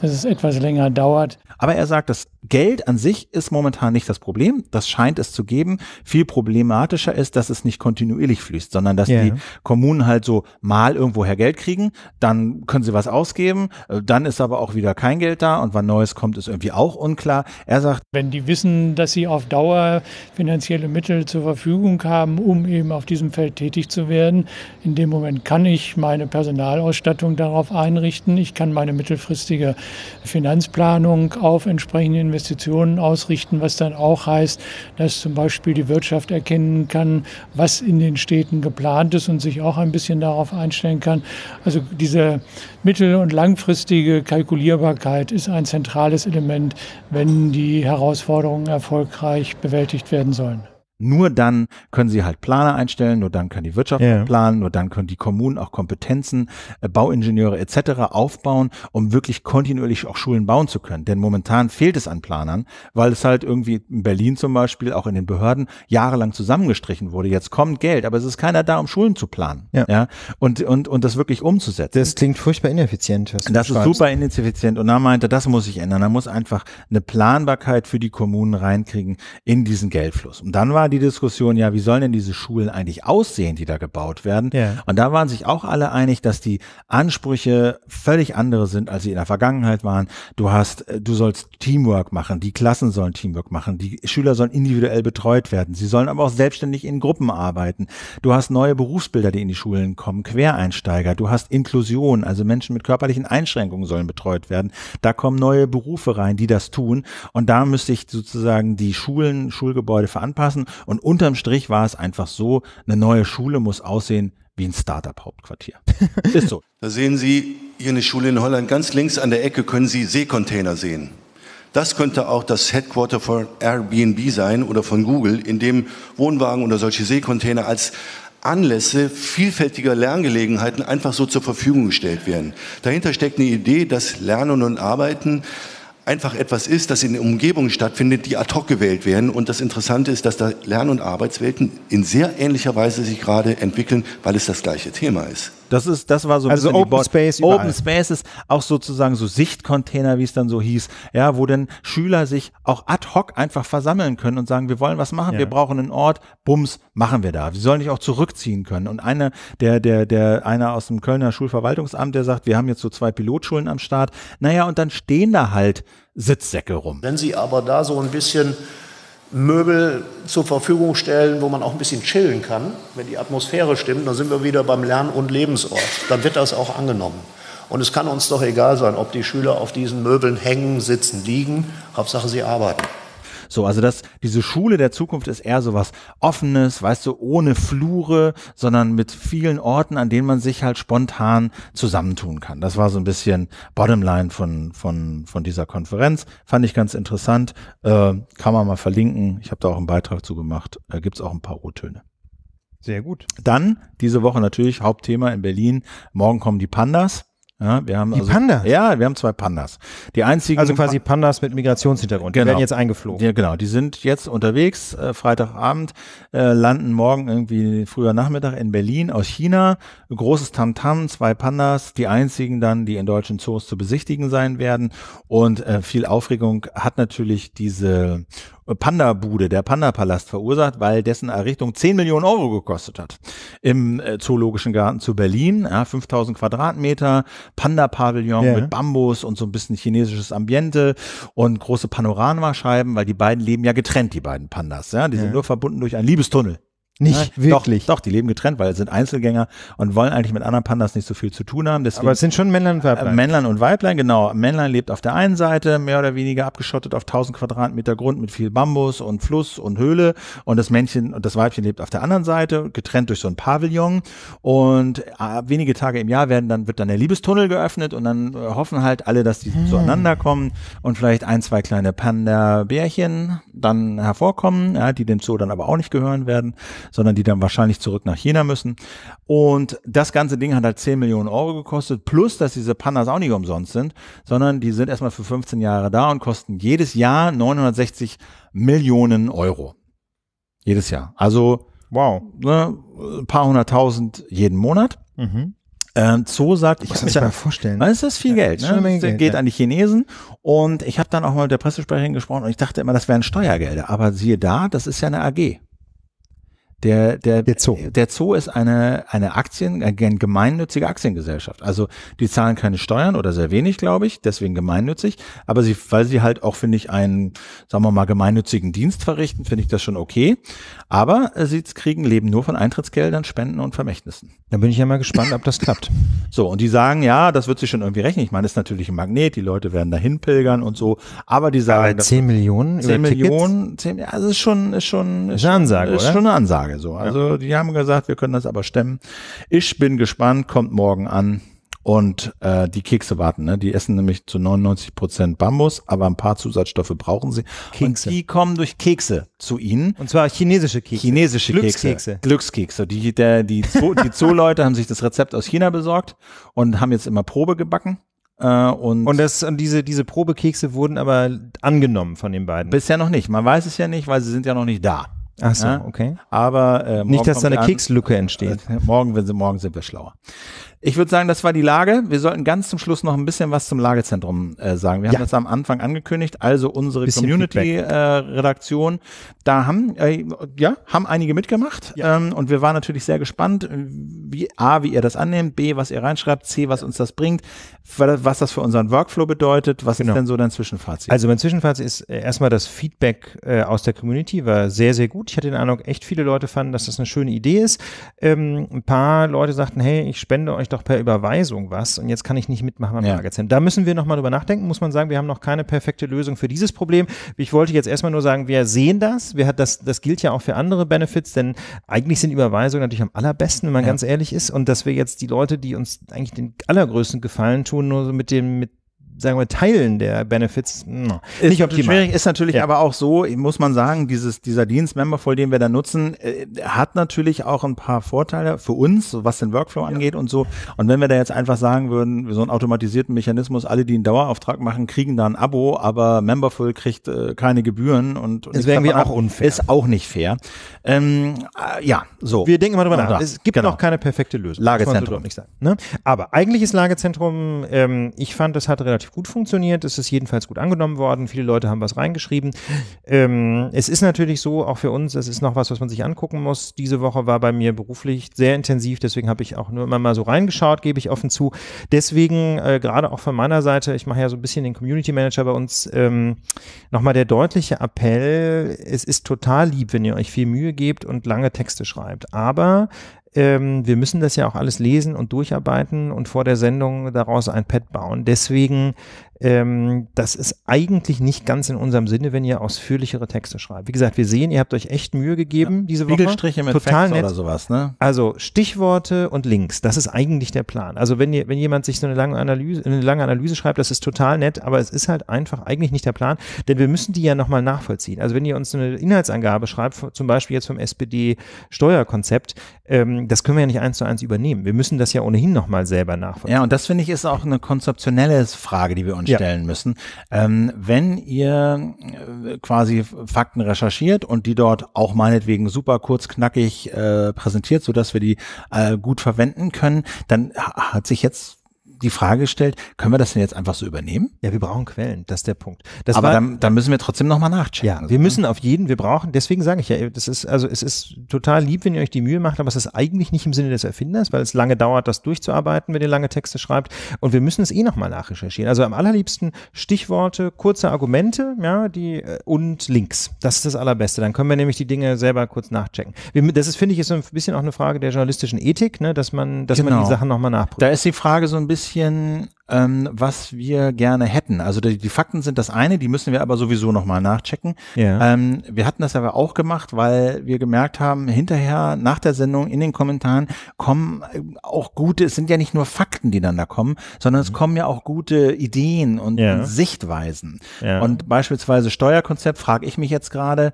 dass es etwas länger dauert. Aber er sagt, das Geld an sich ist momentan nicht das Problem. Das scheint es zu geben. Viel problematischer ist, dass es nicht kontinuierlich fließt, sondern dass yeah. die Kommunen halt so mal irgendwoher Geld kriegen, dann können sie was ausgeben, äh, dann ist aber auch wieder kein Geld da und wann Neues kommt, ist irgendwie auch unklar. Er sagt, wenn die wissen, dass sie auf Dauer finanzielle Mittel zur Verfügung haben, um eben auf diesem Feld tätig zu werden, in dem Moment kann ich meine Personalausstattung darauf einrichten, ich kann meine mittelfristige Finanzplanung auf entsprechende Investitionen ausrichten, was dann auch heißt, dass zum Beispiel die Wirtschaft erkennen kann, was in den Städten geplant ist und sich auch ein bisschen darauf einstellen kann. Also diese mittel- und langfristige Kalkulierbarkeit ist ein zentrales Element, wenn die Herausforderungen erfolgreich bewältigt werden sollen nur dann können sie halt Planer einstellen, nur dann kann die Wirtschaft yeah. planen, nur dann können die Kommunen auch Kompetenzen, äh, Bauingenieure etc. aufbauen, um wirklich kontinuierlich auch Schulen bauen zu können. Denn momentan fehlt es an Planern, weil es halt irgendwie in Berlin zum Beispiel auch in den Behörden jahrelang zusammengestrichen wurde. Jetzt kommt Geld, aber es ist keiner da, um Schulen zu planen. Ja. ja? Und, und, und das wirklich umzusetzen. Das klingt furchtbar ineffizient. Was du das schreibst. ist super ineffizient. Und da meinte, das muss sich ändern. Da muss einfach eine Planbarkeit für die Kommunen reinkriegen in diesen Geldfluss. Und dann war die Diskussion, ja, wie sollen denn diese Schulen eigentlich aussehen, die da gebaut werden? Ja. Und da waren sich auch alle einig, dass die Ansprüche völlig andere sind, als sie in der Vergangenheit waren. Du hast, äh, du sollst Teamwork machen, die Klassen sollen Teamwork machen, die Schüler sollen individuell betreut werden, sie sollen aber auch selbstständig in Gruppen arbeiten. Du hast neue Berufsbilder, die in die Schulen kommen, Quereinsteiger, du hast Inklusion, also Menschen mit körperlichen Einschränkungen sollen betreut werden. Da kommen neue Berufe rein, die das tun. Und da müsste ich sozusagen die Schulen, Schulgebäude veranpassen. Und unterm Strich war es einfach so, eine neue Schule muss aussehen wie ein Startup-Hauptquartier. Ist so. Da sehen Sie hier eine Schule in Holland. Ganz links an der Ecke können Sie Seekontainer sehen. Das könnte auch das Headquarter von Airbnb sein oder von Google, in dem Wohnwagen oder solche Seekontainer als Anlässe vielfältiger Lerngelegenheiten einfach so zur Verfügung gestellt werden. Dahinter steckt eine Idee, dass Lernen und Arbeiten einfach etwas ist, das in Umgebungen stattfindet, die ad hoc gewählt werden. Und das Interessante ist, dass da Lern- und Arbeitswelten in sehr ähnlicher Weise sich gerade entwickeln, weil es das gleiche Thema ist. Das ist, das war so ein also bisschen Open Space. Überall. Open Space ist auch sozusagen so Sichtcontainer, wie es dann so hieß, ja, wo dann Schüler sich auch ad hoc einfach versammeln können und sagen, wir wollen was machen, ja. wir brauchen einen Ort, Bums, machen wir da. Sie sollen sich auch zurückziehen können. Und einer, der, der, der, einer aus dem Kölner Schulverwaltungsamt, der sagt, wir haben jetzt so zwei Pilotschulen am Start. Naja, und dann stehen da halt Sitzsäcke rum. Wenn Sie aber da so ein bisschen Möbel zur Verfügung stellen, wo man auch ein bisschen chillen kann. Wenn die Atmosphäre stimmt, dann sind wir wieder beim Lern- und Lebensort. Dann wird das auch angenommen. Und es kann uns doch egal sein, ob die Schüler auf diesen Möbeln hängen, sitzen, liegen. Hauptsache, sie arbeiten. So, also das, diese Schule der Zukunft ist eher so was Offenes, weißt du, ohne Flure, sondern mit vielen Orten, an denen man sich halt spontan zusammentun kann. Das war so ein bisschen Bottomline von, von, von dieser Konferenz. Fand ich ganz interessant. Äh, kann man mal verlinken. Ich habe da auch einen Beitrag zu gemacht. Äh, Gibt auch ein paar O-Töne. Sehr gut. Dann diese Woche natürlich Hauptthema in Berlin. Morgen kommen die Pandas. Ja, wir haben die also, Pandas? Ja, wir haben zwei Pandas. Die einzigen. Also quasi Pandas mit Migrationshintergrund. Genau. Die werden jetzt eingeflogen. Ja, genau. Die sind jetzt unterwegs, äh, Freitagabend, äh, landen morgen irgendwie früher Nachmittag in Berlin aus China. Großes Tamtam, -Tam, zwei Pandas, die einzigen dann, die in deutschen Zoos zu besichtigen sein werden. Und äh, viel Aufregung hat natürlich diese Panda-Bude, der Panda-Palast verursacht, weil dessen Errichtung 10 Millionen Euro gekostet hat. Im äh, Zoologischen Garten zu Berlin, ja, 5000 Quadratmeter, Panda-Pavillon ja. mit Bambus und so ein bisschen chinesisches Ambiente und große Panoramascheiben, weil die beiden leben ja getrennt, die beiden Pandas. Ja? Die ja. sind nur verbunden durch einen Liebestunnel. Nicht Nein, wirklich. Doch, doch, die leben getrennt, weil sie sind Einzelgänger und wollen eigentlich mit anderen Pandas nicht so viel zu tun haben. Deswegen, Aber es sind schon Männlein und Weiblein. Äh, Männlein und Weiblein, genau. Männlein lebt auf der einen Seite, mehr oder weniger abgeschottet auf 1000 Quadratmeter Grund mit viel Bambus und Fluss und Höhle. Und das Männchen und das Weibchen lebt auf der anderen Seite, getrennt durch so ein Pavillon. Und äh, wenige Tage im Jahr werden dann, wird dann der Liebestunnel geöffnet und dann äh, hoffen halt alle, dass die hm. zueinander kommen und vielleicht ein, zwei kleine Panda-Bärchen dann hervorkommen, ja, die dem Zoo dann aber auch nicht gehören werden sondern die dann wahrscheinlich zurück nach China müssen. Und das ganze Ding hat halt 10 Millionen Euro gekostet, plus dass diese Pandas auch nicht umsonst sind, sondern die sind erstmal für 15 Jahre da und kosten jedes Jahr 960 Millionen Euro. Jedes Jahr. Also wow. Ne, ein paar hunderttausend jeden Monat. Mhm. Ähm, Zoo sagt, ich kann mir mal vorstellen. Das ist viel ja, Geld. Ne? Menge das geht Geld, an die Chinesen. Und ich habe dann auch mal mit der Pressesprecherin gesprochen und ich dachte immer, das wären Steuergelder. Aber siehe da, das ist ja eine AG. Der, der, der Zoo. Der Zoo ist eine, eine Aktien, äh, eine gemeinnützige Aktiengesellschaft. Also die zahlen keine Steuern oder sehr wenig, glaube ich, deswegen gemeinnützig. Aber sie, weil sie halt auch, finde ich, einen, sagen wir mal, gemeinnützigen Dienst verrichten, finde ich das schon okay. Aber äh, sie kriegen, leben nur von Eintrittsgeldern, Spenden und Vermächtnissen. Da bin ich ja mal gespannt, ob das klappt. So, und die sagen, ja, das wird sich schon irgendwie rechnen. Ich meine, ist natürlich ein Magnet, die Leute werden dahin pilgern und so. Aber die sagen. Aber 10 Millionen? 10 Millionen, 10, ja, das ist schon, ist schon, ist, schon, ist schon eine Ansage. Tage so. Also ja. die haben gesagt, wir können das aber stemmen. Ich bin gespannt, kommt morgen an. Und äh, die Kekse warten, ne? Die essen nämlich zu 99 Prozent Bambus, aber ein paar Zusatzstoffe brauchen sie. Kekse. Und die kommen durch Kekse zu ihnen. Und zwar chinesische Kekse. Chinesische Glückskekse. Kekse. Glückskekse. Die, der, die, Zoo, die Zooleute haben sich das Rezept aus China besorgt und haben jetzt immer Probe gebacken. Äh, und, und, das, und diese, diese Probekekse wurden aber angenommen von den beiden. Bisher noch nicht. Man weiß es ja nicht, weil sie sind ja noch nicht da. Ach so, ja? okay. Aber äh, nicht, dass da eine Kekslücke entsteht. Äh, morgen, wenn sie morgen sind wir schlauer. Ich würde sagen, das war die Lage. Wir sollten ganz zum Schluss noch ein bisschen was zum Lagezentrum äh, sagen. Wir ja. haben das am Anfang angekündigt, also unsere Community-Redaktion. Äh, da haben, äh, ja, haben einige mitgemacht ja. ähm, und wir waren natürlich sehr gespannt, wie A, wie ihr das annehmt, B, was ihr reinschreibt, C, was uns das bringt, was das für unseren Workflow bedeutet. Was genau. ist denn so dein Zwischenfazit? Also mein Zwischenfazit ist äh, erstmal das Feedback äh, aus der Community war sehr, sehr gut. Ich hatte den Eindruck, echt viele Leute fanden, dass das eine schöne Idee ist. Ähm, ein paar Leute sagten, hey, ich spende euch vielleicht auch per Überweisung was und jetzt kann ich nicht mitmachen beim ja. Lagerzentrum. Da müssen wir nochmal drüber nachdenken, muss man sagen, wir haben noch keine perfekte Lösung für dieses Problem. Ich wollte jetzt erstmal nur sagen, wir sehen das, wir hat das, das gilt ja auch für andere Benefits, denn eigentlich sind Überweisungen natürlich am allerbesten, wenn man ja. ganz ehrlich ist und dass wir jetzt die Leute, die uns eigentlich den allergrößten Gefallen tun, nur so mit dem, mit sagen wir, Teilen der Benefits mh, hm, ist nicht optimal. Schwierig ist natürlich ja. aber auch so, muss man sagen, dieses, dieser Dienstmemberfall, den wir da nutzen, äh, hat natürlich auch ein paar Vorteile für uns, was den Workflow angeht ja. und so. Und wenn wir da jetzt einfach sagen würden, so einen automatisierten Mechanismus, alle, die einen Dauerauftrag machen, kriegen da ein Abo, aber Memberful kriegt äh, keine Gebühren und, und das wäre auch unfair. Ist auch nicht fair. Ähm, äh, ja, so. Wir denken mal drüber nach. Es gibt genau. noch keine perfekte Lösung. Lagezentrum. nicht sagen, ne? Aber eigentlich ist Lagezentrum, ähm, ich fand, das hat relativ gut funktioniert. Es ist jedenfalls gut angenommen worden. Viele Leute haben was reingeschrieben. Ähm, es ist natürlich so, auch für uns, es ist noch was, was man sich angucken muss. Diese Woche war bei mir beruflich sehr intensiv, deswegen habe ich auch nur immer mal so reingeschaut, gebe ich offen zu. Deswegen, äh, gerade auch von meiner Seite, ich mache ja so ein bisschen den Community Manager bei uns, ähm, nochmal der deutliche Appell, es ist total lieb, wenn ihr euch viel Mühe gebt und lange Texte schreibt. Aber ähm, wir müssen das ja auch alles lesen und durcharbeiten und vor der Sendung daraus ein Pad bauen. Deswegen ähm, das ist eigentlich nicht ganz in unserem Sinne, wenn ihr ausführlichere Texte schreibt. Wie gesagt, wir sehen, ihr habt euch echt Mühe gegeben ja, diese Woche. Spiegelstriche mit Total Facts nett. oder sowas, ne? Also Stichworte und Links, das ist eigentlich der Plan. Also wenn, ihr, wenn jemand sich so eine lange, Analyse, eine lange Analyse schreibt, das ist total nett, aber es ist halt einfach eigentlich nicht der Plan, denn wir müssen die ja nochmal nachvollziehen. Also wenn ihr uns eine Inhaltsangabe schreibt, zum Beispiel jetzt vom SPD-Steuerkonzept, ähm, das können wir ja nicht eins zu eins übernehmen. Wir müssen das ja ohnehin nochmal selber nachvollziehen. Ja, und das finde ich ist auch eine konzeptionelle Frage, die wir uns stellen ja. müssen. Ähm, wenn ihr äh, quasi Fakten recherchiert und die dort auch meinetwegen super kurz knackig äh, präsentiert, so dass wir die äh, gut verwenden können, dann hat sich jetzt die Frage stellt, können wir das denn jetzt einfach so übernehmen? Ja, wir brauchen Quellen, das ist der Punkt. Das Aber war, dann, dann müssen wir trotzdem nochmal nachchecken. Ja, wir müssen auf jeden, wir brauchen, deswegen sage ich ja, das ist, also es ist total lieb, wenn ihr euch die Mühe macht, aber es ist eigentlich nicht im Sinne des Erfinders, weil es lange dauert, das durchzuarbeiten, wenn ihr lange Texte schreibt. Und wir müssen es eh nochmal nachrecherchieren. Also am allerliebsten Stichworte, kurze Argumente, ja, die äh, und Links. Das ist das Allerbeste. Dann können wir nämlich die Dinge selber kurz nachchecken. Wir, das ist, finde ich, ist so ein bisschen auch eine Frage der journalistischen Ethik, ne, dass man, dass genau. man die genau. Sachen nochmal nachprüft. Da ist die Frage so ein bisschen, bisschen, ähm, was wir gerne hätten. Also die, die, Fakten sind das eine, die müssen wir aber sowieso nochmal nachchecken. Ja. Ähm, wir hatten das aber auch gemacht, weil wir gemerkt haben, hinterher nach der Sendung in den Kommentaren kommen äh, auch gute, es sind ja nicht nur Fakten, die dann da kommen, sondern es mhm. kommen ja auch gute Ideen und, ja. Sichtweisen. Ja. Und beispielsweise Steuerkonzept, frage ich mich jetzt gerade,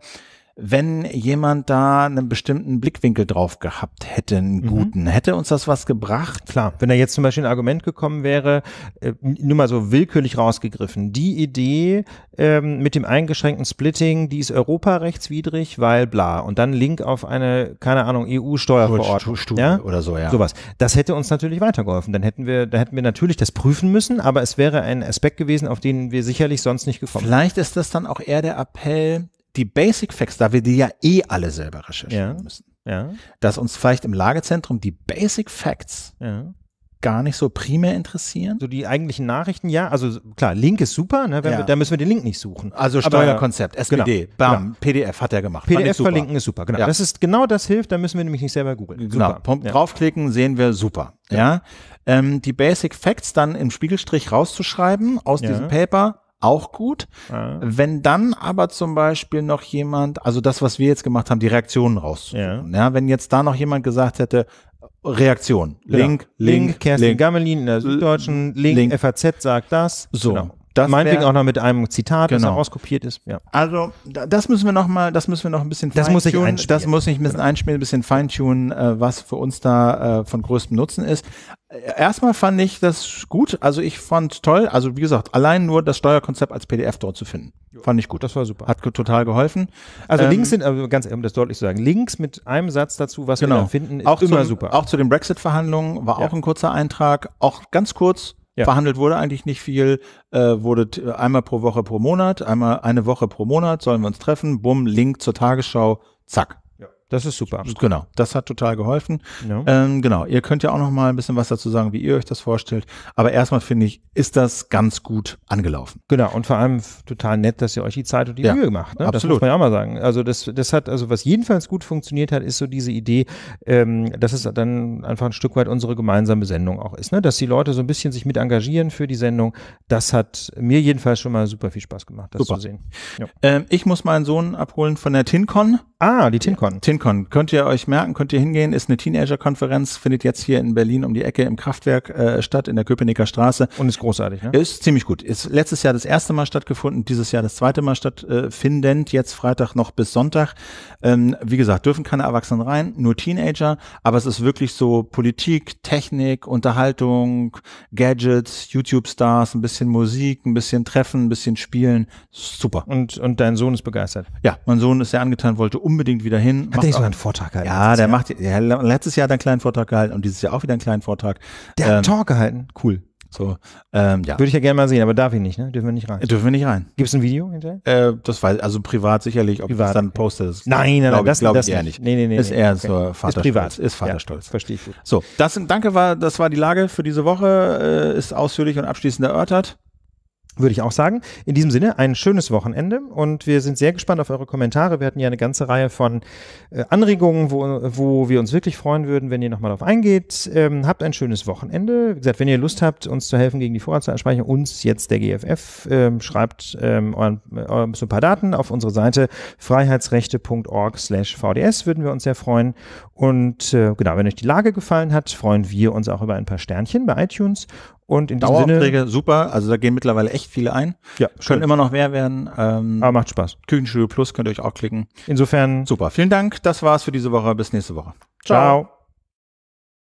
wenn jemand da einen bestimmten Blickwinkel drauf gehabt hätte, einen mhm. guten. Mhm. Hätte uns das was gebracht? Klar, wenn da jetzt zum Beispiel ein Argument gekommen wäre, äh, nur mal so willkürlich rausgegriffen, die Idee ähm, mit dem eingeschränkten Splitting, die ist europarechtswidrig, weil bla. Und dann Link auf eine, keine Ahnung, EU-Steuerverordnung. Ja? Oder so, ja. Sowas. Das hätte uns natürlich weitergeholfen. Dann hätten wir, da hätten wir natürlich das prüfen müssen, aber es wäre ein Aspekt gewesen, auf den wir sicherlich sonst nicht gekommen Vielleicht ist das dann auch eher der Appell, die Basic Facts, da wir die ja eh alle selber recherchieren ja. müssen, ja. dass uns vielleicht im Lagezentrum die Basic Facts ja. gar nicht so primär interessieren. So die eigentlichen Nachrichten, ja, also klar, Link ist super, ne, wir, da müssen wir den Link nicht suchen. Also Steuerkonzept, SPD, genau, bam, genau. PDF hat er gemacht. PDF verlinken ist super, genau. Das ist, genau das hilft, da müssen wir nämlich nicht selber googeln. Genau, draufklicken sehen wir super, ja. Ähm, die Basic Facts dann im Spiegelstrich rauszuschreiben aus diesem Paper, auch gut. Ah. Wenn dann aber zum Beispiel noch jemand, also das, was wir jetzt gemacht haben, die Reaktionen rauszusuchen. Ja. ja wenn jetzt da noch jemand gesagt hätte, Reaktion. Genau. Link, genau. Link, Link, Kerstin Link. Gammelin in der Süddeutschen, Link, Link. FAZ sagt das. So, genau. Das Meinetwegen wär, auch noch mit einem Zitat, genau. das herauskopiert ist. Ja. Also das müssen wir noch mal, das müssen wir noch ein bisschen das muss ich einspielen. Das muss ich ein bisschen einspielen, ein bisschen feintunen, äh, was für uns da äh, von größtem Nutzen ist. Äh, erstmal fand ich das gut, also ich fand toll, also wie gesagt, allein nur das Steuerkonzept als PDF dort zu finden. Jo. Fand ich gut. Das war super. Hat total geholfen. Also ähm, Links sind, also ganz um das deutlich zu sagen, Links mit einem Satz dazu, was genau. wir da finden, ist auch immer zum, super. Auch zu den Brexit-Verhandlungen war ja. auch ein kurzer Eintrag, auch ganz kurz ja. Verhandelt wurde eigentlich nicht viel, äh, wurde einmal pro Woche pro Monat, einmal eine Woche pro Monat, sollen wir uns treffen, bumm, Link zur Tagesschau, zack. Das ist super. Genau, das hat total geholfen. Ja. Ähm, genau, ihr könnt ja auch noch mal ein bisschen was dazu sagen, wie ihr euch das vorstellt. Aber erstmal finde ich, ist das ganz gut angelaufen. Genau, und vor allem total nett, dass ihr euch die Zeit und die ja, Mühe gemacht. Ne? Absolut. Das muss man ja auch mal sagen. Also das, das hat, also was jedenfalls gut funktioniert hat, ist so diese Idee, ähm, dass es dann einfach ein Stück weit unsere gemeinsame Sendung auch ist. Ne? Dass die Leute so ein bisschen sich mit engagieren für die Sendung. Das hat mir jedenfalls schon mal super viel Spaß gemacht, das super. zu sehen. Ja. Ähm, ich muss meinen Sohn abholen von der TinCon. Ah, die TinCon. TinCon FinCon. Könnt ihr euch merken, könnt ihr hingehen, ist eine Teenager-Konferenz, findet jetzt hier in Berlin um die Ecke im Kraftwerk äh, statt, in der Köpenicker Straße. Und ist großartig, ne? Ist ziemlich gut. Ist letztes Jahr das erste Mal stattgefunden, dieses Jahr das zweite Mal stattfindend, jetzt Freitag noch bis Sonntag. Ähm, wie gesagt, dürfen keine Erwachsenen rein, nur Teenager, aber es ist wirklich so Politik, Technik, Unterhaltung, Gadgets, YouTube-Stars, ein bisschen Musik, ein bisschen Treffen, ein bisschen Spielen. Super. Und, und dein Sohn ist begeistert? Ja, mein Sohn ist sehr angetan, wollte unbedingt wieder hin. Hat nicht sogar einen Vortrag gehalten? Ja, der Jahr. macht, hat letztes Jahr hat einen kleinen Vortrag gehalten und dieses Jahr auch wieder einen kleinen Vortrag. Der ähm, hat einen ähm, Talk gehalten? Cool. So, ähm, ja. Würde ich ja gerne mal sehen, aber darf ich nicht, ne? Dürfen wir nicht rein. Dürfen wir nicht rein. Gibt es ein Video hinterher? Äh, das weiß, also privat sicherlich, ob privat, das dann okay. postet ist. Nein, nein, glaub nein, das glaube ich eher nicht. Nee, nee, nee. Ist eher okay. so Vaterstolz. Ist privat. Ist Vaterstolz. Ja, verstehe ich gut. So, das, sind, danke, war, das war die Lage für diese Woche, äh, ist ausführlich und abschließend erörtert würde ich auch sagen. In diesem Sinne ein schönes Wochenende und wir sind sehr gespannt auf eure Kommentare. Wir hatten ja eine ganze Reihe von äh, Anregungen, wo, wo wir uns wirklich freuen würden, wenn ihr nochmal darauf eingeht. Ähm, habt ein schönes Wochenende. Wie gesagt, wenn ihr Lust habt, uns zu helfen gegen die Vorratsdatenspeicherung, uns jetzt der GFF, ähm, schreibt ähm, euren, so ein paar Daten auf unsere Seite freiheitsrechte.org slash vds, würden wir uns sehr freuen. Und äh, genau, wenn euch die Lage gefallen hat, freuen wir uns auch über ein paar Sternchen bei iTunes. Und in diesem Sinne, super. Also da gehen mittlerweile echt viele ein. Ja, schön. können immer noch mehr werden. Ähm, Aber macht Spaß. Küchenstudio Plus könnt ihr euch auch klicken. Insofern. Super. Vielen Dank. Das war's für diese Woche. Bis nächste Woche. Ciao. Ciao.